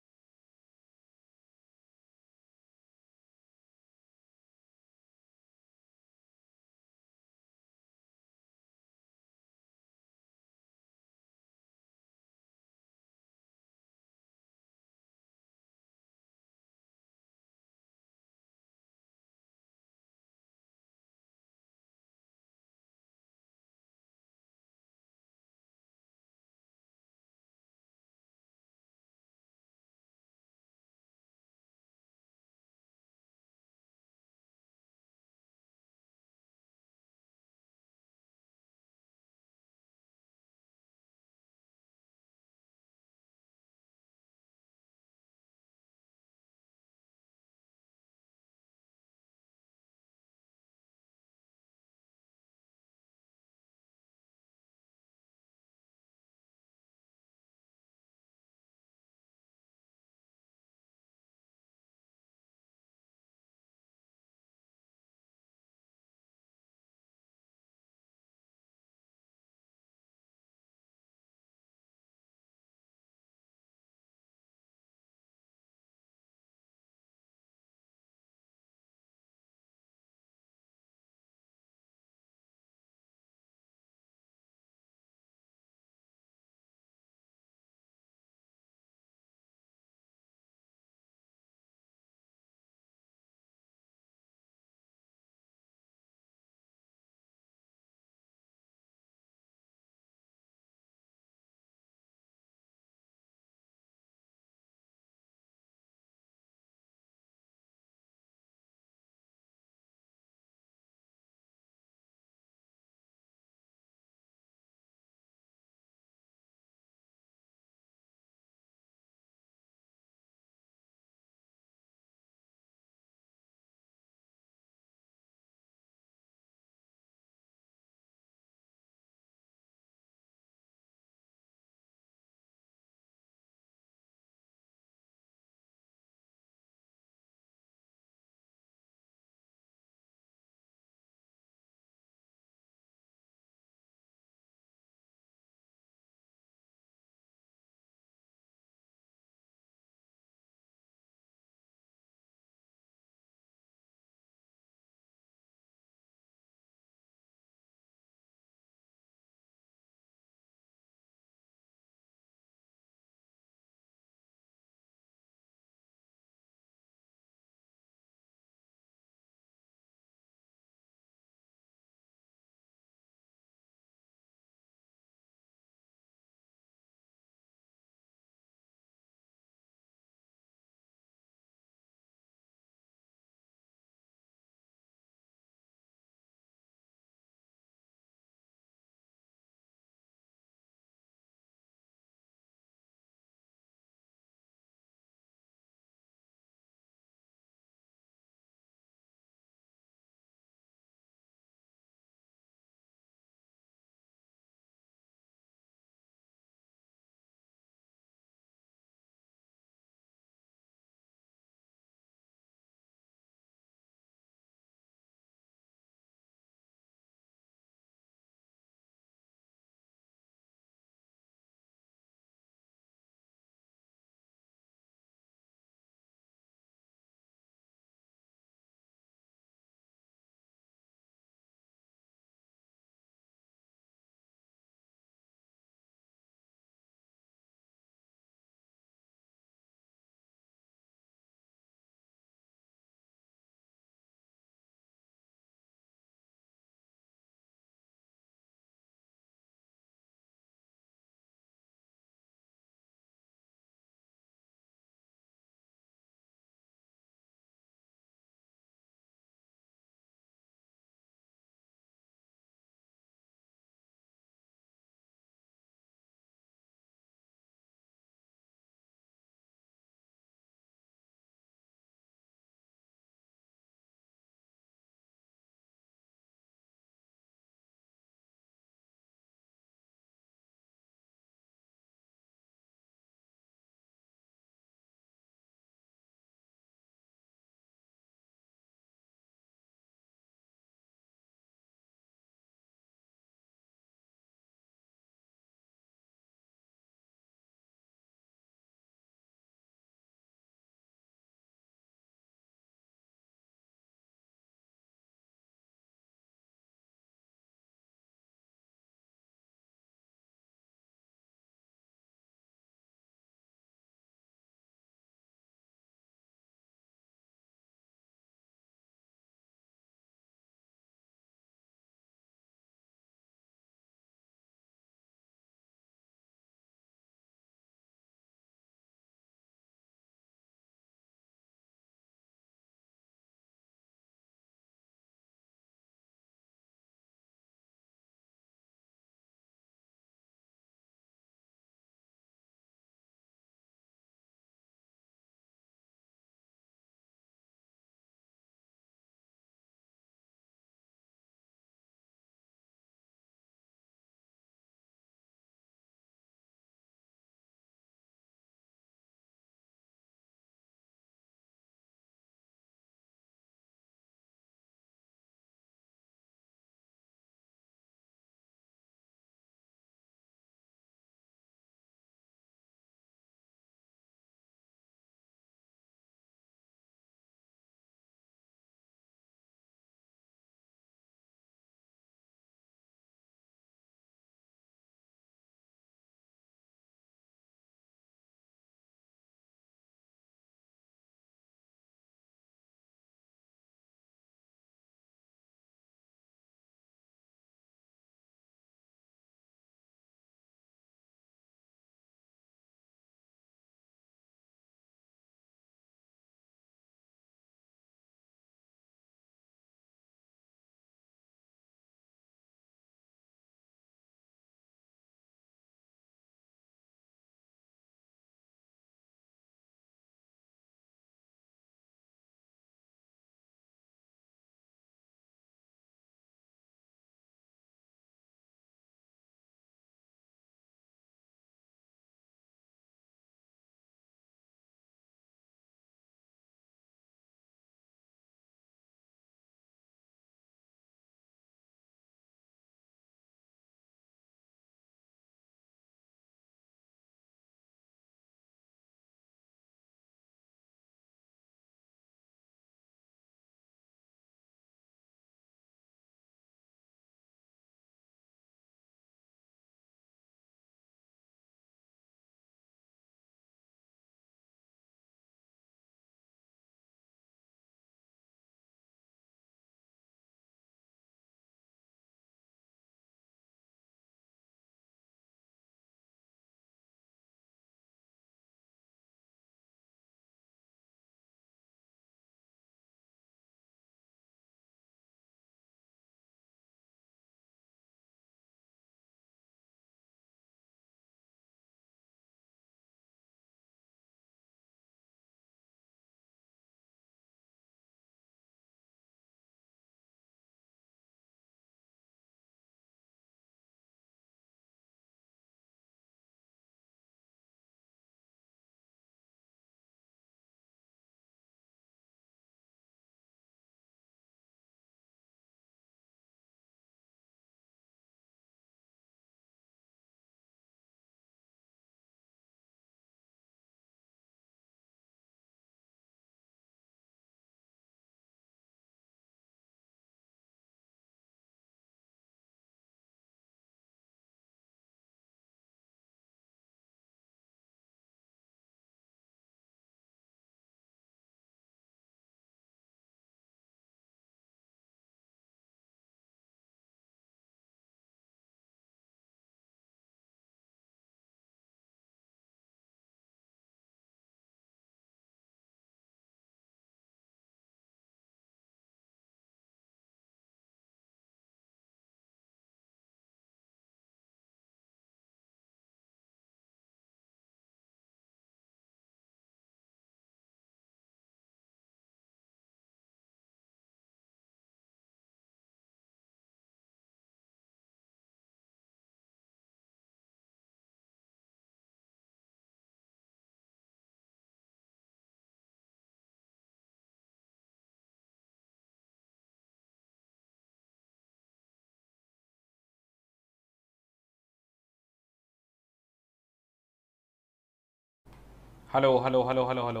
hello hello hello hello hello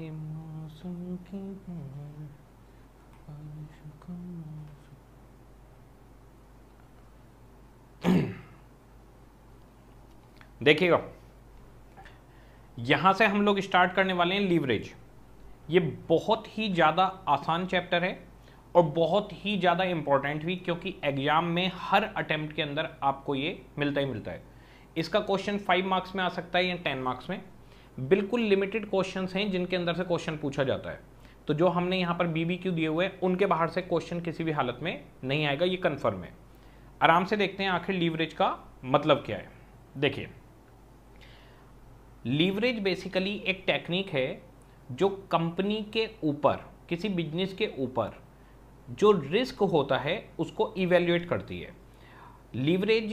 ये मौसम की देखिएगा यहां से हम लोग स्टार्ट करने वाले हैं लीवरेज ये बहुत ही ज़्यादा आसान चैप्टर है और बहुत ही ज़्यादा इम्पॉर्टेंट भी क्योंकि एग्जाम में हर अटैम्प्ट के अंदर आपको ये मिलता ही मिलता है इसका क्वेश्चन फाइव मार्क्स में आ सकता है या टेन मार्क्स में बिल्कुल लिमिटेड क्वेश्चन हैं जिनके अंदर से क्वेश्चन पूछा जाता है तो जो हमने यहाँ पर बी दिए हुए हैं उनके बाहर से क्वेश्चन किसी भी हालत में नहीं आएगा ये कन्फर्म है आराम से देखते हैं आखिर लीवरेज का मतलब क्या है देखिए लीवरेज बेसिकली एक टेक्निक है जो कंपनी के ऊपर किसी बिजनेस के ऊपर जो रिस्क होता है उसको इवेल्युएट करती है लीवरेज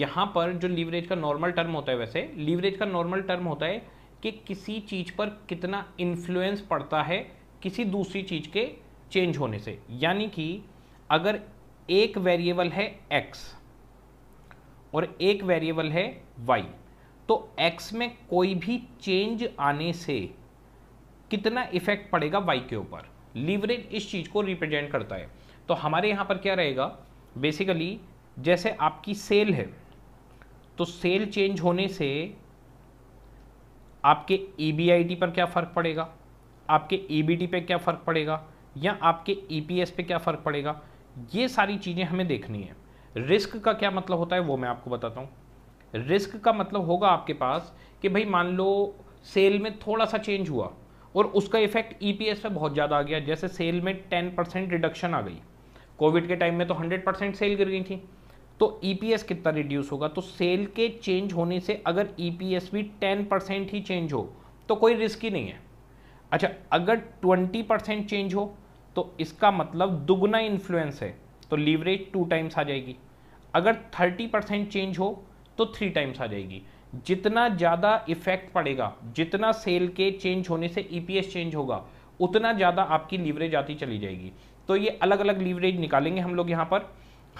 यहाँ पर जो लीवरेज का नॉर्मल टर्म होता है वैसे लीवरेज का नॉर्मल टर्म होता है कि किसी चीज़ पर कितना इन्फ्लुएंस पड़ता है किसी दूसरी चीज़ के चेंज होने से यानी कि अगर एक वेरिएबल है एक्स और एक वेरिएबल है वाई तो एक्स में कोई भी चेंज आने से कितना इफेक्ट पड़ेगा वाई के ऊपर लीवरेज इस चीज़ को रिप्रेजेंट करता है तो हमारे यहाँ पर क्या रहेगा बेसिकली जैसे आपकी सेल है तो सेल चेंज होने से आपके ई पर क्या फ़र्क पड़ेगा आपके ई पे क्या फ़र्क पड़ेगा या आपके ई e पे क्या फ़र्क पड़ेगा ये सारी चीज़ें हमें देखनी है रिस्क का क्या मतलब होता है वो मैं आपको बताता हूँ रिस्क का मतलब होगा आपके पास कि भाई मान लो सेल में थोड़ा सा चेंज हुआ और उसका इफेक्ट ईपीएस e पे बहुत ज़्यादा आ गया जैसे सेल में टेन परसेंट रिडक्शन आ गई कोविड के टाइम में तो हंड्रेड परसेंट सेल गिर गई थी तो ईपीएस e कितना रिड्यूस होगा तो सेल के चेंज होने से अगर ईपीएस e भी टेन परसेंट ही चेंज हो तो कोई रिस्क ही नहीं है अच्छा अगर ट्वेंटी परसेंट चेंज हो तो इसका मतलब दुगना इन्फ्लुएंस है तो लीवरेज टू टाइम्स आ जाएगी अगर थर्टी परसेंट चेंज हो तो थ्री टाइम्स आ जाएगी जितना ज़्यादा इफेक्ट पड़ेगा जितना सेल के चेंज होने से ईपीएस चेंज होगा उतना ज़्यादा आपकी लीवरेज आती चली जाएगी तो ये अलग अलग लीवरेज निकालेंगे हम लोग यहाँ पर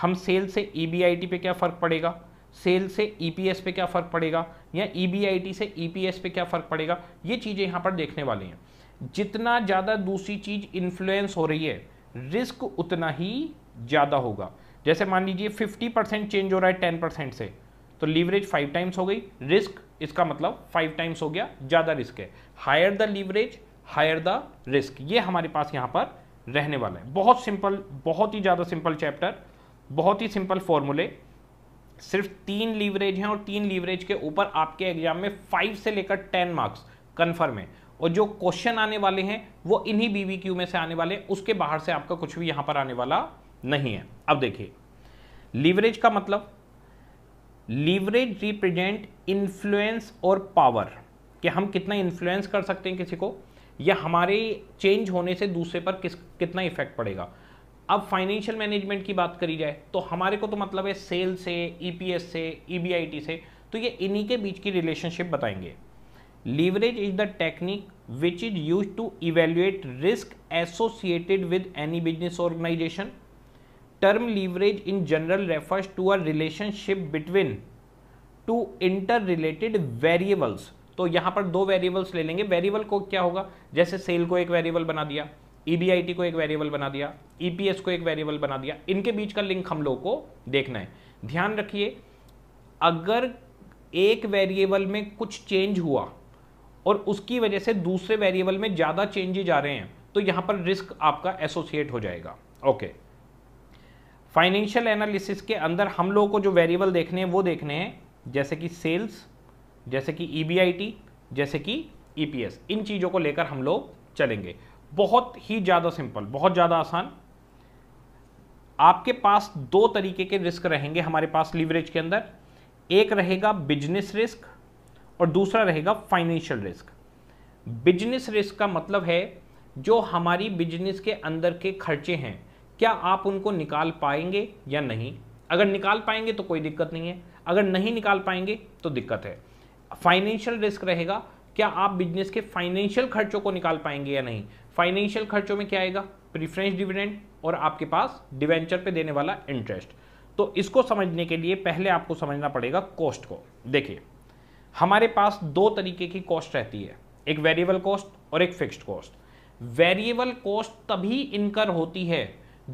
हम सेल से ई पे क्या फ़र्क पड़ेगा सेल से ईपीएस पे क्या फ़र्क पड़ेगा या ई से ईपीएस पे क्या फ़र्क पड़ेगा ये चीज़ें यहाँ पर देखने वाली हैं जितना ज़्यादा दूसरी चीज़ इन्फ्लुएंस हो रही है रिस्क उतना ही ज़्यादा होगा जैसे मान लीजिए 50 परसेंट चेंज हो रहा है 10 परसेंट से तो लीवरेज फाइव टाइम्स हो गई रिस्क इसका मतलब फाइव टाइम्स हो गया ज़्यादा रिस्क है higher the leverage higher the risk ये हमारे पास यहां पर रहने वाला है बहुत सिंपल बहुत ही ज़्यादा सिंपल चैप्टर बहुत ही सिंपल फॉर्मूले सिर्फ तीन लीवरेज हैं और तीन लीवरेज के ऊपर आपके एग्जाम में फाइव से लेकर टेन मार्क्स कन्फर्म है और जो क्वेश्चन आने वाले हैं वो इन्हीं बीवी क्यू में से आने वाले हैं उसके बाहर से आपका कुछ भी यहां पर आने वाला नहीं है अब देखिए लीवरेज का मतलब लीवरेज रिप्रेजेंट इन्फ्लुएंस और पावर कि हम कितना इन्फ्लुएंस कर सकते हैं किसी को या हमारे चेंज होने से दूसरे पर किस कितना इफेक्ट पड़ेगा अब फाइनेंशियल मैनेजमेंट की बात करी जाए तो हमारे को तो मतलब है सेल से ईपीएस e से ईबीआईटी e से तो ये इन्हीं के बीच की रिलेशनशिप बताएंगे leverage is the technique which is use to evaluate risk associated with any business organisation term leverage in general refers to a relationship between two interrelated variables तो यहां पर दो वेरिएबल्स ले लेंगे वेरिएबल को क्या होगा जैसे सेल को एक वेरिएबल बना दिया EBIT को एक वेरिएबल बना दिया EPS को एक वेरिएबल बना दिया इनके बीच का लिंक हम लोगों को देखना है ध्यान रखिए अगर एक वेरिएबल में कुछ चेंज हुआ और उसकी वजह से दूसरे वेरिएबल में ज़्यादा चेंजेज आ रहे हैं तो यहां पर रिस्क आपका एसोसिएट हो जाएगा ओके okay. फाइनेंशियल एनालिसिस के अंदर हम लोगों को जो वेरिएबल देखने हैं वो देखने हैं जैसे कि सेल्स जैसे कि ई e जैसे कि ई e इन चीज़ों को लेकर हम लोग चलेंगे बहुत ही ज़्यादा सिंपल बहुत ज़्यादा आसान आपके पास दो तरीके के रिस्क रहेंगे हमारे पास लीवरेज के अंदर एक रहेगा बिजनेस रिस्क और दूसरा रहेगा फाइनेंशियल रिस्क बिजनेस रिस्क का मतलब है जो हमारी बिजनेस के अंदर के खर्चे हैं क्या आप उनको निकाल पाएंगे या नहीं अगर निकाल पाएंगे तो कोई दिक्कत नहीं है अगर नहीं निकाल पाएंगे तो दिक्कत है फाइनेंशियल रिस्क रहेगा क्या आप बिजनेस के फाइनेंशियल खर्चों को निकाल पाएंगे या नहीं फाइनेंशियल खर्चों में क्या आएगा प्रिफ्रेंस डिविडेंड और आपके पास डिवेंचर पे देने वाला इंटरेस्ट तो इसको समझने के लिए पहले आपको समझना पड़ेगा कॉस्ट को देखिए हमारे पास दो तरीके की कॉस्ट रहती है एक वेरिएबल कॉस्ट और एक फिक्स्ड कॉस्ट वेरिएबल कॉस्ट तभी इनकर होती है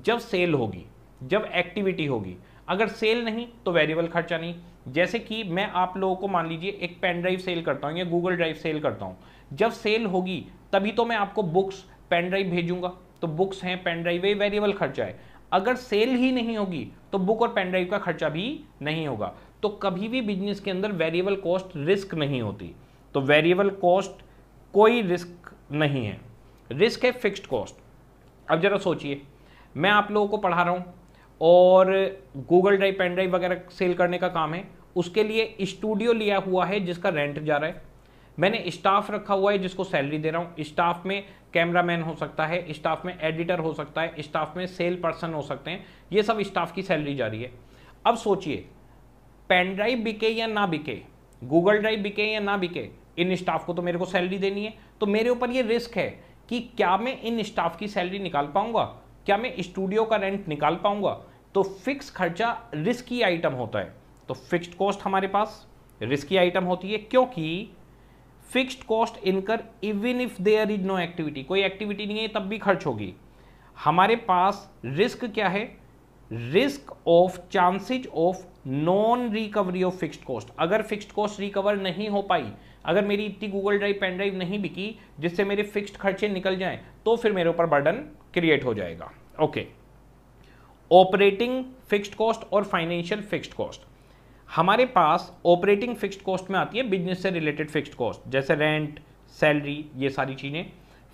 जब सेल होगी जब एक्टिविटी होगी अगर सेल नहीं तो वेरिएबल खर्चा नहीं जैसे कि मैं आप लोगों को मान लीजिए एक पेन ड्राइव सेल करता हूँ या गूगल ड्राइव सेल करता हूँ जब सेल होगी तभी तो मैं आपको बुक्स पेन ड्राइव भेजूंगा तो बुक्स हैं पेन ड्राइव ये वेरिएबल खर्चा है अगर सेल ही नहीं होगी तो बुक और पेन ड्राइव का खर्चा भी नहीं होगा तो कभी भी बिजनेस के अंदर वेरिएबल कॉस्ट रिस्क नहीं होती तो वेरिएबल कॉस्ट कोई रिस्क नहीं है रिस्क है फिक्स्ड कॉस्ट अब जरा सोचिए मैं आप लोगों को पढ़ा रहा हूँ और गूगल ड्राइव पेन ड्राइव वगैरह सेल करने का काम है उसके लिए स्टूडियो लिया हुआ है जिसका रेंट जा रहा है मैंने स्टाफ रखा हुआ है जिसको सैलरी दे रहा हूँ स्टाफ में कैमरामैन हो सकता है स्टाफ में एडिटर हो सकता है स्टाफ में सेल पर्सन हो सकते हैं ये सब स्टाफ की सैलरी जा रही है अब सोचिए पेन ड्राइव बिके या ना बिके गूगल ड्राइव बिके या ना बिके इन स्टाफ को तो मेरे को सैलरी देनी है तो मेरे ऊपर ये रिस्क है कि क्या मैं इन स्टाफ की सैलरी निकाल पाऊंगा क्या मैं स्टूडियो का रेंट निकाल पाऊंगा तो फिक्स खर्चा रिस्की आइटम होता है तो फिक्स्ड कॉस्ट हमारे पास रिस्की आइटम होती है क्योंकि fixed cost incur even if there is no activity कोई एक्टिविटी नहीं है तब भी खर्च होगी हमारे पास रिस्क क्या है risk of chances of non recovery of fixed cost अगर फिक्स्ड कॉस्ट रिकवर नहीं हो पाई अगर मेरी इतनी गूगल ड्राइव पेन ड्राइव नहीं बिकी जिससे मेरे फिक्स्ड खर्चे निकल जाएं तो फिर मेरे ऊपर बर्डन क्रिएट हो जाएगा ओके ऑपरेटिंग फिक्स्ड कॉस्ट और फाइनेंशियल फिक्स्ड कॉस्ट हमारे पास ऑपरेटिंग फिक्स्ड कॉस्ट में आती है बिजनेस से रिलेटेड फिक्स्ड कॉस्ट जैसे रेंट सैलरी ये सारी चीज़ें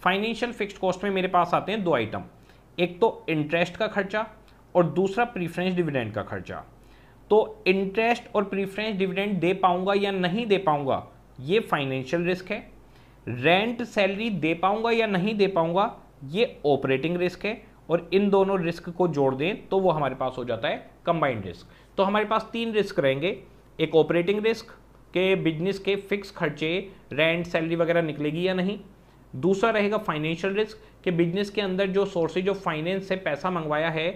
फाइनेंशियल फिक्स्ड कॉस्ट में मेरे पास आते हैं दो आइटम एक तो इंटरेस्ट का खर्चा और दूसरा प्रीफरेंस डिविडेंड का खर्चा तो इंटरेस्ट और प्रीफरेंस डिविडेंड दे पाऊंगा या नहीं दे पाऊंगा ये फाइनेंशियल रिस्क है रेंट सैलरी दे पाऊंगा या नहीं दे पाऊंगा ये ऑपरेटिंग रिस्क है और इन दोनों रिस्क को जोड़ दें तो वो हमारे पास हो जाता है कंबाइंड रिस्क तो हमारे पास तीन रिस्क रहेंगे एक ऑपरेटिंग रिस्क के बिजनेस के फिक्स खर्चे रेंट सैलरी वगैरह निकलेगी या नहीं दूसरा रहेगा फाइनेंशियल रिस्क कि बिजनेस के अंदर जो सोर्सेज ऑफ फाइनेंस से पैसा मंगवाया है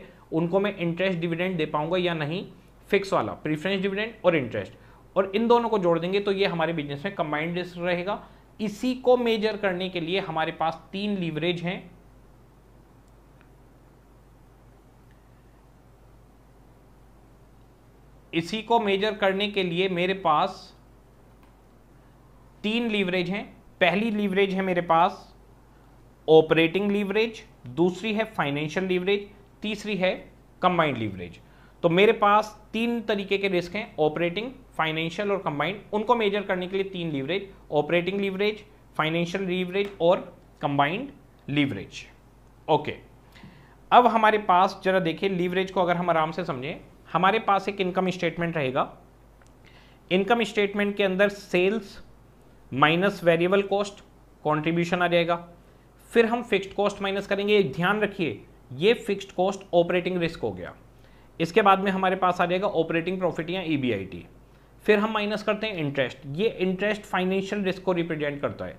उनको मैं इंटरेस्ट डिविडेंड दे पाऊंगा या नहीं फिक्स वाला प्रीफ्रेंस डिविडेंड और इंटरेस्ट और इन दोनों को जोड़ देंगे तो ये हमारे बिजनेस में कंबाइंड रिस्क रहेगा इसी को मेजर करने के लिए हमारे पास तीन लीवरेज हैं इसी को मेजर करने के लिए मेरे पास तीन लीवरेज हैं पहली लीवरेज है मेरे पास ऑपरेटिंग लीवरेज दूसरी है फाइनेंशियल लीवरेज तीसरी है कंबाइंड लीवरेज तो मेरे पास तीन तरीके के रिस्क हैं ऑपरेटिंग फाइनेंशियल और कंबाइंड उनको मेजर करने के लिए तीन leverage operating leverage financial leverage और कंबाइंड लीवरेज ओके अब हमारे पास जरा देखिए लीवरेज को अगर हम आराम से समझें हमारे पास एक इनकम स्टेटमेंट रहेगा इनकम स्टेटमेंट के अंदर sales minus variable cost contribution आ जाएगा फिर हम फिक्स्ड कॉस्ट माइनस करेंगे ध्यान रखिए ये फिक्स्ड कॉस्ट ऑपरेटिंग रिस्क हो गया इसके बाद में हमारे पास आ जाएगा ऑपरेटिंग प्रॉफिट या ई e फिर हम माइनस करते हैं इंटरेस्ट ये इंटरेस्ट फाइनेंशियल रिस्क को रिप्रेजेंट करता है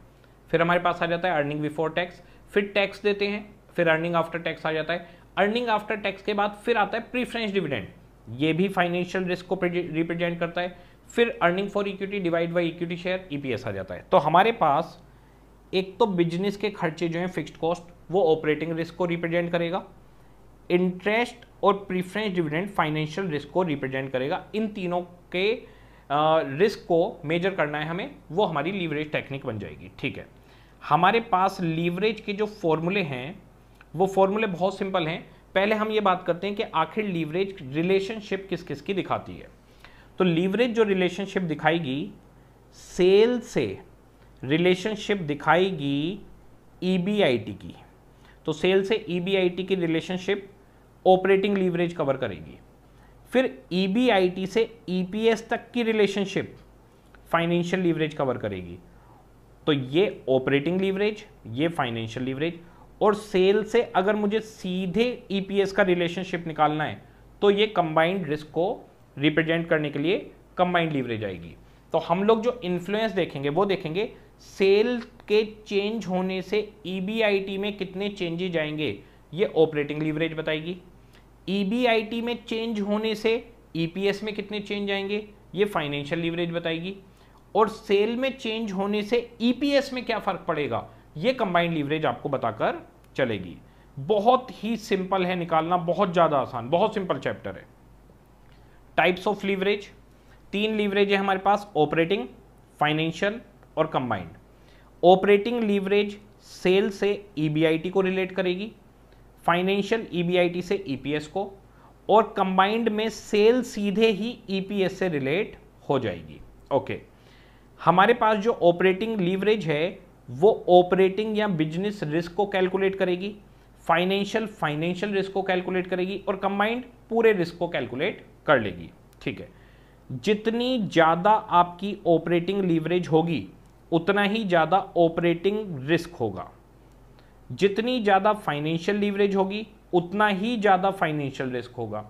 फिर हमारे पास आ जाता है अर्निंग बिफोर टैक्स फिर टैक्स देते हैं फिर अर्निंग आफ्टर टैक्स आ जाता है अर्निंग आफ्टर टैक्स के बाद फिर आता है प्रीफ्रेंस डिविडेंड ये भी फाइनेंशियल रिस्क को रिप्रेजेंट करता है फिर earning for equity divide by equity share EPS आ जाता है तो हमारे पास एक तो बिजनेस के खर्चे जो हैं फिक्स्ड कॉस्ट वो ऑपरेटिंग रिस्क को रिप्रेजेंट करेगा इंटरेस्ट और प्रीफ्रेंस डिविडेंड फाइनेंशियल रिस्क को रिप्रेजेंट करेगा इन तीनों के रिस्क को मेजर करना है हमें वो हमारी लीवरेज टेक्निक बन जाएगी ठीक है हमारे पास लीवरेज के जो फॉर्मूले हैं वो फॉर्मूले बहुत सिंपल हैं पहले हम ये बात करते हैं कि आखिर लीवरेज रिलेशनशिप किस किस की दिखाती है तो लीवरेज जो रिलेशनशिप दिखाएगी सेल से रिलेशनशिप दिखाएगी ईबीआईटी e की तो सेल से ईबीआईटी e की रिलेशनशिप ऑपरेटिंग लीवरेज कवर करेगी फिर ईबीआईटी e से ईपीएस तक की रिलेशनशिप फाइनेंशियल लीवरेज कवर करेगी तो ये ऑपरेटिंग लीवरेज ये फाइनेंशियल लीवरेज और सेल से अगर मुझे सीधे ईपीएस e का रिलेशनशिप निकालना है तो ये कंबाइंड रिस्क को रिप्रेजेंट करने के लिए कंबाइंड लीवरेज आएगी तो हम लोग जो इन्फ्लुएंस देखेंगे वो देखेंगे सेल के चेंज होने से ई e में कितने चेंजेज आएंगे ये ऑपरेटिंग लीवरेज बताएगी ई e में चेंज होने से ई में कितने चेंज आएंगे ये फाइनेंशियल लीवरेज बताएगी और सेल में चेंज होने से ई में क्या फ़र्क पड़ेगा ये कंबाइंड लीवरेज आपको बताकर चलेगी बहुत ही सिंपल है निकालना बहुत ज़्यादा आसान बहुत सिंपल चैप्टर है टाइप्स ऑफ लीवरेज तीन लीवरेज है हमारे पास ऑपरेटिंग फाइनेंशियल और कंबाइंड ऑपरेटिंग लीवरेज सेल से ई e को रिलेट करेगी फाइनेंशियल ई e से ई e को और कंबाइंड में सेल सीधे ही ई से रिलेट हो जाएगी ओके okay. हमारे पास जो ऑपरेटिंग लीवरेज है वो ऑपरेटिंग या बिजनेस रिस्क को कैलकुलेट करेगी फाइनेंशियल फाइनेंशियल रिस्क को कैलकुलेट करेगी और कंबाइंड पूरे रिस्क को कैलकुलेट कर लेगी ठीक है जितनी ज़्यादा आपकी ऑपरेटिंग लीवरेज होगी उतना ही ज़्यादा ऑपरेटिंग रिस्क होगा जितनी ज़्यादा फाइनेंशियल लीवरेज होगी उतना ही ज़्यादा फाइनेंशियल रिस्क होगा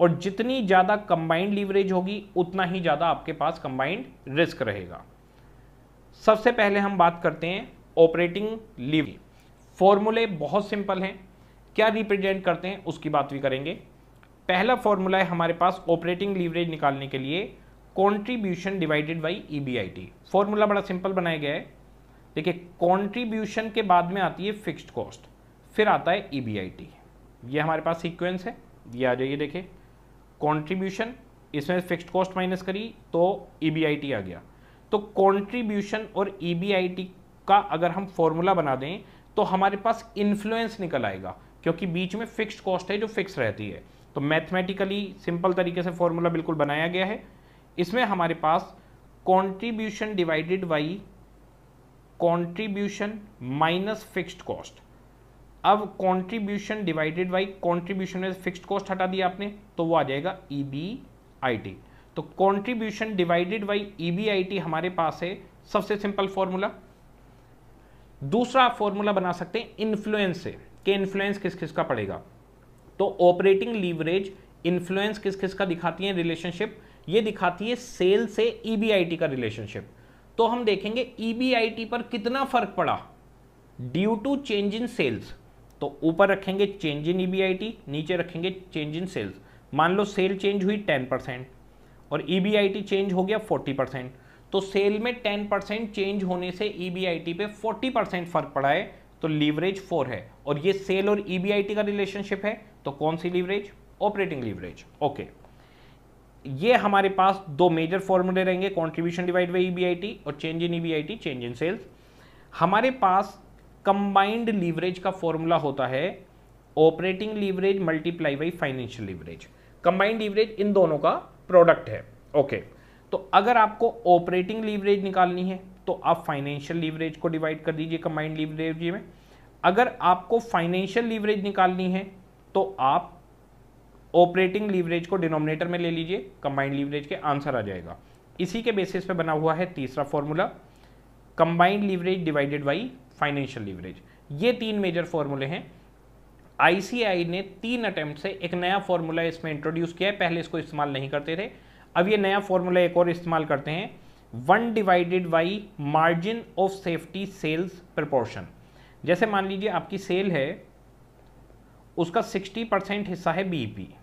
और जितनी ज़्यादा कंबाइंड लीवरेज होगी उतना ही ज़्यादा आपके पास कंबाइंड रिस्क रहेगा सबसे पहले हम बात करते हैं ऑपरेटिंग लीव फॉर्मूले बहुत सिंपल हैं क्या रिप्रेजेंट करते हैं उसकी बात भी करेंगे पहला फॉर्मूला है हमारे पास ऑपरेटिंग लीवरेज निकालने के लिए contribution divided by EBIT formula बड़ा सिंपल बनाया गया है देखिए कॉन्ट्रीब्यूशन के बाद में आती है फिक्स्ड कॉस्ट फिर आता है ईबीआईटी e ये हमारे पास सीक्वेंस है ये आ जाइए देखिए कॉन्ट्रीब्यूशन इसमें फिक्स्ड कॉस्ट माइनस करी तो ईबीआईटी e आ गया तो कंट्रीब्यूशन और ई e का अगर हम फॉर्मूला बना दें तो हमारे पास इन्फ्लुएंस निकल आएगा क्योंकि बीच में फिक्स्ड कॉस्ट है जो फिक्स रहती है तो मैथमेटिकली सिंपल तरीके से फॉर्मूला बिल्कुल बनाया गया है इसमें हमारे पास contribution divided by contribution minus fixed cost अब कॉन्ट्रीब्यूशन डिवाइडेड बाई कॉन्ट्रीब्यूशन में फिक्स्ड कॉस्ट हटा दिया आपने तो वो आ जाएगा ई बी आई टी तो कॉन्ट्रीब्यूशन डिवाइडेड बाई ईबीआईटी हमारे पास है सबसे सिंपल फॉर्मूला दूसरा आप फॉर्मूला बना सकते हैं इन्फ्लुएंस से कि इन्फ्लुएंस किस किस का पड़ेगा तो ऑपरेटिंग लीवरेज इन्फ्लुएंस किस किस का दिखाती है रिलेशनशिप ये दिखाती है सेल से ईबीआईटी e का रिलेशनशिप तो हम देखेंगे ईबीआईटी e पर कितना फर्क पड़ा due to change in sales तो ऊपर रखेंगे चेंज इन ईबीआईटी नीचे रखेंगे चेंज इन सेल्स मान लो सेल चेंज हुई टेन परसेंट और ई e चेंज हो गया फोर्टी परसेंट तो सेल में टेन परसेंट चेंज होने से ई e पे फोर्टी परसेंट फर्क पड़ा है तो लीवरेज फोर है और ये सेल और ई e का रिलेशनशिप है तो कौन सी लीवरेज ऑपरेटिंग लीवरेज ओके ये हमारे पास दो मेजर फॉर्मूले रहेंगे कॉन्ट्रीब्यूशन डिवाइड बाई ईबीआईटी और change in EBIT change in sales हमारे पास कंबाइंड लीवरेज का फॉर्मूला होता है operating leverage multiply by financial leverage combined leverage इन दोनों का प्रोडक्ट है ओके तो अगर आपको ऑपरेटिंग लीवरेज निकालनी है तो आप फाइनेंशियल लीवरेज को डिवाइड कर दीजिए कंबाइंड लीवरेज में अगर आपको फाइनेंशियल लीवरेज निकालनी है तो आप ऑपरेटिंग लीवरेज को डिनोमिनेटर में ले लीजिए कंबाइंड लीवरेज के आंसर आ जाएगा इसी के बेसिस पे बना हुआ है तीसरा formula combined leverage divided by financial leverage ये तीन मेजर फॉर्मूले हैं आईसीआई ने तीन अटेम्प्ट से एक नया फॉर्मूला इसमें इंट्रोड्यूस किया है पहले इसको इस्तेमाल नहीं करते थे अब ये नया फॉर्मूला एक और इस्तेमाल करते हैं one divided by margin of safety sales proportion जैसे मान लीजिए आपकी सेल है उसका 60 परसेंट हिस्सा है बीपी e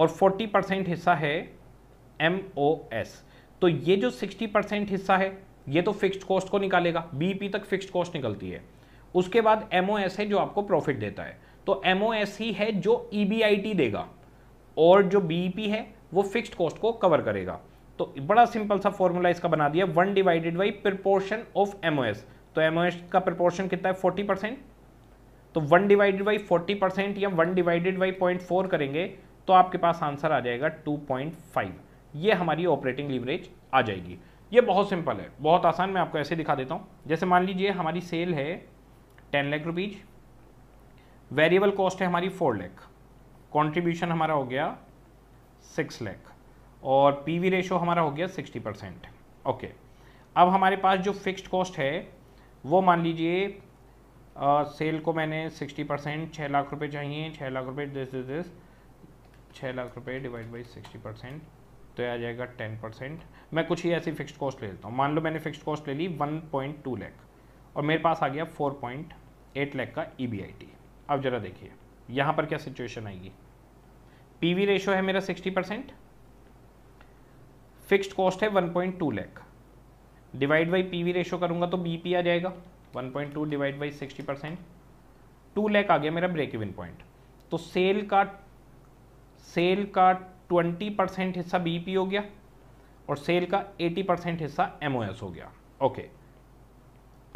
और 40 परसेंट हिस्सा है एमओएस तो ये जो 60 परसेंट हिस्सा है ये तो फिक्स्ड कॉस्ट को निकालेगा बीपी e तक फिक्स्ड कॉस्ट निकलती है उसके बाद एम है जो आपको प्रॉफिट देता है तो एम ही है जो ई e देगा और जो बी e है वो फिक्स्ड कॉस्ट को कवर करेगा तो बड़ा सिंपल सा फॉर्मूला इसका बना दिया one divided by proportion of M तो एम का प्रपोर्शन कितना है फोर्टी परसेंट तो one divided by forty percent या one divided by point four करेंगे तो आपके पास आंसर आ जाएगा टू पॉइंट फाइव ये हमारी ऑपरेटिंग लीवरेज आ जाएगी ये बहुत सिंपल है बहुत आसान मैं आपको ऐसे दिखा देता हूँ जैसे मान लीजिए हमारी सेल है ten lakh rupees variable cost है हमारी फोर लैख कंट्रीब्यूशन हमारा हो गया सिक्स लैख और पीवी रेशो हमारा हो गया सिक्सटी परसेंट ओके अब हमारे पास जो फिक्स्ड कॉस्ट है वो मान लीजिए सेल को मैंने सिक्सटी परसेंट छः लाख रुपए चाहिए छः लाख रुपए दिस दिस दिस छः लाख रुपए डिवाइड बाई सिक्सटी परसेंट तो आ जाएगा टेन परसेंट मैं कुछ ही ऐसी फिक्स्ड कॉस्ट ले लेता हूँ मान लो मैंने फिक्स्ड कॉस्ट ले ली वन पॉइंट टू लैख और मेरे पास आ गया फोर पॉइंट एट लैख का ई बी आई टी अब जरा देखिए यहां पर क्या सिचुएशन आएगी पी वी रेशो है मेरा सिक्सटी परसेंट फिक्स्ड कॉस्ट है one point two lakh divide by P V ratio करूंगा तो बी पी आ जाएगा one point two divide by sixty percent two lakh आ गया मेरा ब्रेक इवन पॉइंट तो सेल का सेल का ट्वेंटी परसेंट हिस्सा बी पी हो गया और सेल का एटी परसेंट हिस्सा एम ओ एस हो गया ओके okay.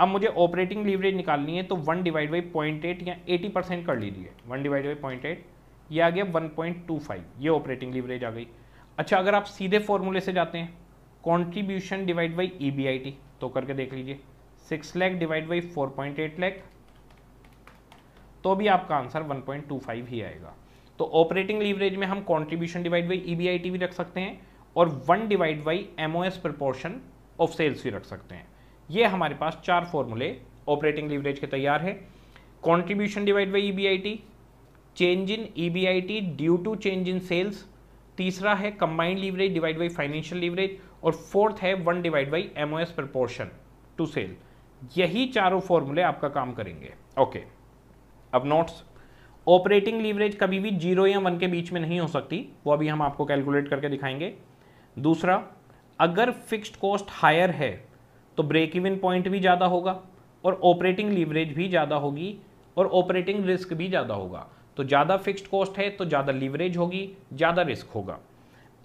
अब मुझे ऑपरेटिंग लीवरेज निकालनी है तो one divide by point eight या एटी परसेंट कर लीजिए one divide by point eight ये आ गया वन पॉइंट टू फाइव ये ऑपरेटिंग लीवरेज आ गई अच्छा अगर आप सीधे फॉर्मूले से जाते हैं contribution divide by E B I T तो करके देख लीजिए six lakh divide by four point eight lakh तो भी आपका answer one point two five ही आएगा तो ऑपरेटिंग लीवरेज में हम contribution divide by E B I T भी रख सकते हैं और one divide by M O S proportion of sales भी रख सकते हैं ये हमारे पास चार फॉर्मूले ऑपरेटिंग लीवरेज के तैयार है contribution divide by E change in E due to change in sales तीसरा है combined leverage divide by financial leverage और फोर्थ है one divide by M proportion to sale यही चारों फॉर्मूले आपका काम करेंगे ओके okay. अब नोट्स ऑपरेटिंग लीवरेज कभी भी जीरो या वन के बीच में नहीं हो सकती वो अभी हम आपको कैलकुलेट करके दिखाएंगे दूसरा अगर फिक्स्ड कॉस्ट हायर है तो ब्रेक इवन पॉइंट भी ज़्यादा होगा और ऑपरेटिंग लीवरेज भी ज़्यादा होगी और ऑपरेटिंग रिस्क भी ज़्यादा होगा तो ज़्यादा फिक्स्ड कॉस्ट है तो ज़्यादा लीवरेज होगी ज़्यादा रिस्क होगा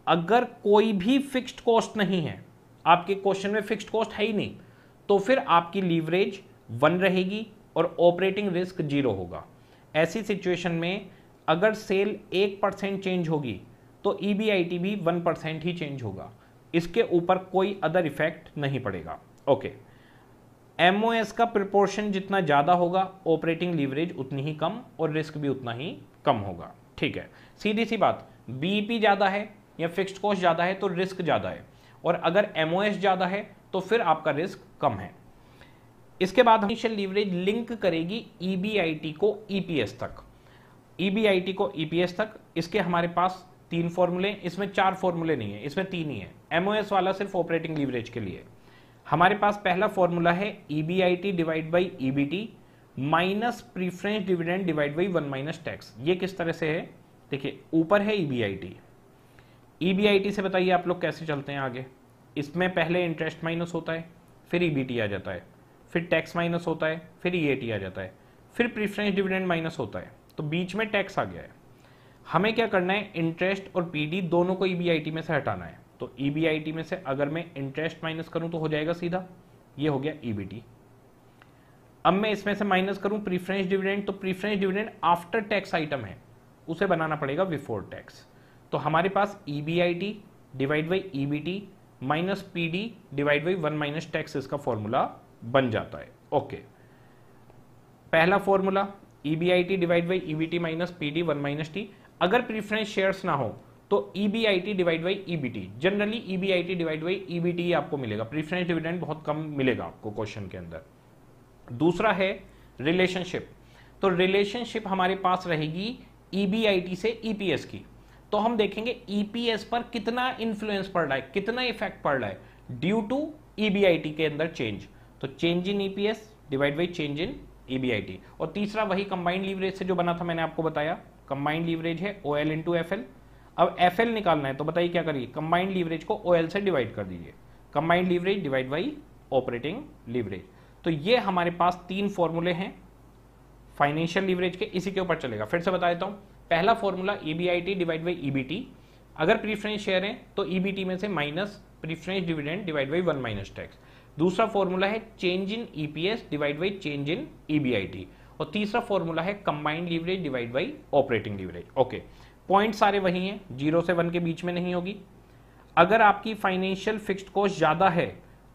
अगर कोई भी फिक्स्ड कॉस्ट नहीं है आपके क्वेश्चन में फिक्स्ड कॉस्ट है ही नहीं तो फिर आपकी लीवरेज वन रहेगी और ऑपरेटिंग रिस्क जीरो होगा ऐसी सिचुएशन में अगर सेल एक परसेंट चेंज होगी तो ई e भी वन परसेंट ही चेंज होगा इसके ऊपर कोई अदर इफेक्ट नहीं पड़ेगा ओके एम का प्रिपोर्शन जितना ज़्यादा होगा ऑपरेटिंग लीवरेज उतनी ही कम और रिस्क भी उतना ही कम होगा ठीक है सीधी सी बात बीईपी ज़्यादा है या फिक्स्ड कॉस्ट ज़्यादा है तो रिस्क ज़्यादा है और अगर एम ज़्यादा है तो फिर आपका रिस्क कम है इसके बाद इनिशियल लीवरेज लिंक करेगी ई e को ई e तक ई e को ई तक इसके हमारे पास तीन फॉर्मूले इसमें चार फॉर्मूले नहीं है इसमें तीन ही है एमओएस वाला सिर्फ ऑपरेटिंग लीवरेज के लिए हमारे पास पहला फॉर्मूला है E B I T divide by E B T minus preference dividend divide by one minus tax ये किस तरह से है देखिए ऊपर है E B I T E B I T से बताइए आप लोग कैसे चलते हैं आगे इसमें पहले इंटरेस्ट माइनस होता है फिर ई बी टी आ जाता है फिर टैक्स माइनस होता है फिर ई ए टी आ जाता है फिर प्रीफरेंस डिविडेंड माइनस होता है तो बीच में टैक्स आ गया है हमें क्या करना है इंटरेस्ट और पीडी दोनों को ईबीआईटी e में से हटाना है तो ईबीआईटी e में से अगर मैं इंटरेस्ट माइनस करूं तो हो जाएगा सीधा ये हो गया ईबीटी e अब मैं इसमें से माइनस करूं प्रीफरेंस डिविडेंड तो preference dividend after tax item है उसे बनाना पड़ेगा बिफोर टैक्स तो हमारे पास EBIT divide by EBT minus P D divide by one minus tax इसका फॉर्मूला बन जाता है ओके पहला formula EBIT divide by EBT minus P D one minus T अगर प्रीफरेंस शेयर्स ना हो तो EBIT divide by EBT generally EBIT divide by EBT आपको मिलेगा प्रीफरेंस डिविडेंड बहुत कम मिलेगा आपको क्वेश्चन के अंदर दूसरा है रिलेशनशिप तो रिलेशनशिप हमारे पास रहेगी ईबीआईटी e से ईपीएस e की तो हम देखेंगे ईपीएस e पर कितना इन्फ्लुएंस पड़ रहा है कितना इफेक्ट पड़ रहा है ड्यू टू ईबीआईटी के अंदर चेंज तो change in EPS divide by change in EBIT और तीसरा वही कंबाइंड लीवरेज से जो बना था मैंने आपको बताया कंबाइंड लीवरेज है O L into F L अब एफ निकालना है तो बताइए क्या करिए कंबाइंड लीवरेज को ओ से डिवाइड कर दीजिए combined leverage divide by operating leverage तो ये हमारे पास तीन फॉर्मूले हैं फाइनेंशियल लीवरेज के इसी के ऊपर चलेगा फिर से बता देता हूँ पहला formula E B I T divide by E B T अगर प्रीफरेंस शेयर है तो ईबीटी e में से minus preference dividend divide by one minus tax दूसरा फॉर्मूला है change in EPS divide by change in EBIT और तीसरा फॉर्मूला है combined leverage divide by operating leverage okay point सारे वही हैं जीरो से वन के बीच में नहीं होगी अगर आपकी फाइनेंशियल फिक्स्ड कॉस्ट ज़्यादा है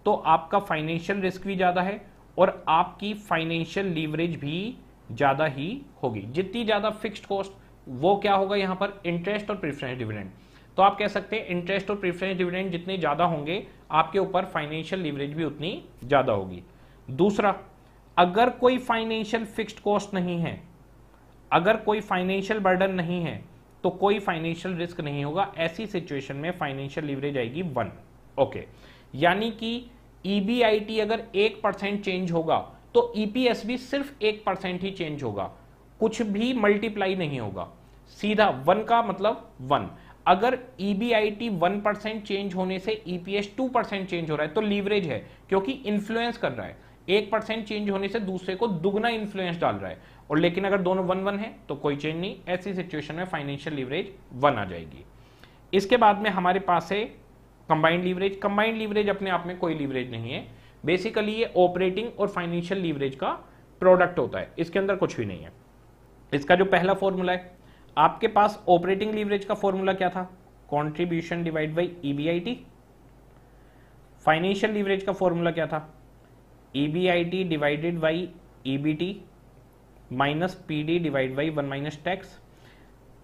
तो आपका फाइनेंशियल रिस्क भी ज़्यादा है और आपकी फाइनेंशियल लीवरेज भी ज़्यादा ही होगी जितनी ज़्यादा फिक्स्ड कॉस्ट वो क्या होगा यहां पर इंटरेस्ट और प्रिफरेंस डिविडेंड तो आप कह सकते हैं इंटरेस्ट और प्रिफरेंस डिविडेंड जितने ज़्यादा होंगे आपके ऊपर फाइनेंशियल लीवरेज भी उतनी ज़्यादा होगी दूसरा अगर कोई फाइनेंशियल फिक्स्ड कॉस्ट नहीं है अगर कोई फाइनेंशियल बर्डन नहीं है तो कोई फाइनेंशियल रिस्क नहीं होगा ऐसी सिचुएशन में फाइनेंशियल लिवरेज आएगी वन ओके यानी कि ईबीआईटी e अगर एक परसेंट चेंज होगा तो ईपीएस e भी सिर्फ एक परसेंट ही चेंज होगा कुछ भी मल्टीप्लाई नहीं होगा सीधा वन का मतलब वन अगर ईबीआईटी वन परसेंट चेंज होने से ईपीएस टू परसेंट चेंज हो रहा है तो लीवरेज है क्योंकि इन्फ्लुएंस कर रहा है एक परसेंट चेंज होने से दूसरे को दुगना इन्फ्लुएंस डाल रहा है और लेकिन अगर दोनों वन वन है तो कोई चेंज नहीं ऐसी सिचुएशन में फाइनेंशियल लीवरेज वन आ जाएगी इसके बाद में हमारे पास है कंबाइंड लीवरेज कंबाइंड लीवरेज अपने आप में कोई लीवरेज नहीं है बेसिकली ये ऑपरेटिंग और फाइनेंशियल लीवरेज का प्रोडक्ट होता है इसके अंदर कुछ भी नहीं है इसका जो पहला फॉर्मूला है आपके पास ऑपरेटिंग लीवरेज का फॉर्मूला क्या था contribution divide by EBIT financial leverage का फॉर्मूला क्या था EBIT divided by EBT minus P D divide by one minus tax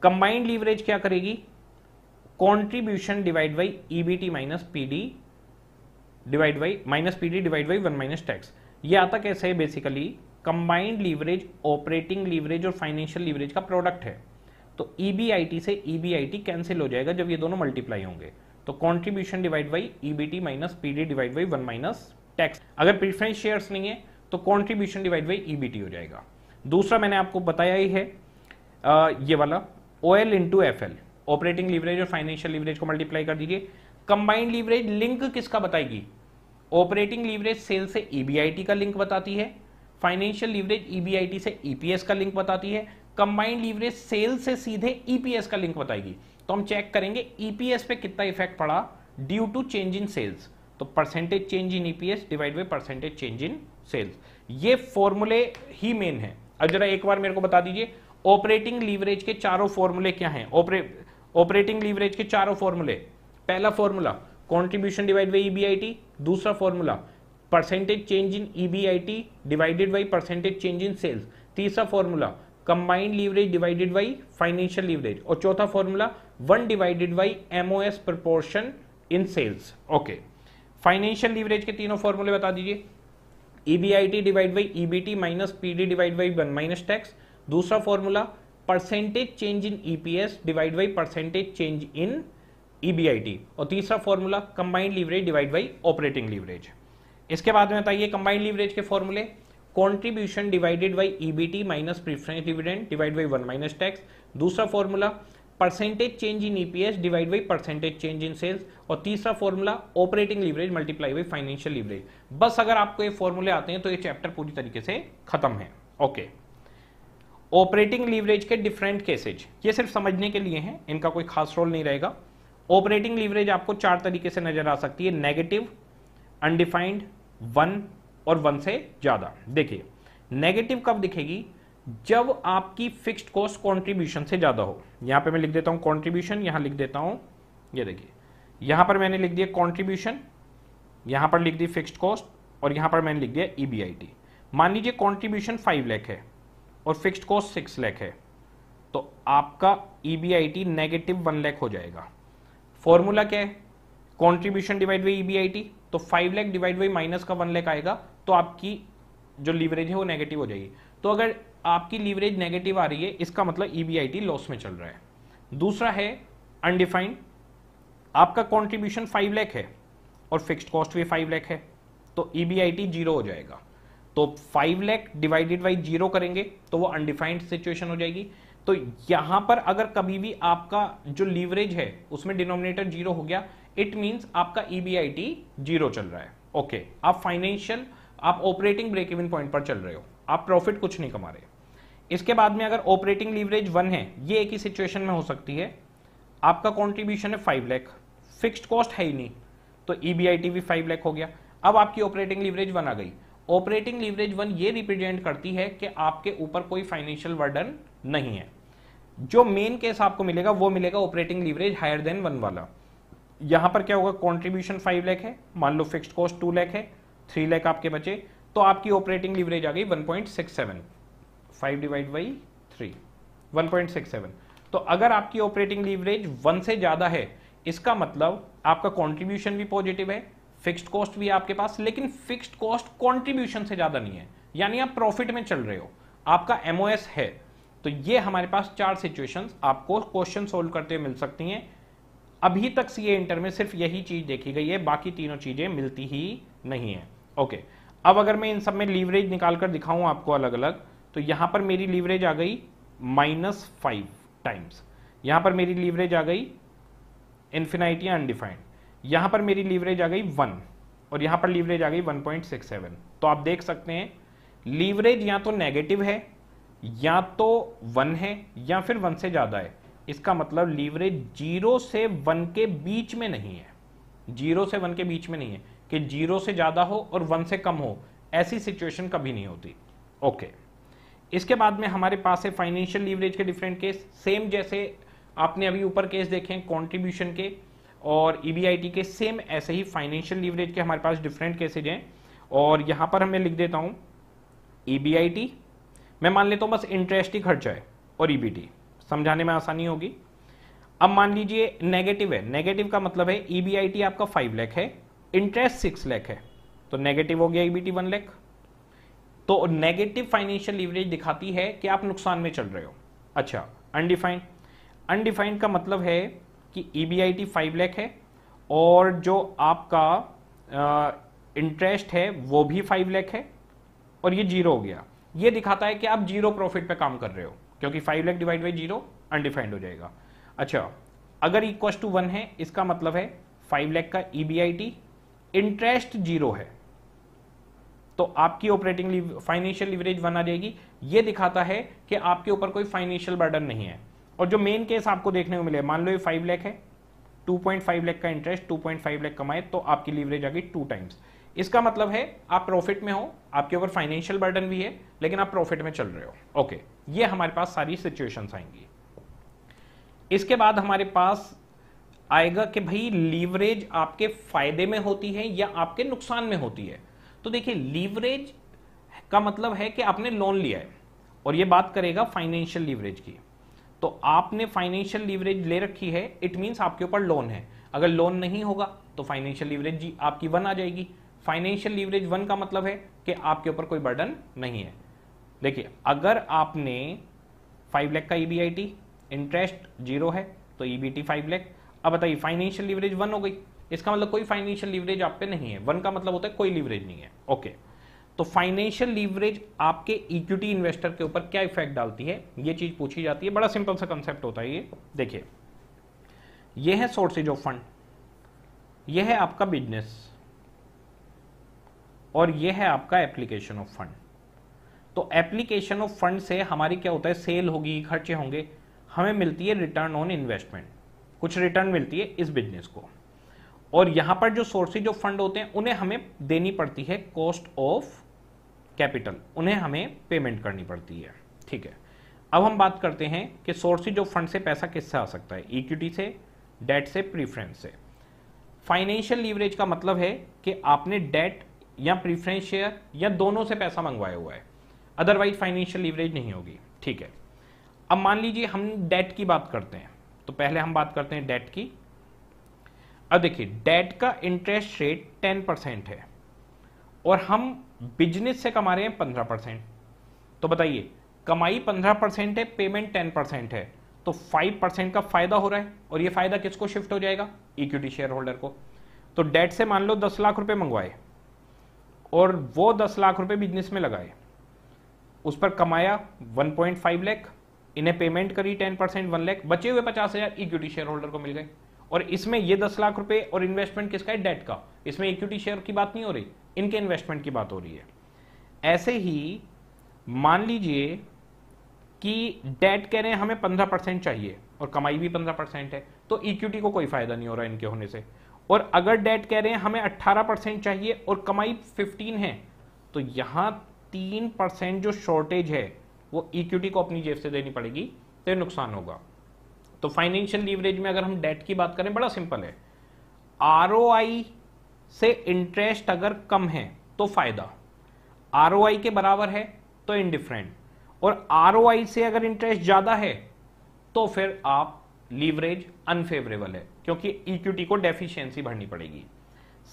combined leverage क्या करेगी contribution divide by EBT minus PD divide by minus PD divide by one minus tax ये आता कैसे है basically combined leverage operating leverage और फाइनेंशियल लीवरेज का प्रोडक्ट है तो ईबीआईटी e से ईबीआईटी e कैंसिल हो जाएगा जब ये दोनों मल्टीप्लाई होंगे तो contribution divide by EBT minus PD divide by one minus tax अगर प्रिफरेंस शेयर्स नहीं है तो कॉन्ट्रीब्यूशन डिवाइड बाई ईबीटी हो जाएगा दूसरा मैंने आपको बताया ही है आ, ये वाला O L into F L operating leverage और फाइनेंशियल लीवरेज को मल्टीप्लाई कर दीजिए कंबाइंड लीवरेज लिंक किसका बताएगी ऑपरेटिंग लीवरेज सेल से ईबीआईटी e का लिंक बताती है फाइनेंशियल लीवरेज ईबीआईटी से ईपीएस e का लिंक बताती है कंबाइंड लीवरेज सेल से सीधे ईपीएस e का लिंक बताएगी तो हम चेक करेंगे ईपीएस पे कितना इफेक्ट पड़ा due to change in sales तो percentage change in EPS divide by percentage change in sales ये फॉर्मूले ही मेन है अब जरा एक बार मेरे को बता दीजिए ऑपरेटिंग लीवरेज के चारों फॉर्मूले क्या हैं ऑपरेटिंग लीवरेज के चारों फॉर्मूले पहला formula contribution divide by EBIT दूसरा formula percentage change in EBIT divided by percentage change in sales तीसरा formula combined leverage divided by financial leverage और चौथा formula one divided by MOS proportion in sales okay financial leverage के तीनों फॉर्मूले बता दीजिए EBIT divide by EBT minus PD divide by one minus tax दूसरा formula percentage change in EPS divide by percentage change in EBIT और तीसरा formula combined leverage divide by operating leverage इसके बाद में बताइए कंबाइंड लीवरेज के फॉर्मूले contribution divided by EBT minus preference dividend divide by one minus tax दूसरा formula percentage change in EPS divide by percentage change in sales और तीसरा formula operating leverage multiply by financial leverage बस अगर आपको ये फॉर्मूले आते हैं तो ये चैप्टर पूरी तरीके से खत्म है ओके ऑपरेटिंग लीवरेज के डिफरेंट केसेज ये सिर्फ समझने के लिए हैं इनका कोई खास रोल नहीं रहेगा ऑपरेटिंग लीवरेज आपको चार तरीके से नजर आ सकती है नेगेटिव अनडिफाइंड वन और वन से ज्यादा देखिए नेगेटिव कब दिखेगी जब आपकी फिक्स्ड कॉस्ट कंट्रीब्यूशन से ज्यादा हो यहाँ पे मैं लिख देता हूँ कॉन्ट्रीब्यूशन यहाँ लिख देता हूँ ये देखिए यहाँ पर मैंने लिख दिया कॉन्ट्रीब्यूशन यहाँ पर लिख दी फिक्स्ड कॉस्ट और यहाँ पर मैंने लिख दिया ई e मान लीजिए कॉन्ट्रीब्यूशन फाइव लैख है और फिक्स्ड कॉस्ट सिक्स लैख है तो आपका E B I T negative one lakh हो जाएगा फॉर्मूला क्या है contribution divide by E B I T तो five lakh divide by minus का वन लैख आएगा तो आपकी जो लीवरेज है वो नेगेटिव हो जाएगी तो अगर आपकी लीवरेज नेगेटिव आ रही है इसका मतलब ईबीआईटी e लॉस में चल रहा है दूसरा है अनडिफाइंड आपका कॉन्ट्रीब्यूशन फाइव लैख है और फिक्स्ड कॉस्ट भी फाइव लैख है तो ईबीआईटी e जीरो हो जाएगा तो five lakh divided by zero करेंगे तो वो अनडिफाइंड सिचुएशन हो जाएगी तो यहां पर अगर कभी भी आपका जो लीवरेज है उसमें डिनोमिनेटर जीरो हो गया इट मींस आपका ईबीआईटी e जीरो चल रहा है ओके okay, आप फाइनेंशियल आप ऑपरेटिंग ब्रेक इवन पॉइंट पर चल रहे हो आप प्रॉफिट कुछ नहीं कमा रहे इसके बाद में अगर ऑपरेटिंग लीवरेज वन है ये एक ही सिचुएशन में हो सकती है आपका कॉन्ट्रीब्यूशन है फाइव लैख फिक्स कॉस्ट है ही नहीं तो ई e भी फाइव लैख हो गया अब आपकी ऑपरेटिंग लीवरेज वन आ गई ऑपरेटिंग लीवरेज वन ये रिप्रेजेंट करती है कि आपके ऊपर कोई फाइनेंशियल वर्डन नहीं है जो मेन केस आपको मिलेगा वो मिलेगा operating leverage higher than one वाला यहां पर क्या होगा कॉन्ट्रीब्यूशन फाइव लैख है मान लो फिक्स कॉस्ट टू लैख है थ्री लैख आपके बचे तो आपकी ऑपरेटिंग लीवरेज आ गई one point six seven five divide by three one point six seven तो अगर आपकी ऑपरेटिंग लीवरेज वन से ज़्यादा है इसका मतलब आपका कॉन्ट्रीब्यूशन भी पॉजिटिव है फिक्स्ड कॉस्ट भी आपके पास लेकिन फिक्स्ड कॉस्ट कॉन्ट्रीब्यूशन से ज़्यादा नहीं है यानी आप प्रॉफिट में चल रहे हो आपका एम है तो ये हमारे पास चार सिचुएशन आपको क्वेश्चन सोल्व करते हुए मिल सकती हैं अभी तक सी इंटर में सिर्फ यही चीज़ देखी गई है बाकी तीनों चीज़ें मिलती ही नहीं है ओके अब अगर मैं इन सब में लीवरेज निकालकर दिखाऊं आपको अलग अलग तो यहां पर मेरी लीवरेज आ गई माइनस फाइव टाइम्स यहां पर मेरी लीवरेज आ गई इन्फिनाइट या अनडिफाइंड यहां पर मेरी लीवरेज आ गई वन और यहां पर लीवरेज आ गई सेवन तो आप देख सकते हैं लीवरेज या तो नेगेटिव है या तो वन है या फिर वन से ज़्यादा है इसका मतलब लीवरेज जीरो से वन के बीच में नहीं है जीरो से वन के बीच में नहीं है कि जीरो से ज़्यादा हो और वन से कम हो ऐसी सिचुएशन कभी नहीं होती ओके okay. इसके बाद में हमारे पास है फाइनेंशियल लीवरेज के डिफरेंट केस सेम जैसे आपने अभी ऊपर केस देखे हैं कॉन्ट्रीब्यूशन के और ई e के सेम ऐसे ही फाइनेंशियल लीवरेज के हमारे पास डिफरेंट केसेज हैं और यहाँ पर हमें लिख देता हूँ ई e मैं मान लेता हूँ बस इंटरेस्ट ही खर्चा है और ई e समझाने में आसानी होगी अब मान लीजिए नेगेटिव है नेगेटिव का मतलब है ई आपका फाइव लैख है इंटरेस्ट सिक्स लैख है तो नेगेटिव हो गया E B T one lakh तो नेगेटिव फाइनेंशियल लीवरेज दिखाती है कि आप नुकसान में चल रहे हो अच्छा अनडिफाइंड अनडिफाइंड का मतलब है कि E B I T five lakh है और जो आपका इंटरेस्ट है वो भी फाइव लैख है और ये जीरो हो गया ये दिखाता है कि आप जीरो प्रॉफिट पे काम कर रहे हो क्योंकि five lakh divide by zero undefined हो जाएगा अच्छा अगर इक्वस टू वन है इसका मतलब है फाइव लैख का E B I T interest zero है तो आपकी ऑपरेटिंग फाइनेंशियल लिवरेज वन आ जाएगी ये दिखाता है कि आपके ऊपर कोई फाइनेंशियल बर्डन नहीं है और जो मेन केस आपको देखने को मिले मान लो ये फाइव लैख है 2.5 लाख का इंटरेस्ट 2.5 लाख कमाए तो आपकी लीवरेज आ गई टू टाइम्स इसका मतलब है आप प्रॉफिट में हो आपके ऊपर फाइनेंशियल बर्डन भी है लेकिन आप प्रॉफिट में चल रहे हो ओके ये हमारे पास सारी सिचुएशन आएंगी इसके बाद हमारे पास आएगा कि भाई लीवरेज आपके फायदे में होती है या आपके नुकसान में होती है तो देखिए लीवरेज का मतलब है कि आपने लोन लिया है और ये बात करेगा फाइनेंशियल लीवरेज की तो आपने फाइनेंशियल लीवरेज ले रखी है इट मींस आपके ऊपर लोन है अगर लोन नहीं होगा तो फाइनेंशियल लीवरेज जी आपकी वन आ जाएगी फाइनेंशियल लीवरेज वन का मतलब है कि आपके ऊपर कोई बर्डन नहीं है देखिए अगर आपने फाइव लैख का ई इंटरेस्ट जीरो है तो ई बी फाइव लैख अब बताइए फाइनेंशियल लीवरेज वन हो गई इसका मतलब कोई फाइनेंशियल लीवरेज आप पे नहीं है वन का मतलब होता है कोई लीवरेज नहीं है ओके तो फाइनेंशियल लीवरेज आपके इक्विटी इन्वेस्टर के ऊपर क्या इफेक्ट डालती है ये चीज पूछी जाती है बड़ा सिंपल सा कंसेप्ट होता है ये देखिए यह है सोर्सेज ऑफ फंड यह है आपका बिजनेस और यह है आपका एप्लीकेशन ऑफ फंड तो एप्लीकेशन ऑफ फंड से हमारी क्या होता है सेल होगी खर्चे होंगे हमें मिलती है रिटर्न ऑन इन्वेस्टमेंट कुछ रिटर्न मिलती है इस बिजनेस को और यहां पर जो सोर्सेज ऑफ फंड होते हैं उन्हें हमें देनी पड़ती है कॉस्ट ऑफ कैपिटल उन्हें हमें पेमेंट करनी पड़ती है ठीक है अब हम बात करते हैं कि सोर्सेज ऑफ फंड से पैसा किससे आ सकता है इक्विटी से डेट से प्रीफरेंस से फाइनेंशियल लीवरेज का मतलब है कि आपने डेट या प्रीफरेंस शेयर या दोनों से पैसा मंगवाया हुआ है अदरवाइज फाइनेंशियल लीवरेज नहीं होगी ठीक है अब मान लीजिए हम डेट की बात करते हैं तो पहले हम बात करते हैं डेट की अब देखिए डेट का इंटरेस्ट रेट टेन परसेंट है और हम बिजनेस से कमा रहे हैं पंद्रह परसेंट तो बताइए कमाई पंद्रह परसेंट है पेमेंट टेन परसेंट है तो फाइव परसेंट का फायदा हो रहा है और ये फायदा किसको शिफ्ट हो जाएगा इक्विटी शेयर होल्डर को तो डेट से मान लो दस लाख रुपए मंगवाए और वो दस लाख रुपए बिजनेस में लगाए उस पर कमाया वन पॉइंट फाइव लैख इन्हें पेमेंट करी टेन परसेंट वन लैख बचे हुए पचास हजार इक्विटी शेयर होल्डर को मिल गए और इसमें ये दस लाख रुपए और इन्वेस्टमेंट किसका है डेट का इसमें इक्विटी शेयर की बात नहीं हो रही इनके इन्वेस्टमेंट की बात हो रही है ऐसे ही मान लीजिए कि डेट कह रहे हैं हमें पंद्रह परसेंट चाहिए और कमाई भी पंद्रह परसेंट है तो इक्विटी को कोई फायदा नहीं हो रहा इनके होने से और अगर डेट कह रहे हैं हमें अट्ठारह परसेंट चाहिए और कमाई फिफ्टीन है तो यहां तीन परसेंट जो शॉर्टेज है वो इक्विटी को अपनी जेब से देनी पड़ेगी तो नुकसान होगा तो फाइनेंशियल लीवरेज में अगर हम डेट की बात करें बड़ा सिंपल है आर से इंटरेस्ट अगर कम है तो फायदा आर के बराबर है तो इनडिफरेंट और आर से अगर इंटरेस्ट ज़्यादा है तो फिर आप लीवरेज अनफेवरेबल है क्योंकि इक्विटी को डेफिशिएंसी भरनी पड़ेगी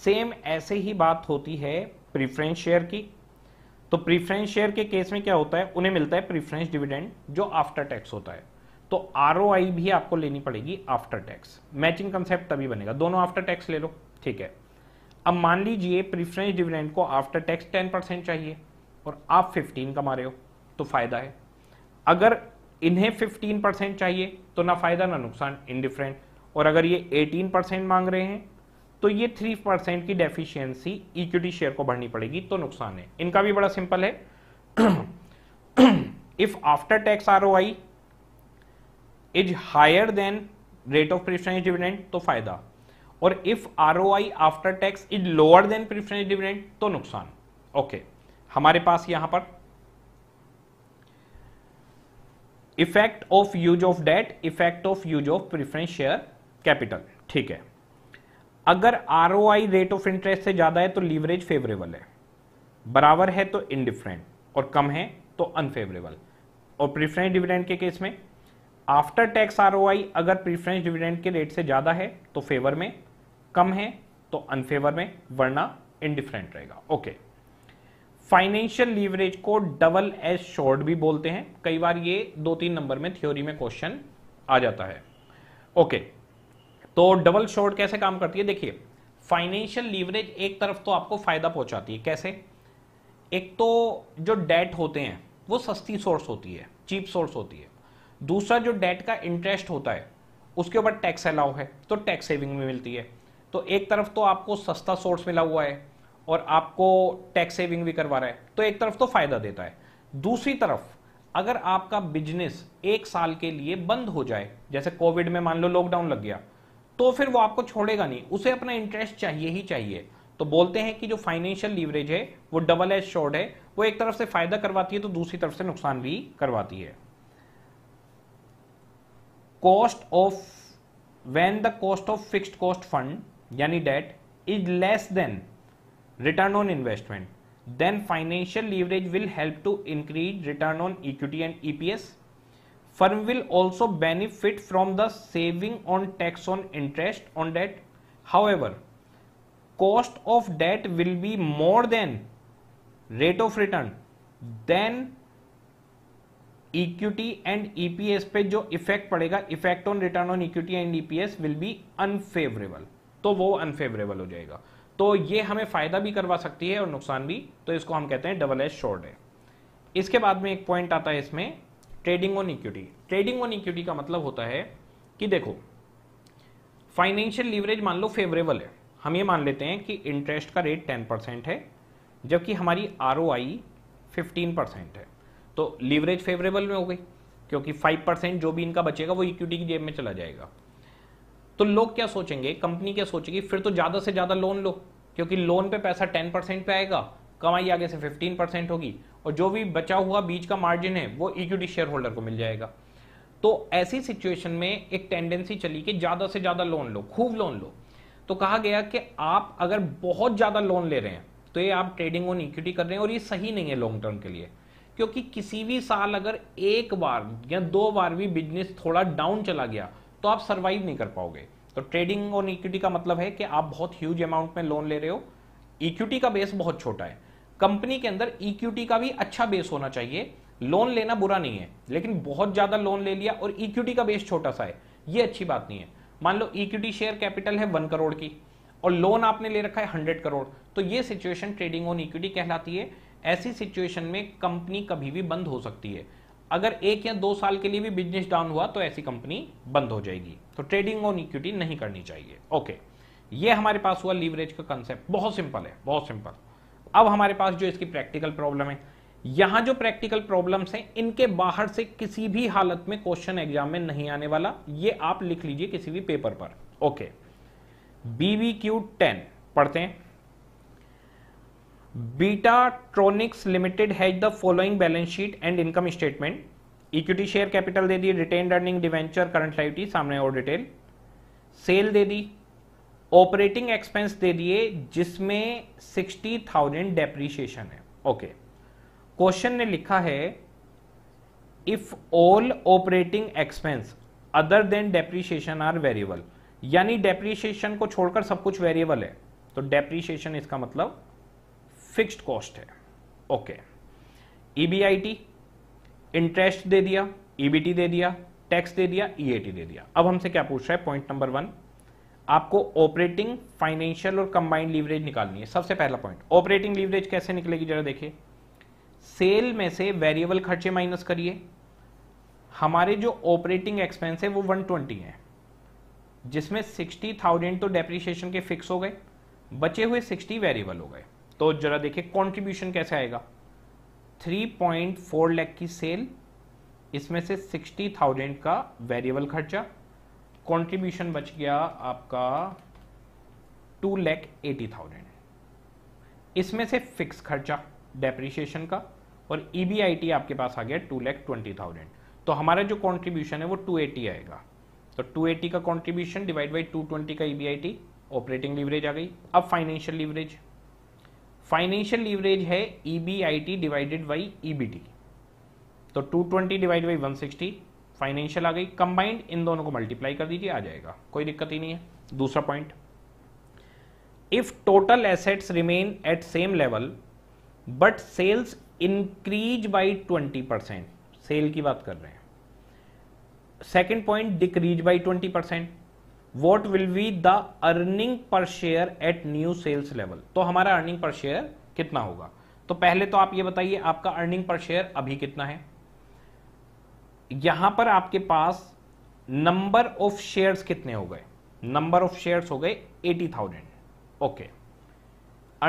सेम ऐसे ही बात होती है प्रीफरेंस शेयर की तो प्रीफरेंस शेयर के केस में क्या होता है उन्हें मिलता है प्रीफरेंस डिविडेंड जो आफ्टर टैक्स होता है तो आर भी आपको लेनी पड़ेगी आफ्टर टैक्स मैचिंग कंसेप्ट तभी बनेगा दोनों आफ्टर टैक्स ले लो ठीक है अब मान लीजिए प्रिफरेंस डिविडेंड को आफ्टर टैक्स टेन परसेंट चाहिए और आप फिफ्टीन कमा रहे हो तो फायदा है अगर इन्हें फिफ्टीन परसेंट चाहिए तो ना फायदा ना नुकसान इनडिफरेंट और अगर ये एटीन परसेंट मांग रहे हैं तो ये थ्री परसेंट की डेफिशिएंसी इक्विटी शेयर को भरनी पड़ेगी तो नुकसान है इनका भी बड़ा सिंपल है if after tax R is higher than rate of preference dividend तो फायदा और if R after tax is lower than preference dividend तो नुकसान ओके हमारे पास यहां पर effect of use of debt effect of use of preference share capital ठीक है अगर R O I rate of interest से ज्यादा है तो लीवरेज फेवरेबल है बराबर है तो इनडिफरेंट और कम है तो अनफेवरेबल और प्रिफरेंस डिविडेंड के केस में आफ्टर टैक्स आर अगर प्रीफरेंस डिविडेंड के रेट से ज़्यादा है तो फेवर में कम है तो अनफेवर में वरना इनडिफरेंट रहेगा ओके फाइनेंशियल लीवरेज को डबल एज शॉर्ट भी बोलते हैं कई बार ये दो तीन नंबर में थ्योरी में क्वेश्चन आ जाता है ओके okay. तो डबल शॉर्ट कैसे काम करती है देखिए फाइनेंशियल लीवरेज एक तरफ तो आपको फायदा पहुंचाती है कैसे एक तो जो डेट होते हैं वो सस्ती सोर्स होती है चीप सोर्स होती है दूसरा जो डेट का इंटरेस्ट होता है उसके ऊपर टैक्स अलाउ है तो टैक्स सेविंग भी मिलती है तो एक तरफ तो आपको सस्ता सोर्स मिला हुआ है और आपको टैक्स सेविंग भी करवा रहा है तो एक तरफ तो फायदा देता है दूसरी तरफ अगर आपका बिजनेस एक साल के लिए बंद हो जाए जैसे कोविड में मान लो लॉकडाउन लग गया तो फिर वो आपको छोड़ेगा नहीं उसे अपना इंटरेस्ट चाहिए ही चाहिए तो बोलते हैं कि जो फाइनेंशियल लीवरेज है वो डबल एज शॉर्ट है वो एक तरफ से फायदा करवाती है तो दूसरी तरफ से नुकसान भी करवाती है cost of when the cost of fixed cost fund yani debt is less than return on investment then financial leverage will help to increase return on equity and EPS. Firm will also benefit from the saving on tax on interest on debt. However, cost of debt will be more than rate of return. Then equity and EPS पे जो इफेक्ट पड़ेगा effect on return on equity and EPS will be unfavourable तो वो अनफेवरेबल हो जाएगा तो ये हमें फायदा भी करवा सकती है और नुकसान भी तो इसको हम कहते हैं डबल एस शॉर्ट है इसके बाद में एक पॉइंट आता है इसमें trading on equity trading on equity का मतलब होता है कि देखो फाइनेंशियल लीवरेज मान लो फेवरेबल है हम ये मान लेते हैं कि इंटरेस्ट का रेट टेन परसेंट है जबकि हमारी R O I fifteen percent है तो लीवरेज फेवरेबल में हो गई क्योंकि फाइव परसेंट जो भी इनका बचेगा वो इक्विटी की जेब में चला जाएगा तो लोग क्या सोचेंगे कंपनी क्या सोचेगी फिर तो ज़्यादा से ज़्यादा लोन लो क्योंकि लोन पे पैसा टेन परसेंट पे आएगा कमाई आगे से फिफ्टीन परसेंट होगी और जो भी बचा हुआ बीच का मार्जिन है वो इक्विटी शेयर होल्डर को मिल जाएगा तो ऐसी सिचुएशन में एक टेंडेंसी चली कि ज़्यादा से ज़्यादा लोन लो खूब लोन लो तो कहा गया कि आप अगर बहुत ज़्यादा लोन ले रहे हैं तो ये आप ट्रेडिंग ऑन इक्विटी कर रहे हैं और ये सही नहीं है लॉन्ग टर्म के लिए क्योंकि किसी भी साल अगर एक बार या दो बार भी बिजनेस थोड़ा डाउन चला गया तो आप सर्वाइव नहीं कर पाओगे तो ट्रेडिंग ऑन इक्विटी का मतलब है कि आप बहुत ह्यूज अमाउंट में लोन ले रहे हो इक्विटी का बेस बहुत छोटा है कंपनी के अंदर इक्विटी का भी अच्छा बेस होना चाहिए लोन लेना बुरा नहीं है लेकिन बहुत ज्यादा लोन ले लिया और इक्विटी का बेस छोटा सा है यह अच्छी बात नहीं है मान लो इक्विटी शेयर कैपिटल है वन करोड़ की और लोन आपने ले रखा है हंड्रेड करोड़ तो यह सिचुएशन ट्रेडिंग ऑन इक्विटी कहलाती है ऐसी सिचुएशन में कंपनी कभी भी बंद हो सकती है अगर एक या दो साल के लिए भी बिजनेस डाउन हुआ तो ऐसी कंपनी बंद हो जाएगी तो ट्रेडिंग ऑन इक्विटी नहीं करनी चाहिए ओके ये हमारे पास हुआ लीवरेज का कंसेप्ट बहुत सिंपल है बहुत सिंपल अब हमारे पास जो इसकी प्रैक्टिकल प्रॉब्लम है यहां जो प्रैक्टिकल प्रॉब्लम्स हैं इनके बाहर से किसी भी हालत में क्वेश्चन एग्जाम में नहीं आने वाला ये आप लिख लीजिए किसी भी पेपर पर ओके बीवी क्यू टेन पढ़ते हैं Betatronics limited has the following balance sheet and income statement equity share capital दे दी retained earning debenture current liability सामने और डिटेल सेल दे दी ऑपरेटिंग एक्सपेंस दे दिए जिसमें सिक्सटी थाउजेंड डेप्रीशिएशन है ओके okay. क्वेश्चन ने लिखा है if all operating expense other than depreciation are variable यानी डेप्रीशिएशन को छोड़कर सब कुछ वेरिएबल है तो डेप्रीशिएशन इसका मतलब फिक्स्ड कॉस्ट है ओके ईबीआईटी e इंटरेस्ट दे दिया ईबीटी e दे दिया टैक्स दे दिया ईएटी e दे दिया अब हमसे क्या पूछ रहा है पॉइंट नंबर वन आपको ऑपरेटिंग फाइनेंशियल और कंबाइंड लीवरेज निकालनी है सबसे पहला पॉइंट ऑपरेटिंग लीवरेज कैसे निकलेगी जरा देखिए सेल में से वेरिएबल खर्चे माइनस करिए हमारे जो ऑपरेटिंग एक्सपेंस है वो 120 है जिसमें 60,000 तो डेप्रिशिएशन के फिक्स हो गए बचे हुए 60 वेरिएबल हो गए तो जरा देखिए कंट्रीब्यूशन कैसे आएगा 3.4 लाख की सेल इसमें से 60,000 का वेरिएबल खर्चा कंट्रीब्यूशन बच गया आपका टू लैख एटी थाउजेंड इसमें से फिक्स खर्चा डेप्रिशिएशन का और ईबीआईटी e आपके पास आ गया टू लैख ट्वेंटी थाउजेंड तो हमारा जो कॉन्ट्रीब्यूशन है वो टू एटी आएगा तो टू एटी का contribution divide by two twenty का ईबीआईटी ऑपरेटिंग लीवरेज आ गई अब फाइनेंशियल लीवरेज फाइनेंशियल लीवरेज है E B I T divided by E B T तो 220 twenty divide by one financial आ गई कंबाइंड इन दोनों को मल्टीप्लाई कर दीजिए आ जाएगा कोई दिक्कत ही नहीं है दूसरा point if total assets remain at same level but sales increase by 20 percent sale की बात कर रहे हैं second point decrease by 20 percent what will be the earning per share at new sales level तो हमारा अर्निंग पर शेयर कितना होगा तो पहले तो आप ये बताइए आपका अर्निंग पर शेयर अभी कितना है यहां पर आपके पास नंबर ऑफ शेयर्स कितने हो गए नंबर ऑफ शेयर्स हो गए eighty thousand okay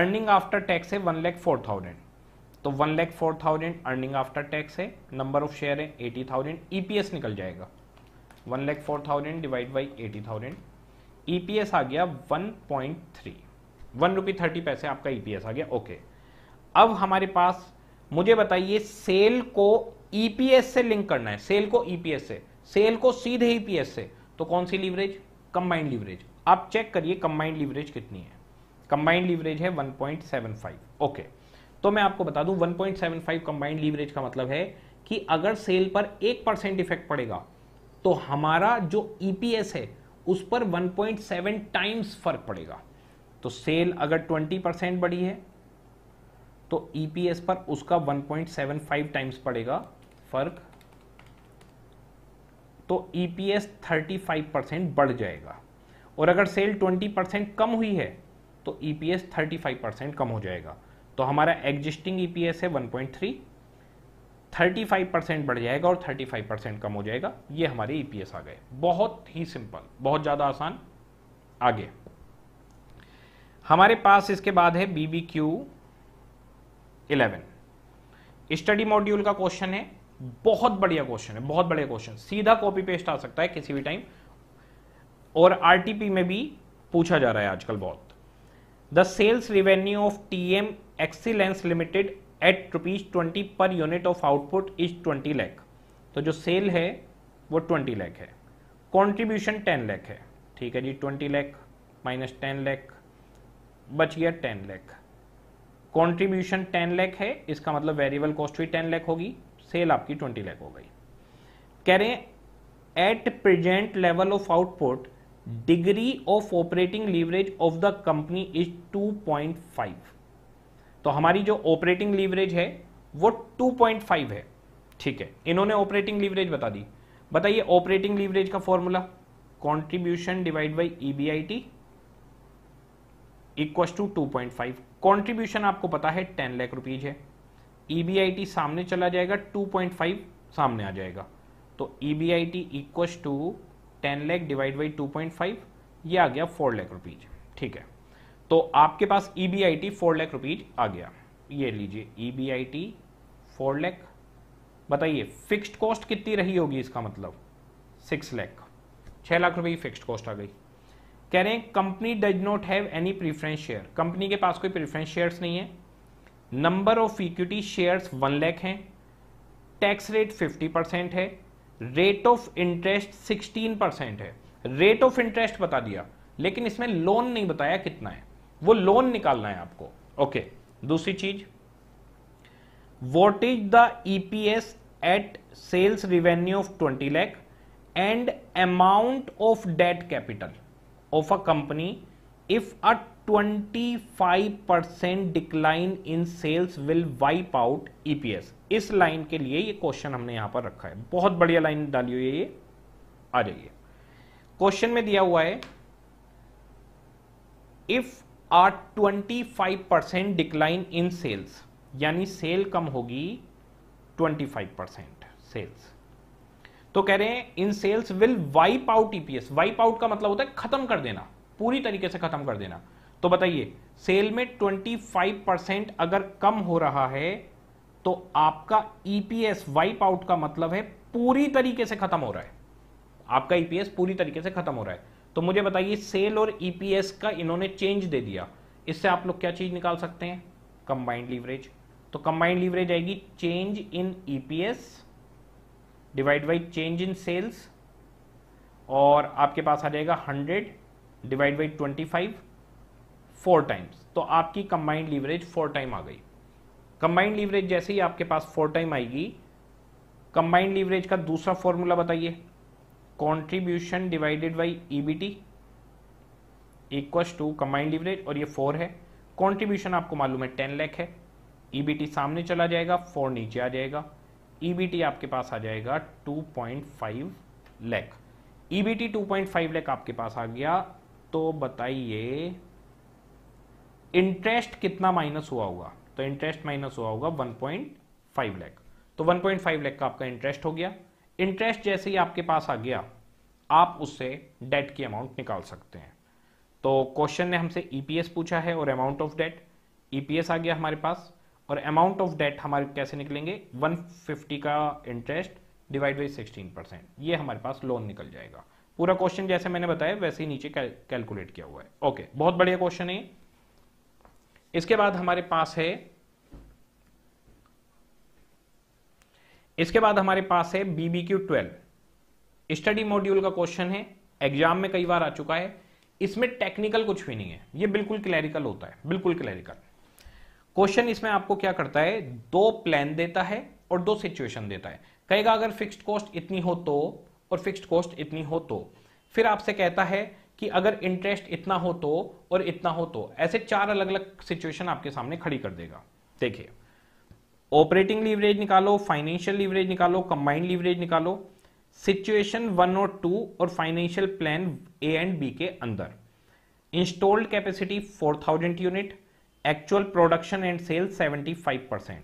earning after tax है वन लैख फोर थाउजेंड तो one lakh four thousand earning after tax है नंबर ऑफ शेयर है एटी थाउजेंड ईपीएस निकल जाएगा one lakh four thousand divide by eighty thousand E P S आ गया one point three one rupee thirty paise आपका ई पी एस आ गया ओके अब हमारे पास मुझे बताइए सेल को ई पी एस से लिंक करना है सेल को ई पी एस से सेल को सीधे ई पी एस से तो कौन सी लीवरेज कंबाइंड लीवरेज आप चेक करिए कंबाइंड लीवरेज कितनी है कंबाइंड लीवरेज है फाइव ओके तो मैं आपको बता दूं 1.75 कंबाइंड लीवरेज का मतलब है कि अगर सेल पर एक परसेंट इफेक्ट पड़ेगा तो हमारा जो ईपीएस e है उस पर 1.7 टाइम्स फर्क पड़ेगा तो सेल अगर 20 परसेंट बढ़ी है तो ईपीएस e पर उसका 1.75 टाइम्स पड़ेगा फर्क तो ईपीएस 35 परसेंट बढ़ जाएगा और अगर सेल 20 परसेंट कम हुई है तो ईपीएस 35 परसेंट कम हो जाएगा तो हमारा एग्जिस्टिंग ईपीएस e है 1.3 35 परसेंट बढ़ जाएगा और 35 परसेंट कम हो जाएगा ये हमारे ईपीएस e आ गए बहुत ही सिंपल बहुत ज़्यादा आसान आगे हमारे पास इसके बाद है BB Q eleven study module का क्वेश्चन है बहुत बढ़िया क्वेश्चन है बहुत बढ़िया क्वेश्चन सीधा कॉपी पेस्ट आ सकता है किसी भी टाइम और आरटीपी में भी पूछा जा रहा है आजकल बहुत the sales revenue of TM excellence limited at rupees twenty per unit of output is twenty lakh तो जो सेल है वो ट्वेंटी लैख है कॉन्ट्रीब्यूशन टेन लैख है ठीक है जी twenty lakh minus ten lakh बच गया ten lakh contribution ten lakh है इसका मतलब वेरिएबल कॉस्ट भी टेन लैख होगी सेल आपकी ट्वेंटी लैख हो गई कह रहे हैं at present level of output degree of operating leverage of the company is two point five तो हमारी जो ऑपरेटिंग लीवरेज है वो 2.5 है ठीक है इन्होंने ऑपरेटिंग लीवरेज बता दी बताइए ऑपरेटिंग लीवरेज का formula contribution divide by EBIT equals two two point five contribution आपको पता है टेन लाख रुपीज है ईबीआईटी e सामने चला जाएगा टू पॉइंट फाइव सामने आ जाएगा तो EBIT equals two ten lakh divide by two point five यह आ गया फोर लैख रुपीज ठीक है तो आपके पास E B I T four lakh rupees आ गया ये लीजिए E B I T four lakh बताइए फिक्स्ड कॉस्ट कितनी रही होगी इसका मतलब सिक्स लैख छः लाख रुपए की फिक्स्ड कॉस्ट आ गई कह रहे हैं company does not have any preference share company के पास कोई प्रीफरेंस शेयर्स नहीं है number of equity shares one lakh हैं टैक्स रेट फिफ्टी परसेंट है rate of interest sixteen percent है रेट ऑफ इंटरेस्ट बता दिया लेकिन इसमें लोन नहीं बताया कितना है वो लोन निकालना है आपको ओके दूसरी चीज what is the EPS at sales revenue of twenty lakh and amount of debt capital of a company if a 25% decline in sales will wipe out EPS इस लाइन के लिए ये क्वेश्चन हमने यहां पर रखा है बहुत बढ़िया लाइन डाली हुई है ये आ जाइए क्वेश्चन में दिया हुआ है if 25 percent decline in sales यानी सेल कम होगी 25 परसेंट सेल्स तो कह रहे हैं in sales will wipe out EPS wipe out का मतलब होता है खत्म कर देना पूरी तरीके से खत्म कर देना तो बताइए सेल में 25 परसेंट अगर कम हो रहा है तो आपका ईपीएस वाइप आउट का मतलब है पूरी तरीके से खत्म हो रहा है आपका ईपीएस e पूरी तरीके से खत्म हो रहा है तो मुझे बताइए सेल और ईपीएस e का इन्होंने चेंज दे दिया इससे आप लोग क्या चीज निकाल सकते हैं कंबाइंड लीवरेज तो कंबाइंड लीवरेज आएगी change in EPS divide by change in sales और आपके पास आ जाएगा hundred divide by twenty five four times तो आपकी कंबाइंड लीवरेज फोर टाइम आ गई कंबाइंड लीवरेज जैसे ही आपके पास फोर टाइम आएगी कंबाइंड लीवरेज का दूसरा फॉर्मूला बताइए contribution divided by EBT equals two combined leverage और ये फोर है कॉन्ट्रीब्यूशन आपको मालूम है टेन लैख है ईबीटी e सामने चला जाएगा फोर नीचे आ जाएगा ईबीटी e आपके पास आ जाएगा two point T two EBT five lakh आपके पास आ गया तो बताइए इंटरेस्ट कितना माइनस हुआ होगा तो इंटरेस्ट माइनस हुआ होगा वन पॉइंट फाइव लैख तो वन पॉइंट फाइव लैख का आपका इंटरेस्ट हो गया इंटरेस्ट जैसे ही आपके पास आ गया आप उससे डेट की अमाउंट निकाल सकते हैं तो क्वेश्चन ने हमसे ईपीएस e पूछा है और अमाउंट ऑफ डेट ईपीएस आ गया हमारे पास और अमाउंट ऑफ डेट हमारे कैसे निकलेंगे 150 का इंटरेस्ट डिवाइड बाई 16 परसेंट ये हमारे पास लोन निकल जाएगा पूरा क्वेश्चन जैसे मैंने बताया वैसे ही नीचे कैलकुलेट किया हुआ है ओके बहुत बढ़िया क्वेश्चन है इसके बाद हमारे पास है इसके बाद हमारे पास है BB Q twelve study module का क्वेश्चन है एग्जाम में कई बार आ चुका है इसमें टेक्निकल कुछ भी नहीं है ये बिल्कुल क्लैरिकल होता है बिल्कुल क्लैरिकल क्वेश्चन इसमें आपको क्या करता है दो प्लान देता है और दो सिचुएशन देता है कहेगा अगर फिक्स्ड कॉस्ट इतनी हो तो और फिक्स्ड कॉस्ट इतनी हो तो फिर आपसे कहता है कि अगर इंटरेस्ट इतना हो तो और इतना हो तो ऐसे चार अलग अलग सिचुएशन आपके सामने खड़ी कर देगा देखिए ऑपरेटिंग लीवरेज निकालो फाइनेंशियल लीवरेज निकालो कंबाइंड लीवरेज निकालो सिचुएशन वन और टू और financial plan A and B के अंदर installed capacity 4000 unit actual production and sale 75 percent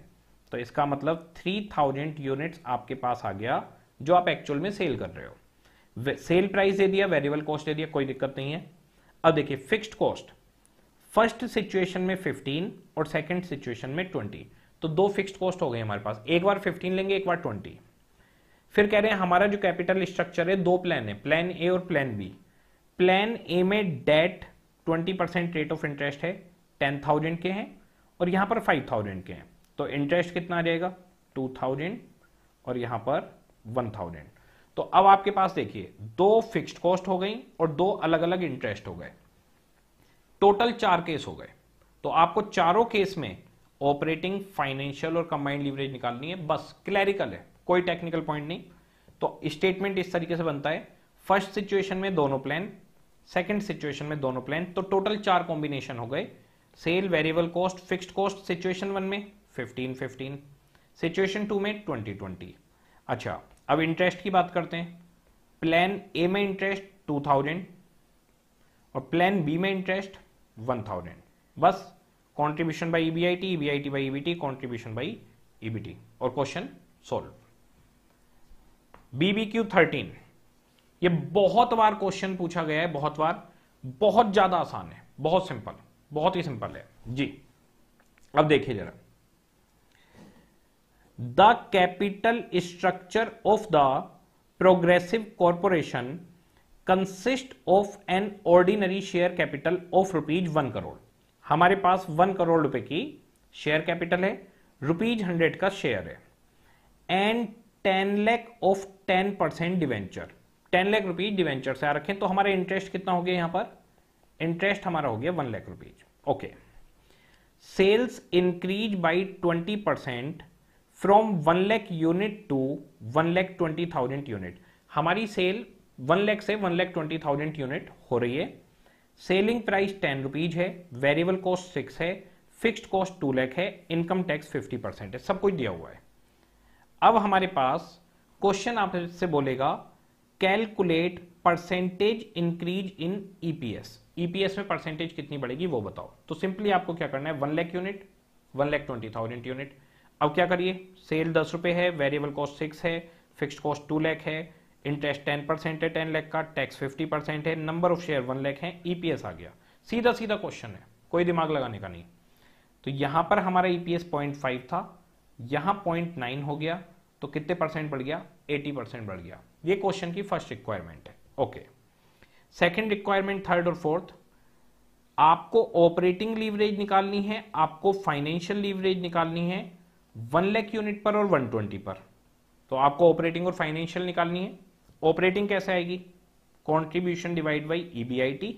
तो इसका मतलब 3000 यूनिट्स आपके पास आ गया जो आप एक्चुअल में सेल कर रहे हो सेल प्राइस दे दिया वेरिएबल कॉस्ट दे दिया कोई दिक्कत नहीं है अब देखिए फिक्स्ड कॉस्ट फर्स्ट सिचुएशन में 15 और सेकंड सिचुएशन में 20 तो दो फिक्स्ड कॉस्ट हो गए हमारे पास एक बार फिफ्टीन लेंगे एक बार ट्वेंटी फिर कह रहे हैं हमारा जो कैपिटल स्ट्रक्चर है दो प्लान है प्लान ए और प्लान बी प्लान ए में debt twenty percent rate of interest है 10,000 के हैं और यहां पर फाइव थाउजेंड के हैं तो इंटरेस्ट कितना आ जाएगा टू थाउजेंड और यहां पर वन थाउजेंड तो अब आपके पास देखिए दो फिक्स्ड कॉस्ट हो गई और दो अलग अलग इंटरेस्ट हो गए टोटल चार केस हो गए तो आपको चारों केस में ऑपरेटिंग फाइनेंशियल और कंबाइंड लीवरेज निकालनी है बस क्लैरिकल है कोई टेक्निकल पॉइंट नहीं तो स्टेटमेंट इस तरीके से बनता है फर्स्ट सिचुएशन में दोनों प्लान सेकेंड सिचुएशन में दोनों प्लान तो टोटल चार कॉम्बिनेशन हो गए sale variable cost fixed cost situation one में फिफ्टीन फिफ्टीन सिचुएशन टू में ट्वेंटी ट्वेंटी अच्छा अब इंटरेस्ट की बात करते हैं प्लान ए में इंटरेस्ट टू थाउजेंड और प्लान बी में इंटरेस्ट वन थाउजेंड बस by E B T contribution by E B T और क्वेश्चन सोल्व बीबीक्यू थर्टीन ये बहुत बार क्वेश्चन पूछा गया है बहुत बार बहुत ज्यादा आसान है बहुत सिंपल बहुत ही सिंपल है जी अब देखिए जरा the capital structure of the progressive corporation consist of an ordinary share capital of rupees one crore हमारे पास वन करोड़ रुपए की शेयर कैपिटल है रुपीज हंड्रेड का शेयर है and ten lakh of ten percent debenture ten lakh rupees debenture से आ रखें तो हमारा इंटरेस्ट कितना हो गया यहां पर इंटरेस्ट हमारा हो गया one lakh rupees okay sales increase by twenty percent from one lakh unit to one lakh twenty thousand unit हमारी सेल वन लैख से one lakh twenty thousand unit हो रही है सेलिंग प्राइस टेन रुपीज है वेरिएबल कॉस्ट सिक्स है फिक्स्ड कॉस्ट टू लैख है इनकम टैक्स फिफ्टी परसेंट है सब कुछ दिया हुआ है अब हमारे पास क्वेश्चन आपसे बोलेगा calculate percentage increase in EPS e EPS e में परसेंटेज कितनी बढ़ेगी वो बताओ तो सिंपली आपको क्या करना है one lakh unit one lakh twenty thousand unit अब क्या करिए सेल दस रुपए है वेरिएबल कॉस्ट सिक्स है फिक्स्ड कॉस्ट टू लैख है इंटरेस्ट टेन परसेंट है टेन लैख का टैक्स फिफ्टी परसेंट है number of share one lakh है ईपीएस e आ गया सीधा सीधा क्वेश्चन है कोई दिमाग लगाने का नहीं तो यहां पर हमारा ईपीएस पॉइंट फाइव था यहां पॉइंट नाइन हो गया तो कितने परसेंट बढ़ गया एटी परसेंट बढ़ गया ये क्वेश्चन की फर्स्ट रिक्वायरमेंट है ओके सेकेंड रिक्वायरमेंट थर्ड और फोर्थ आपको ऑपरेटिंग लीवरेज निकालनी है आपको फाइनेंशियल लीवरेज निकालनी है वन लैख यूनिट पर और वन ट्वेंटी पर तो आपको ऑपरेटिंग और फाइनेंशियल निकालनी है ऑपरेटिंग कैसे आएगी कॉन्ट्रीब्यूशन डिवाइड बाई ईबीआईटी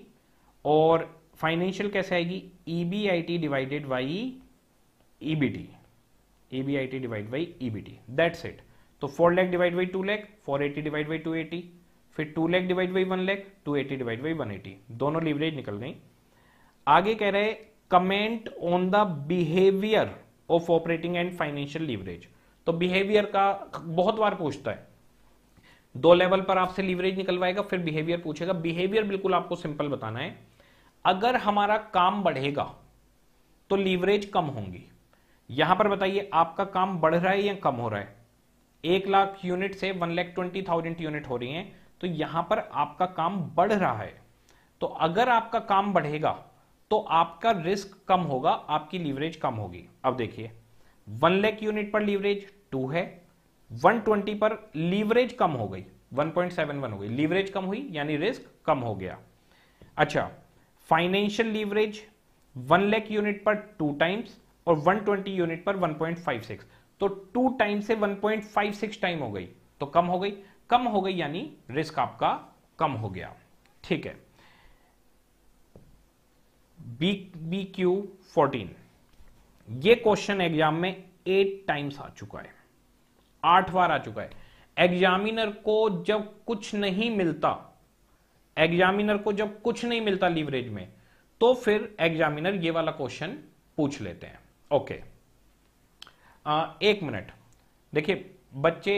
और फाइनेंशियल कैसे आएगी EBIT divided by EBT EBIT divide by EBT that's it तो four lakh divide by two lakh four eighty divide by two eighty फिर two lakh divide by one lakh two eighty divide by one eighty दोनों लीवरेज निकल गई आगे कह रहे comment on the behaviour of operating and financial leverage तो बिहेवियर का बहुत बार पूछता है दो लेवल पर आपसे लीवरेज निकलवाएगा फिर बिहेवियर पूछेगा बिहेवियर बिल्कुल आपको सिंपल बताना है अगर हमारा काम बढ़ेगा तो लीवरेज कम होंगी यहां पर बताइए आपका काम बढ़ रहा है या कम हो रहा है एक लाख यूनिट से one lakh twenty thousand unit हो रही हैं तो यहां पर आपका काम बढ़ रहा है तो अगर आपका काम बढ़ेगा तो आपका रिस्क कम होगा आपकी लीवरेज कम होगी अब देखिए वन लैख यूनिट पर लीवरेज टू है 120 पर लीवरेज कम हो गई 1.71 हो गई लीवरेज कम हुई यानी रिस्क कम हो गया अच्छा फाइनेंशियल लीवरेज 1 लाख यूनिट पर टू टाइम्स और 120 यूनिट पर 1.56 तो टू टाइम से 1.56 टाइम हो गई तो कम हो गई कम हो गई यानी रिस्क आपका कम हो गया ठीक है बी बी क्यू फोर्टीन ये क्वेश्चन एग्जाम में एट टाइम्स आ चुका है आठ बार आ चुका है एग्जामिनर को जब कुछ नहीं मिलता एग्जामिनर को जब कुछ नहीं मिलता लीवरेज में तो फिर एग्जामिनर ये वाला क्वेश्चन पूछ लेते हैं ओके आ, एक मिनट देखिए बच्चे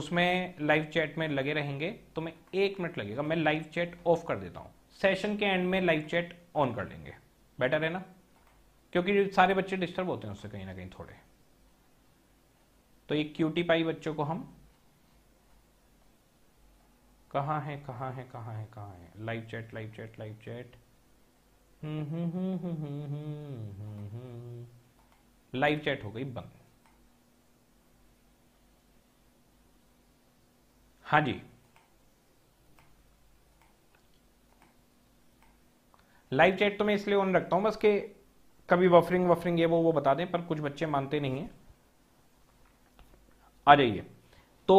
उसमें लाइव चैट में लगे रहेंगे तो मैं एक मिनट लगेगा मैं लाइव चैट ऑफ कर देता हूं सेशन के एंड में लाइव चैट ऑन कर लेंगे बेटर है ना क्योंकि सारे बच्चे डिस्टर्ब होते हैं उससे कहीं ना कहीं थोड़े तो ये क्यूटी पाई बच्चों को हम कहा है कहा है कहा है कहा है live chat live chat live chat live chat हो गई बंद हाँ जी लाइव चैट तो मैं इसलिए ऑन रखता हूं बस के कभी बफरिंग वफरिंग ये वो वो बता दें पर कुछ बच्चे मानते नहीं हैं आ जाइए तो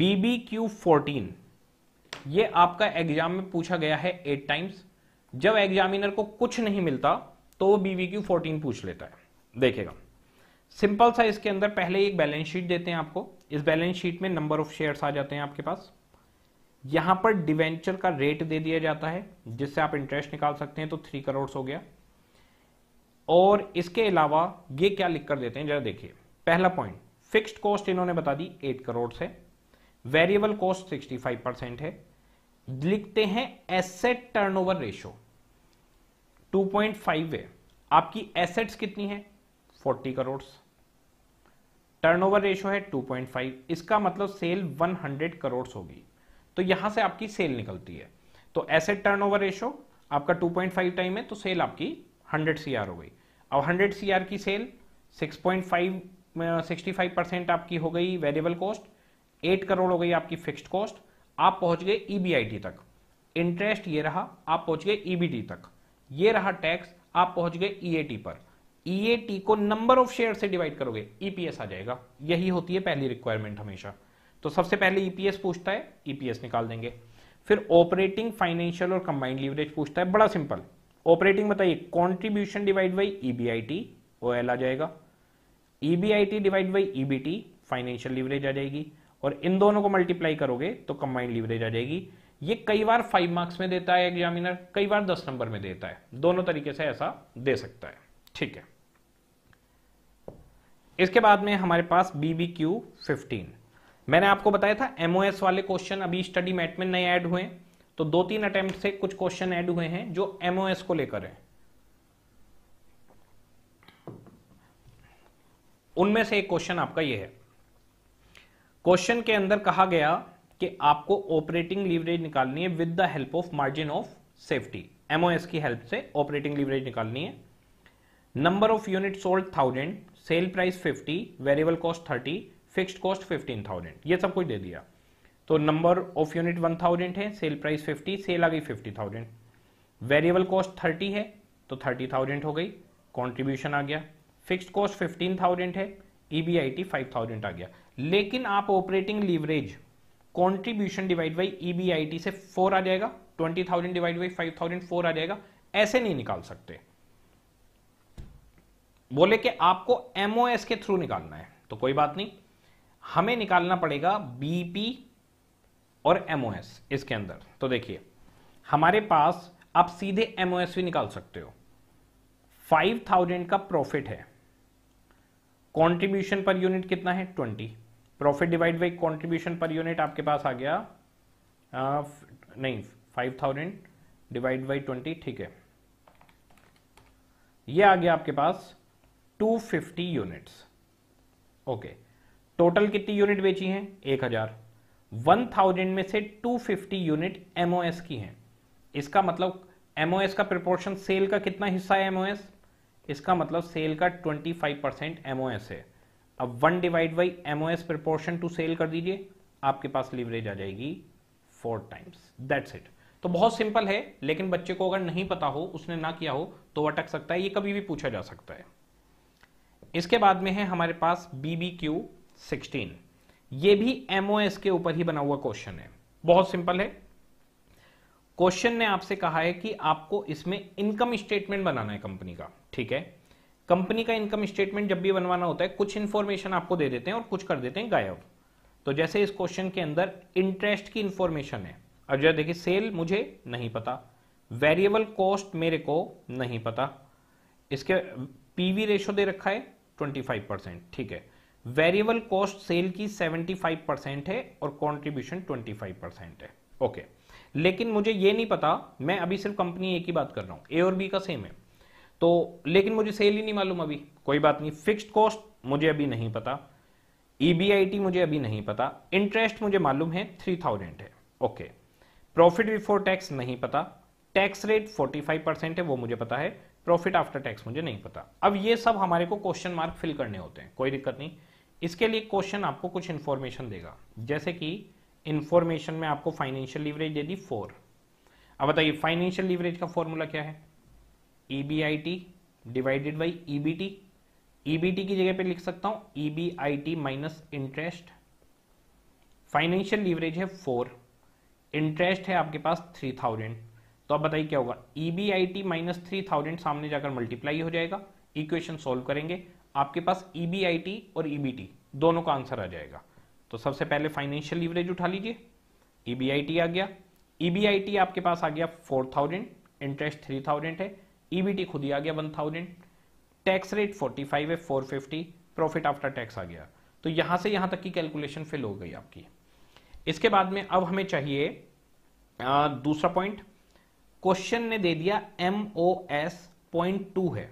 बीबी क्यू फोर्टीन ये आपका एग्जाम में पूछा गया है एट टाइम्स जब एग्जामिनर को कुछ नहीं मिलता तो वो बीबी क्यू फोर्टीन पूछ लेता है देखेगा सिंपल सा इसके अंदर पहले एक बैलेंस शीट देते हैं आपको इस बैलेंस शीट में नंबर ऑफ शेयर्स आ जाते हैं आपके पास यहां पर डिवेंचर का रेट दे दिया जाता है जिससे आप इंटरेस्ट निकाल सकते हैं तो थ्री करोड़ हो गया और इसके अलावा ये क्या लिख कर देते हैं जरा देखिए पहला पॉइंट फिक्स्ड कॉस्ट इन्होंने बता दी एट करोड़ से variable cost sixty five percent है लिखते हैं एसेट टर्नओवर पॉइंट फाइव है आपकी एसेट्स कितनी है फोर्टी करोड़ टर्नओवर रेशो है फाइव इसका मतलब सेल वन हंड्रेड करोड़ होगी तो यहां से आपकी सेल निकलती है तो एसेट टर्नओवर रेशो आपका 2.5 टाइम है तो सेल आपकी 100 सीआर हो गई अब 100 सीआर की सेल सिक्सटी फाइव परसेंट आपकी हो गई वेरिएबल कॉस्ट एट करोड़ हो गई आपकी फिक्स्ड कॉस्ट आप पहुंच गए ईबीआईटी e तक इंटरेस्ट ये रहा आप पहुंच गए ईबीटी e तक ये रहा टैक्स आप पहुंच गए ईएटी e पर ईएटी को नंबर ऑफ शेयर से डिवाइड करोगे ईपीएस आ जाएगा यही होती है पहली रिक्वायरमेंट हमेशा तो सबसे पहले ईपीएस पूछता है ईपीएस निकाल देंगे फिर ऑपरेटिंग फाइनेंशियल और कंबाइंड लीवरेज पूछता है बड़ा सिंपल ऑपरेटिंग बताइए contribution divide by EBIT O L आ जाएगा EBIT divide by EBT financial leverage आ जाएगी और इन दोनों को मल्टीप्लाई करोगे तो कंबाइंड लिवरेज आ जाएगी ये कई बार फाइव मार्क्स में देता है एग्जामिनर कई बार दस नंबर में देता है दोनों तरीके से ऐसा दे सकता है ठीक है इसके बाद में हमारे पास बीबी क्यू फिफ्टीन मैंने आपको बताया था एमओएस वाले क्वेश्चन अभी स्टडी मैट में नए ऐड हुए तो दो तीन अटेम्प्ट से कुछ क्वेश्चन ऐड हुए हैं जो एमओएस को लेकर है उनमें से एक क्वेश्चन आपका यह है क्वेश्चन के अंदर कहा गया कि आपको ऑपरेटिंग लीवरेज निकालनी है with the help of margin of safety MOS की हेल्प से ऑपरेटिंग लीवरेज निकालनी है number of unit sold thousand sale price fifty variable cost thirty fixed cost fifteen thousand ये सब कुछ दे दिया तो number of unit one thousand है सेल प्राइस फिफ्टी सेल आ गई fifty thousand variable cost thirty है तो थर्टी थाउजेंड हो गई कॉन्ट्रीब्यूशन आ गया फिक्स्ड कॉस्ट फिफ्टीन थाउजेंड है ईबीआईटी e फाइव थाउजेंड आ गया लेकिन आप operating leverage contribution divide by EBIT e से फोर आ जाएगा twenty thousand divide by five thousand four आ जाएगा ऐसे नहीं निकाल सकते बोले कि आपको एमओएस के थ्रू निकालना है तो कोई बात नहीं हमें निकालना पड़ेगा बीपी और एमओएस इसके अंदर तो देखिए हमारे पास आप सीधे एमओएस भी निकाल सकते हो 5000 का प्रॉफिट है कंट्रीब्यूशन पर यूनिट कितना है twenty profit divide by contribution per unit आपके पास आ गया आ, नहीं थाउजेंड डिवाइड बाई ट्वेंटी ठीक है ये आ गया आपके पास two fifty units okay total कितनी यूनिट बेची हैं वन थाउजेंड में से टू फिफ्टी यूनिट एमओएस की हैं इसका मतलब एमओएस का प्रिपोर्शन सेल का कितना हिस्सा है एमओएस इसका मतलब सेल का 25 परसेंट एम है अब one divide by MO S proportion to sale कर दीजिए आपके पास लिवरेज आ जाएगी फोर टाइम्स दैट्स इट तो बहुत सिंपल है लेकिन बच्चे को अगर नहीं पता हो उसने ना किया हो तो अटक सकता है ये कभी भी पूछा जा सकता है इसके बाद में है हमारे पास बी बी क्यू सिक्सटीन ये भी एमओएस एस के ऊपर ही बना हुआ क्वेश्चन है बहुत सिंपल है क्वेश्चन ने आपसे कहा है कि आपको इसमें इनकम स्टेटमेंट बनाना है कंपनी का ठीक है कंपनी का इनकम स्टेटमेंट जब भी बनवाना होता है कुछ इन्फॉर्मेशन आपको दे देते हैं और कुछ कर देते हैं गायब तो जैसे इस क्वेश्चन के अंदर इंटरेस्ट की इंफॉर्मेशन है अब जो देखिए सेल मुझे नहीं पता वेरिएबल कॉस्ट मेरे को नहीं पता इसके पीवी रेशो दे रखा है 25 परसेंट ठीक है वेरिएबल कॉस्ट सेल की 75 परसेंट है और कॉन्ट्रीब्यूशन 25 परसेंट है ओके लेकिन मुझे ये नहीं पता मैं अभी सिर्फ कंपनी ए की बात कर रहा हूं ए और बी का सेम है तो लेकिन मुझे सेल ही नहीं मालूम अभी कोई बात नहीं फिक्स्ड कॉस्ट मुझे अभी नहीं पता ईबीआईटी e मुझे अभी नहीं पता इंटरेस्ट मुझे मालूम है थ्री थाउजेंड है ओके प्रॉफिट बिफोर टैक्स नहीं पता tax rate forty five percent है वो मुझे पता है प्रॉफिट आफ्टर टैक्स मुझे नहीं पता अब ये सब हमारे को क्वेश्चन मार्क फिल करने होते हैं कोई दिक्कत नहीं इसके लिए क्वेश्चन आपको कुछ इन्फॉर्मेशन देगा जैसे कि इन्फॉर्मेशन में आपको फाइनेंशियल लीवरेज दे दी फोर अब बताइए फाइनेंशियल लीवरेज का फॉर्मूला क्या है E B I T divided by E B T की जगह पे लिख सकता हूं E B minus interest financial leverage है फोर इंटरेस्ट है आपके पास थ्री थाउजेंड तो आप बताइए क्या होगा EBIT B minus three thousand सामने जाकर मल्टीप्लाई हो जाएगा इक्वेशन सोल्व करेंगे आपके पास ई बी आई टी और ई बी टी दोनों का आंसर आ जाएगा तो सबसे पहले फाइनेंशियल लीवरेज उठा लीजिए ईबीआईटी e आ गया ई बी आई टी आपके पास आ गया four thousand interest three thousand है ईबीटी e खुद ही आ गया one thousand tax rate forty five है four fifty profit after tax आ गया तो यहां से यहां तक की कैलकुलेशन फेल हो गई आपकी इसके बाद में अब हमें चाहिए आ, दूसरा पॉइंट क्वेश्चन ने दे दिया M O S point two है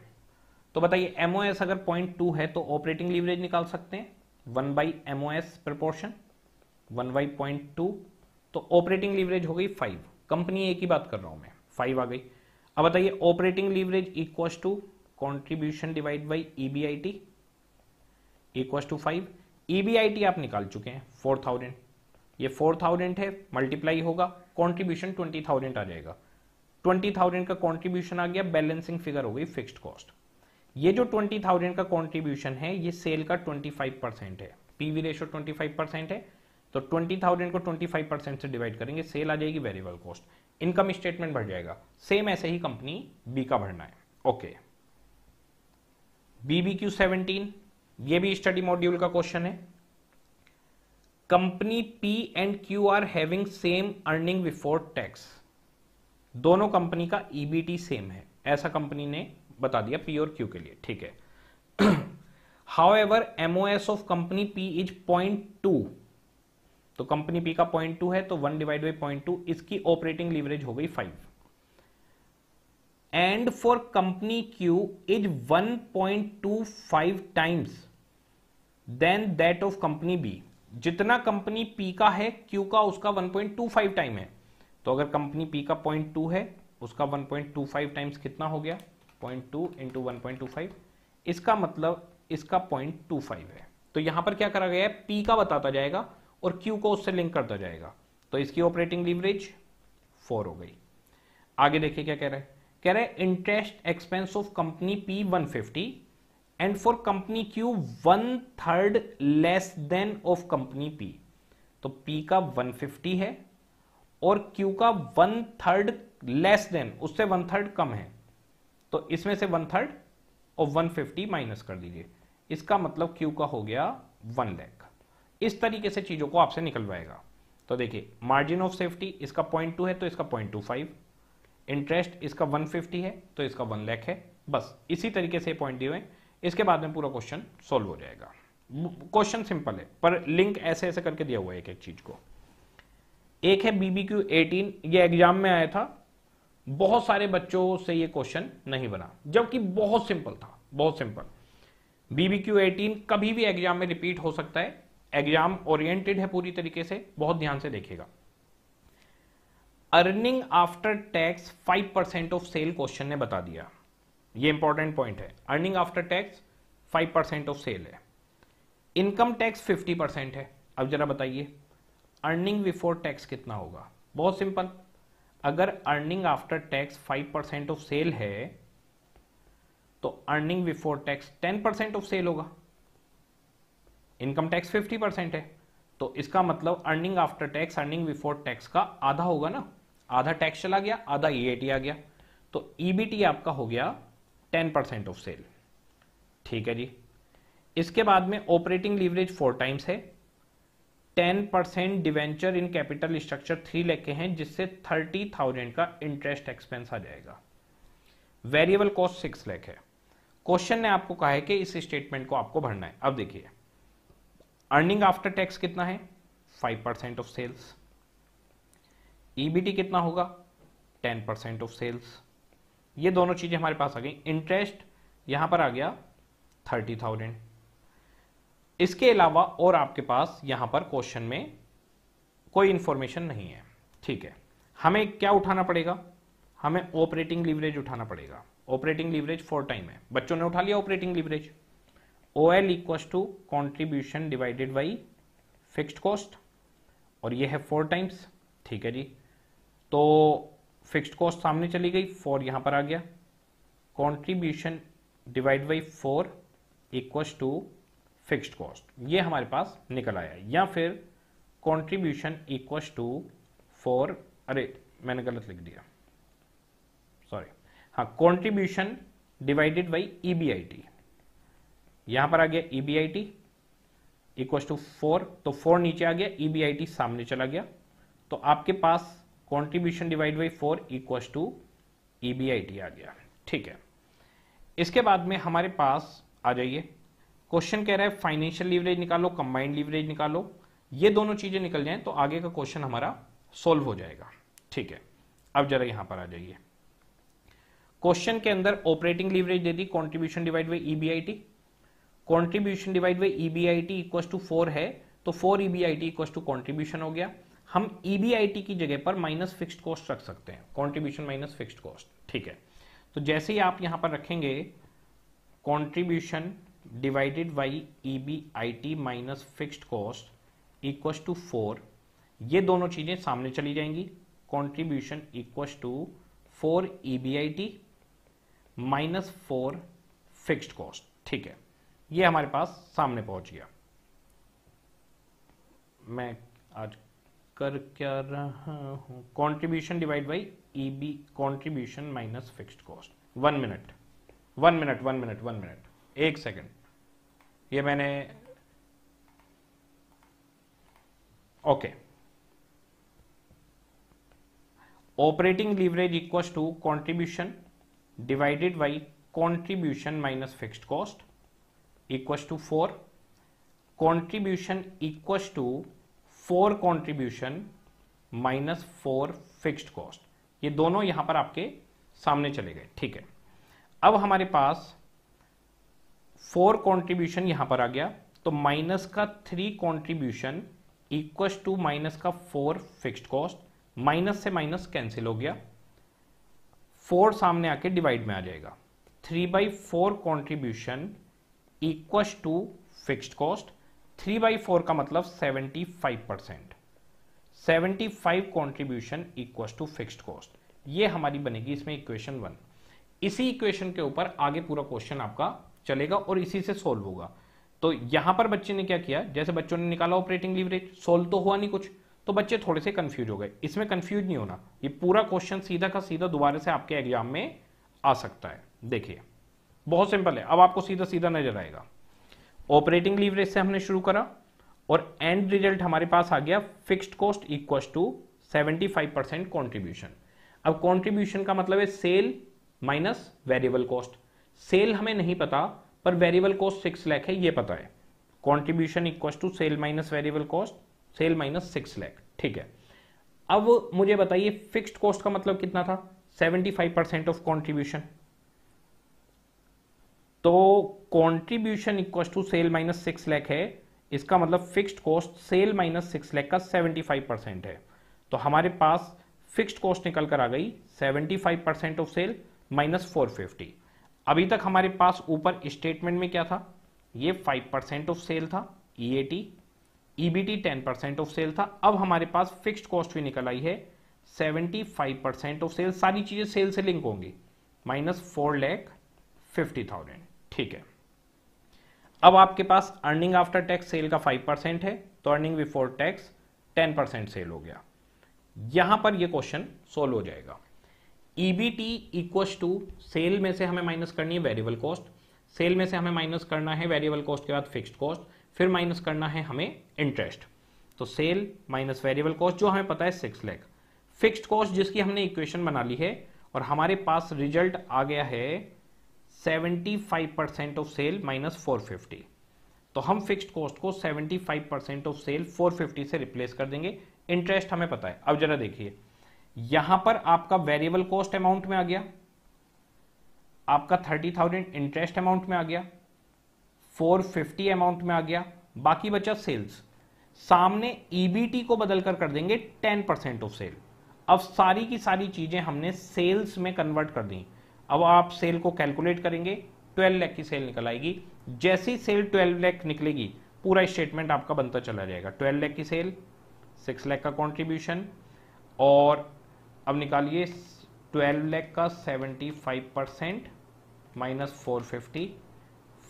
तो बताइए एम ओ एस अगर पॉइंट टू है तो ऑपरेटिंग लीवरेज निकाल सकते हैं one by M O S proportion one by point two तो ऑपरेटिंग लीवरेज हो गई फाइव कंपनी ए की बात कर रहा हूं मैं फाइव आ गई अब बताइए operating leverage equal to contribution divide by EBIT equal to five EBIT आप निकाल चुके हैं फोर थाउजेंड ये फोर थाउजेंड है मल्टीप्लाई होगा कॉन्ट्रीब्यूशन ट्वेंटी थाउजेंड आ जाएगा ट्वेंटी थाउजेंड का कॉन्ट्रीब्यूशन आ गया बैलेंसिंग फिगर हो गई फिक्स कॉस्ट ये जो ट्वेंटी थाउजेंड का कॉन्ट्रीब्यूशन है ये सेल का ट्वेंटी फाइव परसेंट है PV ratio twenty five percent है तो ट्वेंटी थाउजेंड को ट्वेंटी फाइव परसेंट से डिवाइड करेंगे सेल आ जाएगी वेरिएबल कॉस्ट इनकम स्टेटमेंट बढ़ जाएगा सेम ऐसे ही कंपनी बी का भरना है ओके बीबी क्यू सेवनटीन ये भी स्टडी मॉड्यूल का क्वेश्चन है company P and Q are having same earning before tax दोनों कंपनी का ईबीटी e सेम है ऐसा कंपनी ने बता दिया पी और क्यू के लिए ठीक है however MOS of company P is point two तो कंपनी पी का पॉइंट टू है तो one divide by point two इसकी ऑपरेटिंग लीवरेज हो गई five and for company Q is one point two five times than that of company B जितना कंपनी पी का है क्यू का उसका one point two five time है तो अगर कंपनी पी का पॉइंट टू है उसका one point two five times कितना हो गया point two into one point two five इसका मतलब इसका पॉइंट टू फाइव है तो यहां पर क्या करा गया है पी का बताता जाएगा और क्यू को उससे लिंक करता जाएगा तो इसकी ऑपरेटिंग लीवरेज फोर हो गई आगे देखिए क्या कह रहा है कह रहा है interest expense of company P one fifty and for company Q one third less than of company P तो पी का वन फिफ्टी है और क्यू का वन थर्ड लेस देन उससे वन थर्ड कम है तो इसमें से वन थर्ड और वन फिफ्टी माइनस कर दीजिए इसका मतलब क्यू का हो गया वन लैख इस तरीके से चीज़ों को आपसे निकलवाएगा तो देखिए मार्जिन ऑफ सेफ्टी इसका पॉइंट टू है तो इसका पॉइंट टू फाइव इंटरेस्ट इसका वन फिफ्टी है तो इसका वन लैख है बस इसी तरीके से पॉइंट दिए हुए इसके बाद में पूरा क्वेश्चन सोल्व हो जाएगा क्वेश्चन सिंपल है पर लिंक ऐसे ऐसे करके दिया हुआ है एक एक चीज को एक है बीबीक्यू एटीन ये एग्जाम में आया था बहुत सारे बच्चों से ये क्वेश्चन नहीं बना जबकि बहुत सिंपल था बहुत सिंपल बीबीक्यू एटीन कभी भी एग्जाम में रिपीट हो सकता है एग्जाम ओरिएंटेड है पूरी तरीके से बहुत ध्यान से देखिएगा earning after tax five percent of sale question ने बता दिया ये इंपॉर्टेंट पॉइंट है earning after tax five percent of sale है इनकम टैक्स फिफ्टी परसेंट है अब जरा बताइए अर्निंग बिफोर टैक्स कितना होगा बहुत सिंपल अगर earning after tax five percent of sale है तो earning before tax ten percent of sale होगा इनकम टैक्स 50 परसेंट है तो इसका मतलब earning after tax earning before tax का आधा होगा ना आधा टैक्स चला गया आधा ई e आ गया तो ईबीटी e आपका हो गया टेन परसेंट ऑफ सेल ठीक है जी इसके बाद में ऑपरेटिंग लीवरेज फोर टाइम्स है ten percent debenture in capital structure three लेके हैं जिससे थर्टी थाउजेंड का इंटरेस्ट एक्सपेंस आ जाएगा वेरिएबल कॉस्ट सिक्स लेख है क्वेश्चन ने आपको कहा है कि इस स्टेटमेंट को आपको भरना है अब देखिए अर्निंग आफ्टर टैक्स कितना है five percent of sales EBT कितना होगा टेन परसेंट ऑफ सेल्स ये दोनों चीज़ें हमारे पास आ गई इंटरेस्ट यहां पर आ गया थर्टी थाउजेंड इसके अलावा और आपके पास यहां पर क्वेश्चन में कोई इंफॉर्मेशन नहीं है ठीक है हमें क्या उठाना पड़ेगा हमें ऑपरेटिंग लीवरेज उठाना पड़ेगा ऑपरेटिंग लीवरेज फोर टाइम है बच्चों ने उठा लिया operating leverage O L equal to contribution divided by fixed cost और ये है फोर टाइम्स ठीक है जी तो फिक्स्ड कॉस्ट सामने चली गई फोर यहां पर आ गया contribution divide by four equals to fixed cost ये हमारे पास निकल आया या फिर कॉन्ट्रीब्यूशन इक्वस टू फोर अरे मैंने गलत लिख दिया सॉरी हाँ contribution divided by E B I T यहां पर आ गया ईबीआईटी इक्व टू फोर तो फोर नीचे आ गया ईबीआईटी e सामने चला गया तो आपके पास contribution divide by four equal to EBIT आ गया ठीक है इसके बाद में हमारे पास आ जाइए क्वेश्चन कह रहा है फाइनेंशियल लीवरेज निकालो कंबाइंड लीवरेज निकालो ये दोनों चीजें निकल जाएं तो आगे का क्वेश्चन हमारा सोल्व हो जाएगा ठीक है अब जरा यहां पर आ जाइए क्वेश्चन के अंदर ऑपरेटिंग लीवरेज दे दी contribution divide by EBIT contribution divide by E B I T equal to four है तो four E B I T equal to contribution हो गया हम ई बी आई टी की जगह पर माइनस फिक्स्ड कॉस्ट रख सकते हैं कॉन्ट्रीब्यूशन माइनस फिक्स्ड कॉस्ट ठीक है तो जैसे ही आप यहां पर रखेंगे contribution divided by E B I T minus fixed cost equal to four ये दोनों चीज़ें सामने चली जाएंगी contribution equal to four E B I T minus four fixed cost ठीक है ये हमारे पास सामने पहुंच गया मैं आज कर क्या रहा हूं contribution divide by E B contribution minus fixed cost one minute one minute one minute one minute एक सेकेंड ये मैंने okay operating leverage equal to contribution divided by contribution minus fixed cost equals to four contribution equals to four contribution minus four fixed cost ये दोनों यहां पर आपके सामने चले गए ठीक है अब हमारे पास फोर कॉन्ट्रीब्यूशन यहां पर आ गया तो माइनस का three contribution equals to minus का फोर फिक्स्ड कॉस्ट माइनस से माइनस कैंसिल हो गया फोर सामने आके डिवाइड में आ जाएगा three by four contribution equals to fixed cost three by four का मतलब seventy five percent seventy five contribution equals to fixed cost ये हमारी बनेगी इसमें इक्वेशन वन इसी इक्वेशन के ऊपर आगे पूरा क्वेश्चन आपका चलेगा और इसी से सोल्व होगा तो यहां पर बच्चे ने क्या किया जैसे बच्चों ने निकाला ऑपरेटिंग लीवरेज सोल्व तो हुआ नहीं कुछ तो बच्चे थोड़े से कंफ्यूज हो गए इसमें कंफ्यूज नहीं होना ये पूरा क्वेश्चन सीधा का सीधा दोबारा से आपके एग्जाम में आ सकता है देखिए बहुत सिंपल है अब आपको सीधा सीधा नजर आएगा ऑपरेटिंग लीवरेज से हमने शुरू करा और एंड रिजल्ट हमारे पास आ गया fixed cost equal to 75 percent contribution अब कॉन्ट्रीब्यूशन का मतलब है sale minus variable cost sale हमें नहीं पता पर वेरिएबल कॉस्ट सिक्स लैख है ये पता है contribution equal to sale minus variable cost sale minus six lakh ठीक है अब मुझे बताइए फिक्स्ड कॉस्ट का मतलब कितना था 75 परसेंट ऑफ कॉन्ट्रीब्यूशन तो contribution equal to sale minus six lakh है इसका मतलब fixed cost sale minus six lakh का सेवेंटी फाइव परसेंट है तो हमारे पास फिक्स्ड कॉस्ट निकल कर आ गई seventy five percent of sale minus four fifty अभी तक हमारे पास ऊपर स्टेटमेंट में क्या था ये फाइव परसेंट ऑफ सेल था E A T E B T ten percent of sale था अब हमारे पास फिक्स्ड कॉस्ट भी निकल आई है seventy five percent of sale सारी चीज़ें सेल से लिंक होंगी minus four lakh fifty thousand ठीक है अब आपके पास अर्निंग आफ्टर टैक्स सेल का फाइव परसेंट है तो earning before tax ten percent sale हो गया यहां पर यह क्वेश्चन सोल्व हो जाएगा ईबीटी इक्वल्स टू सेल में से हमें माइनस करनी है वेरिएबल कॉस्ट सेल में से हमें माइनस करना है वेरिएबल कॉस्ट के बाद फिक्स्ड कॉस्ट फिर माइनस करना है हमें इंटरेस्ट तो सेल माइनस वेरिएबल कॉस्ट जो हमें पता है सिक्स लैख फिक्स्ड कॉस्ट जिसकी हमने इक्वेशन बना ली है और हमारे पास रिजल्ट आ गया है 75 परसेंट ऑफ सेल माइनस 450 तो हम फिक्स्ड कॉस्ट को 75 परसेंट ऑफ सेल 450 से रिप्लेस कर देंगे इंटरेस्ट हमें पता है अब जरा देखिए यहां पर आपका वेरिएबल कॉस्ट अमाउंट में आ गया आपका 30,000 इंटरेस्ट अमाउंट में आ गया 450 अमाउंट में आ गया बाकी बचा सेल्स सामने ईबीटी e को बदलकर कर देंगे 10 परसेंट ऑफ सेल अब सारी की सारी चीजें हमने सेल्स में कन्वर्ट कर दी अब आप सेल को कैलकुलेट करेंगे ट्वेल्व लैख की सेल निकल आएगी जैसी सेल ट्वेल्व लाख निकलेगी पूरा स्टेटमेंट आपका बनता चला जाएगा ट्वेल्व लैख की सेल सिक्स लैख का कॉन्ट्रीब्यूशन और अब निकालिए ट्वेल्व लैख का seventy five percent minus four fifty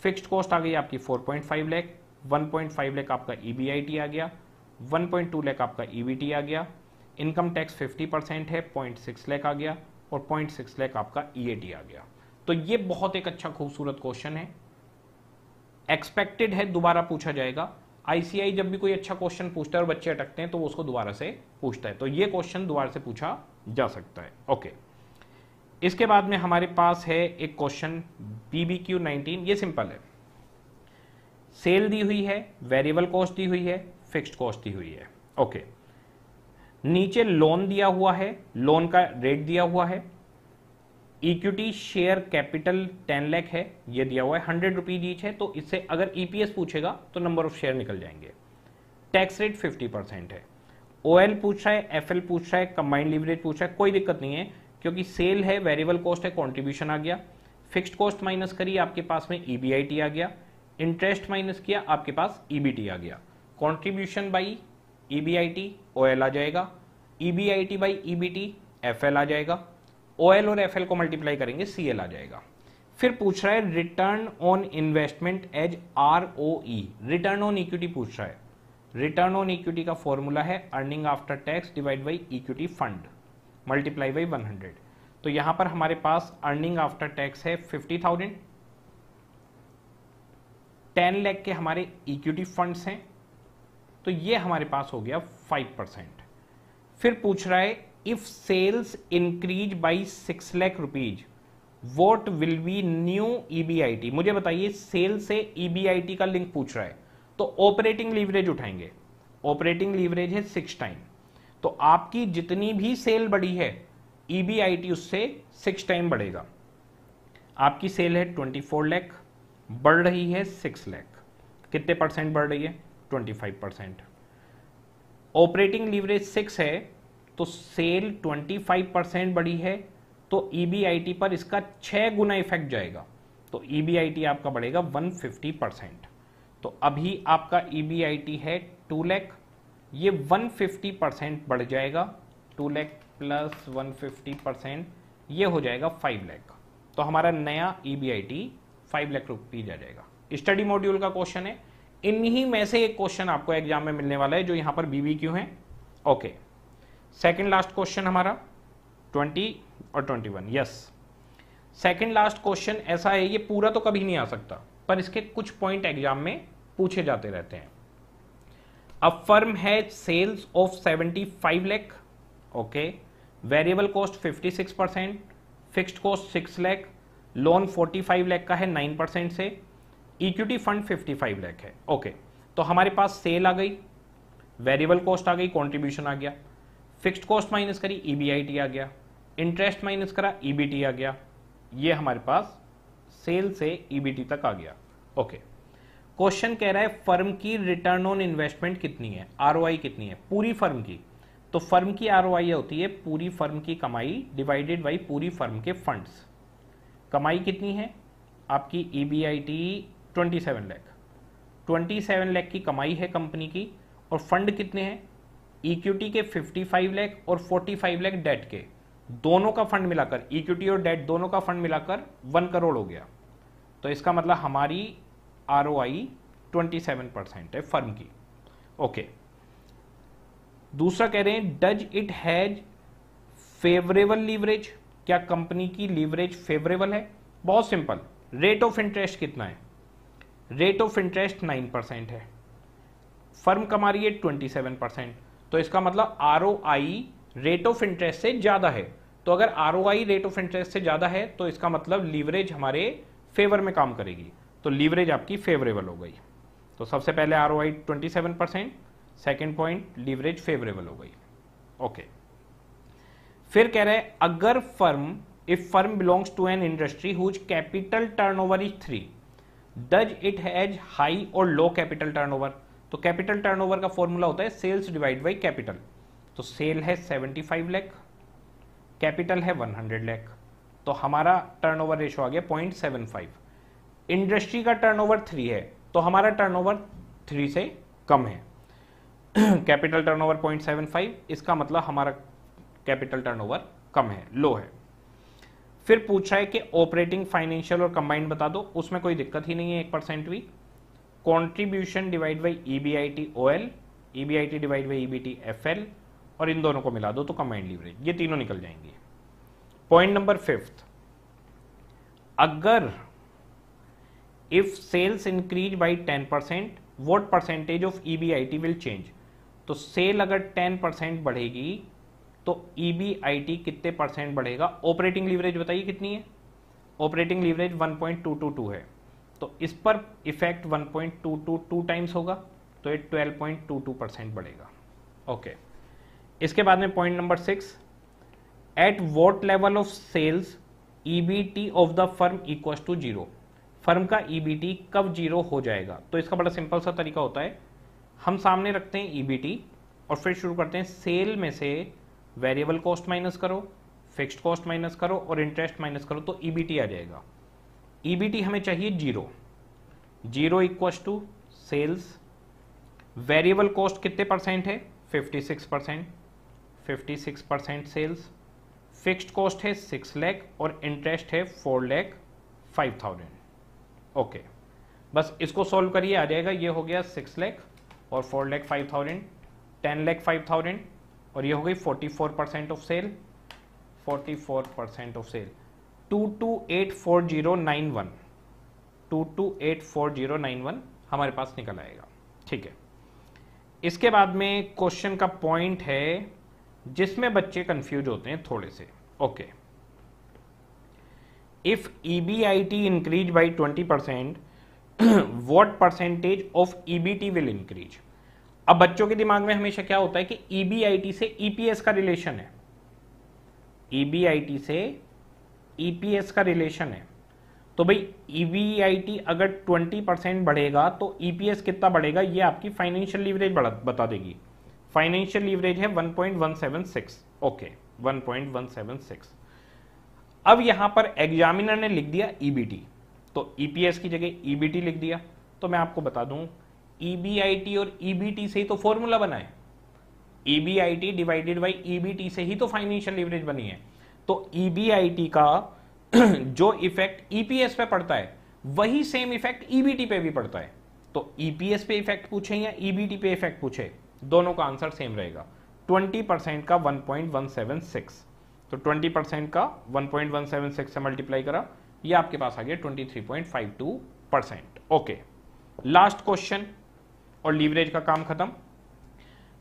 fixed cost आ गई आपकी four point five lakh one point five lakh आपका ई e आ गया वन पॉइंट टू लैख आपका ई e आ गया इनकम टैक्स फिफ्टी परसेंट है पॉइंट सिक्स लैख आ गया और पॉइंट सिक्स आपका ई e आ गया तो ये बहुत एक अच्छा खूबसूरत क्वेश्चन है एक्सपेक्टेड है दोबारा पूछा जाएगा आईसीआई जब भी कोई अच्छा क्वेश्चन पूछता है और बच्चे अटकते हैं तो वो उसको दोबारा से पूछता है तो ये क्वेश्चन दोबारा से पूछा जा सकता है ओके इसके बाद में हमारे पास है एक क्वेश्चन बीबी क्यू नाइनटीन ये सिंपल है सेल दी हुई है वेरिएबल कॉस्ट दी हुई है फिक्स्ड कॉस्ट दी हुई है ओके okay. नीचे लोन दिया हुआ है लोन का रेट दिया हुआ है equity share capital ten lakh है ये दिया हुआ है हंड्रेड रुपीज ईच है तो इससे अगर ईपीएस e पूछेगा तो नंबर ऑफ शेयर निकल जाएंगे टैक्स रेट फिफ्टी परसेंट है ओ एल पूछ रहा है एफ एल पूछ रहा है कंबाइंड लिवरेज पूछ रहा है कोई दिक्कत नहीं है क्योंकि सेल है वेरिएबल कॉस्ट है कॉन्ट्रीब्यूशन आ गया फिक्स कॉस्ट माइनस करिए आपके पास में ईबीआईटी e आ गया इंटरेस्ट माइनस किया आपके पास ईबीटी e आ गया contribution by E B I T O L आ जाएगा E B I T by E B T F L आ जाएगा ओ एल और एफ एल को मल्टीप्लाई करेंगे सी एल आ जाएगा फिर पूछ रहा है return on investment as R O E return on equity पूछ रहा है रिटर्न ऑन इक्विटी का फॉर्मूला है earning after tax divide by equity fund multiply by 100 तो यहां पर हमारे पास अर्निंग आफ्टर टैक्स है 50,000 10 लाख ,00 के हमारे इक्विटी फंड्स हैं तो ये हमारे पास हो गया फाइव परसेंट फिर पूछ रहा है if sales increase by six lakh rupees what will be new EBIT मुझे बताइए सेल से ईबीआईटी e का लिंक पूछ रहा है तो ऑपरेटिंग लीवरेज उठाएंगे ऑपरेटिंग लीवरेज है सिक्स टाइम तो आपकी जितनी भी सेल बढ़ी है ईबीआईटी e उससे सिक्स टाइम बढ़ेगा आपकी सेल है ट्वेंटी फोर लैख बढ़ रही है सिक्स लैख कितने परसेंट बढ़ रही है 25 परसेंट ऑपरेटिंग लीवरेज सिक्स है तो सेल 25 परसेंट बढ़ी है तो ईबीआईटी e पर इसका छह गुना इफेक्ट जाएगा तो ईबीआईटी e आपका बढ़ेगा 150 परसेंट तो अभी आपका ई e है टू लैख ये 150 परसेंट बढ़ जाएगा टू लैख प्लस 150 परसेंट ये हो जाएगा फाइव लैख तो हमारा नया E B I T five lakh rupees आ जाएगा स्टडी मॉड्यूल का क्वेश्चन है इन्हीं में से एक क्वेश्चन आपको एग्जाम में मिलने वाला है जो यहां पर बीबी क्यू है ओके सेकेंड लास्ट क्वेश्चन हमारा ट्वेंटी और twenty one yes second last question ऐसा है ये पूरा तो कभी नहीं आ सकता पर इसके कुछ पॉइंट एग्जाम में पूछे जाते रहते हैं अब फर्म है sales of 75 lakh okay variable cost 56 percent fixed cost 6 lakh loan 45 lakh का है 9 परसेंट से इक्विटी फंड 55 लाख है ओके तो हमारे पास सेल आ गई वेरिएबल कॉस्ट आ गई कॉन्ट्रीब्यूशन आ गया फिक्स्ड कॉस्ट माइनस करी ईबीआईटी e आ गया इंटरेस्ट माइनस करा ईबीटी e आ गया ये हमारे पास सेल से ईबीटी e तक आ गया ओके क्वेश्चन कह रहा है फर्म की रिटर्न ऑन इन्वेस्टमेंट कितनी है आरओआई कितनी है पूरी फर्म की तो फर्म की आरओआई होती है पूरी फर्म की कमाई डिवाइडेड बाई पूरी फर्म के फंड्स कमाई कितनी है आपकी E twenty seven lakh twenty seven lakh की कमाई है कंपनी की और फंड कितने हैं इक्विटी के फिफ्टी फाइव लैख और फोर्टी फाइव लैख डेट के दोनों का फंड मिलाकर इक्विटी और डेट दोनों का फंड मिलाकर वन करोड़ हो गया तो इसका मतलब हमारी R O I twenty seven percent है फर्म की ओके दूसरा कह रहे हैं does it has favourable leverage क्या कंपनी की लीवरेज फेवरेबल है बहुत सिंपल रेट ऑफ इंटरेस्ट कितना है rate of interest nine percent है फर्म कमा रही है ट्वेंटी सेवन परसेंट तो इसका मतलब आर रेट ऑफ इंटरेस्ट से ज़्यादा है तो अगर आर रेट ऑफ इंटरेस्ट से ज़्यादा है तो इसका मतलब लीवरेज हमारे फेवर में काम करेगी तो लीवरेज आपकी फेवरेबल हो गई तो सबसे पहले R O I twenty seven percent second point leverage favourable हो गई ओके फिर कह रहे हैं अगर firm if firm belongs to an industry whose capital turnover is three does it has high और लो कैपिटल टर्नओवर तो कैपिटल टर्नओवर का फॉर्मूला होता है सेल्स डिवाइड बाई कैपिटल तो सेल है 75 लैख कैपिटल है 100 लैख तो हमारा टर्नओवर रेशो आ गया पॉइंट इंडस्ट्री का टर्नओवर थ्री है तो हमारा टर्नओवर थ्री से कम है कैपिटल टर्नओवर 0.75 इसका मतलब हमारा कैपिटल टर्नओवर कम है लो है फिर पूछा है कि ऑपरेटिंग फाइनेंशियल और कंबाइंड बता दो उसमें कोई दिक्कत ही नहीं है एक परसेंट भी contribution divide by E B I T O L E B I T divide by E B T F L और इन दोनों को मिला दो तो कंबाइंड लीवरेज ये तीनों निकल जाएंगे पॉइंट नंबर फिफ्थ अगर if sales increase by ten percent what percentage of E B I T will change तो सेल अगर टेन परसेंट बढ़ेगी तो EBIT कितने परसेंट बढ़ेगा ऑपरेटिंग लीवरेज बताइए कितनी है ऑपरेटिंग लीवरेज 1.222 है तो इस पर इफेक्ट 1.222 टाइम्स होगा तो ये 12.22 परसेंट बढ़ेगा ओके okay. इसके बाद में point number six eight what level of sales EBT of the firm equal to zero firm का EBT कब जीरो हो जाएगा तो इसका बड़ा सिंपल सा तरीका होता है हम सामने रखते हैं ई e और फिर शुरू करते हैं सेल में से वेरिएबल कॉस्ट माइनस करो फिक्स्ड कॉस्ट माइनस करो और इंटरेस्ट माइनस करो तो ईबीटी e आ जाएगा ईबीटी e हमें चाहिए zero zero equals to sales variable cost कितने परसेंट है fifty six percent fifty six percent sales fixed cost है सिक्स लैख और इंटरेस्ट है four lakh five thousand okay बस इसको सॉल्व करिए आ जाएगा ये हो गया सिक्स लैख और four lakh five thousand ten lakh five thousand और ये हो गई 44 percent of sale 44 percent of sale two two eight four zero nine one two two eight four zero nine one हमारे पास निकल आएगा ठीक है इसके बाद में क्वेश्चन का पॉइंट है जिसमें बच्चे कंफ्यूज होते हैं थोड़े से okay if E B I T increase by twenty percent what percentage of E B T will increase अब बच्चों के दिमाग में हमेशा क्या होता है कि ईबीआईटी e से ईपीएस e का रिलेशन है ईबीआईटी e से ईपीएस का रिलेशन है तो भाई ईबीआईटी अगर 20 परसेंट बढ़ेगा तो ईपीएस कितना बढ़ेगा ये आपकी फाइनेंशियल लीवरेज बता देगी फाइनेंशियल लीवरेज है 1.176 ओके 1.176 अब यहां पर एग्जामिनर ने लिख दिया ईबीटी तो ईपीएस की जगह ईबीटी लिख दिया तो मैं आपको बता दूं ईबीआईटी e और ईबीटी e से ही तो फॉर्मूला बना है ईबीआईटी डिवाइडेड बाई ईबीटी से ही तो फाइनेंशियल लिवरेज बनी है तो ईबीआईटी e का जो इफेक्ट ईपीएस पे पड़ता है वही सेम इफेक्ट ईबीटी पे भी पड़ता है तो ईपीएस पे इफेक्ट पूछे या ईबीटी पे इफेक्ट पूछे दोनों का आंसर सेम रहेगा 20 का 1.176 तो 20 का 1.176 से मल्टीप्लाई करा ये आपके पास आ गया 23.52 ओके लास्ट क्वेश्चन और लीवरेज का काम खत्म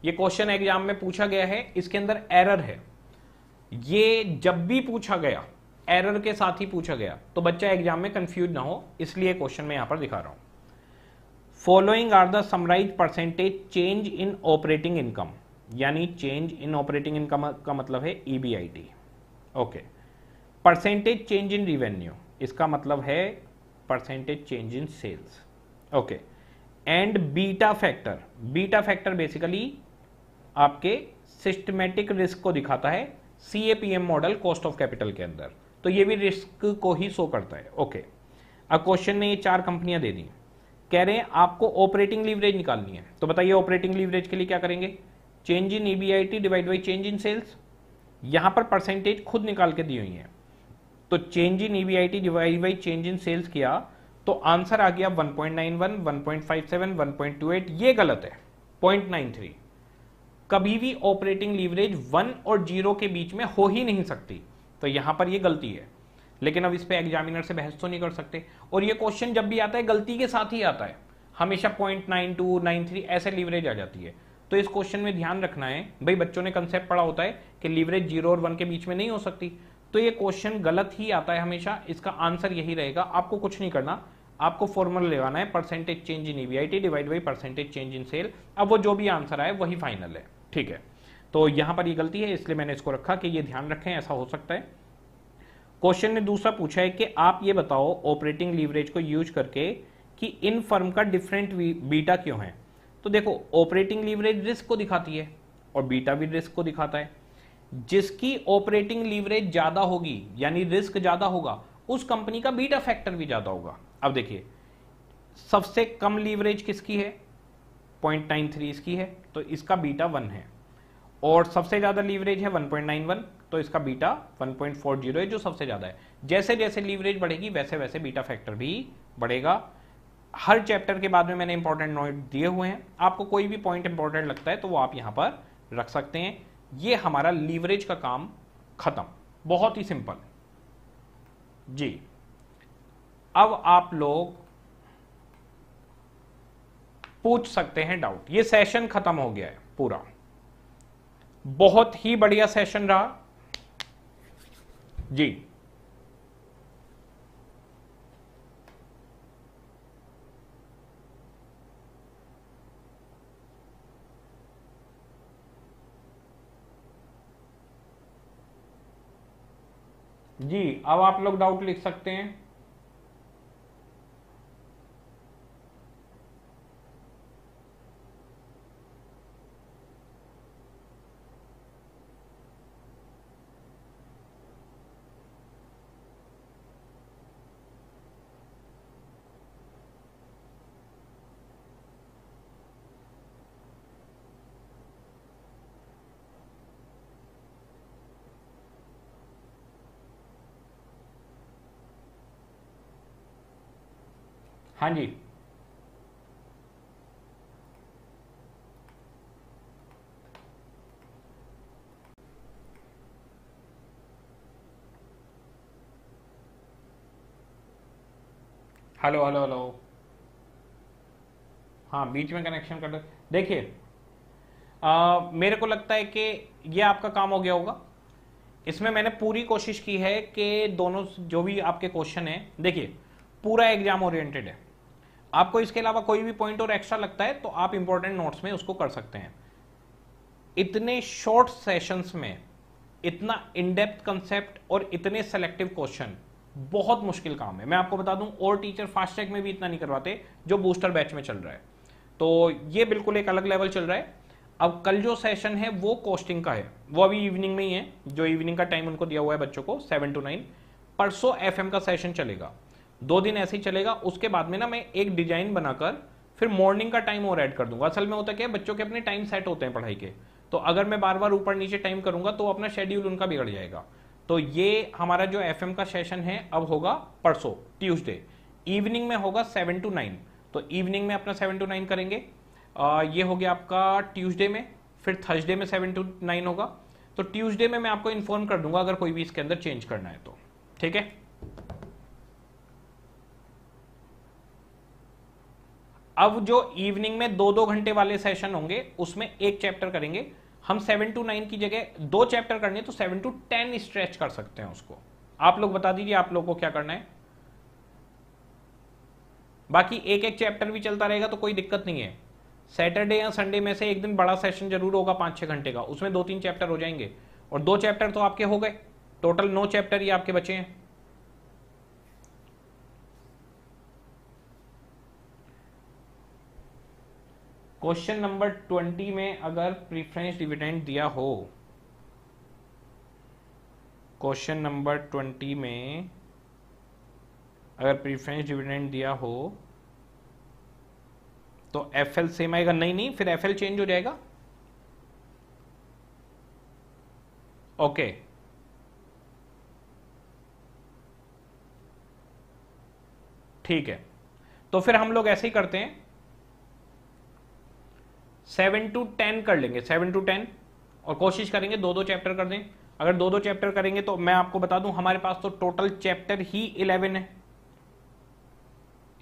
ये क्वेश्चन एग्जाम में पूछा गया है इसके अंदर एरर है ये जब भी पूछा गया एरर के साथ ही पूछा गया तो बच्चा एग्जाम में कंफ्यूज ना हो इसलिए क्वेश्चन में यहां पर दिखा रहा हूं following are the summarise percentage change in operating income यानी चेंज इन ऑपरेटिंग इनकम का मतलब है EBIT okay percentage change in revenue इसका मतलब है percentage change in sales okay okay. And beta factor beta factor basically आपके सिस्टमेटिक रिस्क को दिखाता है CAPM model cost of capital के अंदर तो ये भी रिस्क को ही शो करता है ओके अब क्वेश्चन ने ये चार कंपनियां दे दी कह रहे हैं आपको ऑपरेटिंग लीवरेज निकालनी है तो बताइए ऑपरेटिंग लीवरेज के लिए क्या करेंगे change in EBIT divide by change in sales यहां पर परसेंटेज खुद निकाल के दी हुई है तो change in EBIT divide by change in sales किया तो आंसर आ गया 1.91, 1.57, 1.28 ये गलत है 0.93 कभी भी ऑपरेटिंग लीवरेज 1 और 0 के बीच में हो ही नहीं सकती तो यहां पर ये गलती है लेकिन अब इस पे एग्जामिनर से बहस तो नहीं कर सकते और ये क्वेश्चन जब भी आता है गलती के साथ ही आता है हमेशा point nine two nine three ऐसे लीवरेज आ जाती है तो इस क्वेश्चन में ध्यान रखना है भाई बच्चों ने कंसेप्ट पढ़ा होता है कि लीवरेज जीरो और वन के बीच में नहीं हो सकती तो ये क्वेश्चन गलत ही आता है हमेशा इसका आंसर यही रहेगा आपको कुछ नहीं करना आपको फॉर्मूला लेवाना है percentage change in EBIT divide by percentage change in sale अब वो जो भी आंसर आए वही फाइनल है ठीक है तो यहां पर ये गलती है इसलिए मैंने इसको रखा कि ये ध्यान रखें ऐसा हो सकता है क्वेश्चन ने दूसरा पूछा है कि आप ये बताओ ऑपरेटिंग लीवरेज को यूज करके कि इन फर्म का डिफरेंट बीटा क्यों है तो देखो ऑपरेटिंग लीवरेज रिस्क को दिखाती है और बीटा भी रिस्क को दिखाता है जिसकी ऑपरेटिंग लीवरेज ज़्यादा होगी यानी रिस्क ज़्यादा होगा उस कंपनी का बीटा फैक्टर भी ज़्यादा होगा अब देखिए सबसे कम लीवरेज किसकी है पॉइंट नाइन थ्री इसकी है तो इसका बीटा वन है और सबसे ज़्यादा लीवरेज है वन पॉइंट नाइन वन तो इसका beta one point four zero है जो सबसे ज़्यादा है जैसे जैसे लीवरेज बढ़ेगी वैसे वैसे बीटा फैक्टर भी बढ़ेगा हर चैप्टर के बाद में मैंने इंपॉर्टेंट नोट दिए हुए हैं आपको कोई भी पॉइंट इंपॉर्टेंट लगता है तो वो आप यहां पर रख सकते हैं ये हमारा लीवरेज का काम खत्म बहुत ही सिंपल जी अब आप लोग पूछ सकते हैं डाउट ये सेशन खत्म हो गया है पूरा बहुत ही बढ़िया सेशन रहा जी जी अब आप लोग डाउट लिख सकते हैं हाँ जी हेलो हेलो हेलो हाँ बीच में कनेक्शन कर देखिए मेरे को लगता है कि ये आपका काम हो गया होगा इसमें मैंने पूरी कोशिश की है कि दोनों जो भी आपके क्वेश्चन हैं देखिए पूरा एग्जाम ओरिएंटेड है आपको इसके अलावा कोई भी पॉइंट और एक्स्ट्रा लगता है तो आप इंपॉर्टेंट नोट्स में उसको कर सकते हैं इतने शॉर्ट सेशंस में इतना इनडेप्थ कंसेप्ट और इतने सेलेक्टिव क्वेश्चन बहुत मुश्किल काम है मैं आपको बता दूं और टीचर फास्टैग में भी इतना नहीं करवाते जो बूस्टर बैच में चल रहा है तो ये बिल्कुल एक अलग लेवल चल रहा है अब कल जो सेशन है वो कोस्टिंग का है वो अभी इवनिंग में ही है जो इवनिंग का टाइम उनको दिया हुआ है बच्चों को सेवन टू नाइन परसों एफ का सेशन चलेगा दो दिन ऐसे ही चलेगा उसके बाद में ना मैं एक डिजाइन बनाकर फिर मॉर्निंग का टाइम और ऐड कर दूंगा असल में होता क्या है बच्चों के अपने टाइम सेट होते हैं पढ़ाई के तो अगर मैं बार बार ऊपर नीचे टाइम करूंगा तो अपना शेड्यूल उनका बिगड़ जाएगा तो ये हमारा जो एफ का सेशन है अब होगा परसों ट्यूजडे इवनिंग में होगा सेवन टू नाइन तो इवनिंग में अपना सेवन टू नाइन करेंगे आ, ये हो गया आपका ट्यूजडे में फिर थर्सडे में सेवन टू नाइन होगा तो ट्यूजडे में मैं आपको इन्फॉर्म कर दूंगा अगर कोई भी इसके अंदर चेंज करना है तो ठीक है अब जो इवनिंग में दो दो घंटे वाले सेशन होंगे उसमें एक चैप्टर करेंगे हम सेवन टू नाइन की जगह दो चैप्टर करने तो सेवन टू टेन स्ट्रेच कर सकते हैं उसको आप लोग बता दीजिए आप लोग को क्या करना है बाकी एक एक चैप्टर भी चलता रहेगा तो कोई दिक्कत नहीं है सैटरडे या संडे में से एक दिन बड़ा सेशन जरूर होगा पांच छह घंटे का उसमें दो तीन चैप्टर हो जाएंगे और दो चैप्टर तो आपके हो गए टोटल नौ चैप्टर ही आपके बचे हैं क्वेश्चन नंबर ट्वेंटी में अगर प्रीफरेंस डिविडेंड दिया हो क्वेश्चन नंबर ट्वेंटी में अगर प्रीफरेंस डिविडेंड दिया हो तो एफ एल सेम आएगा नहीं नहीं फिर एफ एल चेंज हो जाएगा ओके ठीक है तो फिर हम लोग ऐसे ही करते हैं सेवन टू टेन कर लेंगे सेवन टू टेन और कोशिश करेंगे दो दो चैप्टर कर दें अगर दो दो चैप्टर करेंगे तो मैं आपको बता दूं हमारे पास तो टोटल चैप्टर ही इलेवन है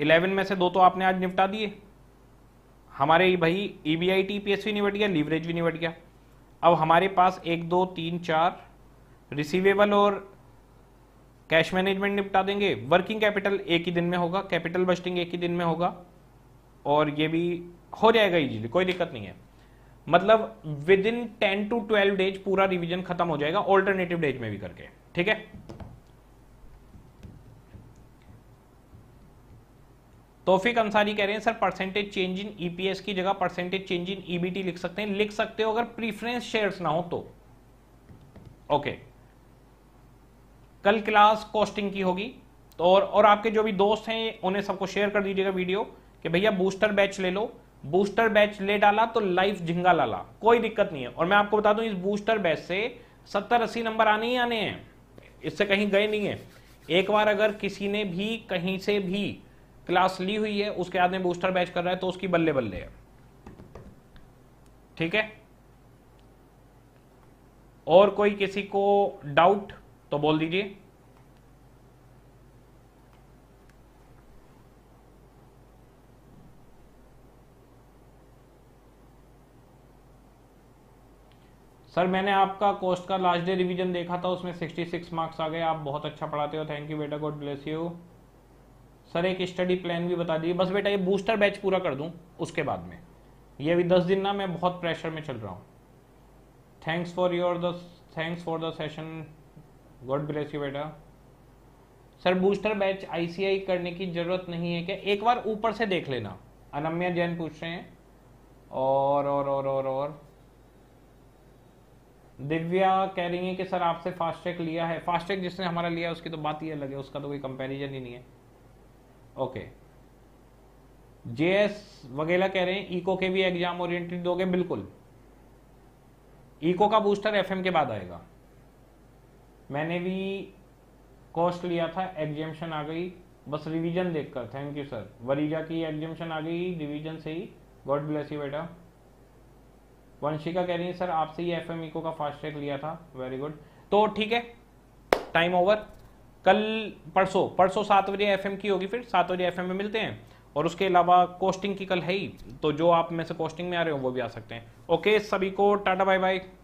इलेवन में से दो तो आपने आज निपटा दिए हमारे भाई E B I T P S भी निपट गया लीवरेज भी निपट गया अब हमारे पास एक दो तीन चार रिसीवेबल और कैश मैनेजमेंट निपटा देंगे वर्किंग कैपिटल एक ही दिन में होगा कैपिटल बस्टिंग एक ही दिन में होगा और ये भी हो जाएगा इजीली कोई दिक्कत नहीं है मतलब within ten to twelve days पूरा रिवीजन खत्म हो जाएगा ऑल्टरनेटिव डेज में भी करके ठीक है तोफिक अंसारी कह रहे हैं sir percentage change in EPS की जगह परसेंटेज चेंज इन ईबीटी लिख सकते हैं लिख सकते हो अगर प्रीफरेंस शेयर्स ना हो तो ओके okay. कल क्लास कॉस्टिंग की होगी तो और, और आपके जो भी दोस्त हैं उन्हें सबको शेयर कर दीजिएगा वीडियो कि भैया बूस्टर बैच ले लो बूस्टर बैच ले डाला तो लाइफ झिंगा लाला कोई दिक्कत नहीं है और मैं आपको बता दूं इस बूस्टर बैच से सत्तर अस्सी नंबर आने ही आने हैं इससे कहीं गए नहीं है एक बार अगर किसी ने भी कहीं से भी क्लास ली हुई है उसके बाद में बूस्टर बैच कर रहा है तो उसकी बल्ले बल्ले है ठीक है और कोई किसी को डाउट तो बोल दीजिए सर मैंने आपका कोस्ट का लास्ट डे रिवीजन देखा था उसमें 66 मार्क्स आ गए आप बहुत अच्छा पढ़ाते हो थैंक यू बेटा गॉड ब्लेस यू सर एक स्टडी प्लान भी बता दीजिए बस बेटा ये बूस्टर बैच पूरा कर दूँ उसके बाद में ये अभी दस दिन ना मैं बहुत प्रेशर में चल रहा हूँ thanks for your the thanks for the session God bless you बेटा सर बूस्टर बैच आईसीआई करने की ज़रूरत नहीं है क्या एक बार ऊपर से देख लेना अनम्या जैन पूछ रहे हैं और और और और और दिव्या कह रही है कि सर आपसे फास्टैग लिया है फास्टैग जिसने हमारा लिया उसकी तो बात ही अलग है उसका तो कोई कंपेरिजन ही नहीं है ओके जे एस वगैरह कह रहे हैं इको के भी एग्जाम ओरिएंटेड दोगे बिल्कुल इको का बूस्टर एफएम के बाद आएगा मैंने भी कॉस्ट लिया था एग्जामेशन आ गई बस रिवीजन देखकर थैंक यू सर वरीजा की एग्जामेशन आ गई रिवीजन से ही गॉड ब्लेस यू बेटा वंशिका कह रही है सर आपसे ये एफ एम e का फास्ट ट्रैक लिया था वेरी गुड तो ठीक है टाइम ओवर कल परसों परसों सात बजे एफ की होगी फिर सात बजे एफ में मिलते हैं और उसके अलावा कोस्टिंग की कल है ही तो जो आप में से कोस्टिंग में आ रहे हो वो भी आ सकते हैं ओके सभी को टाटा बाय बाय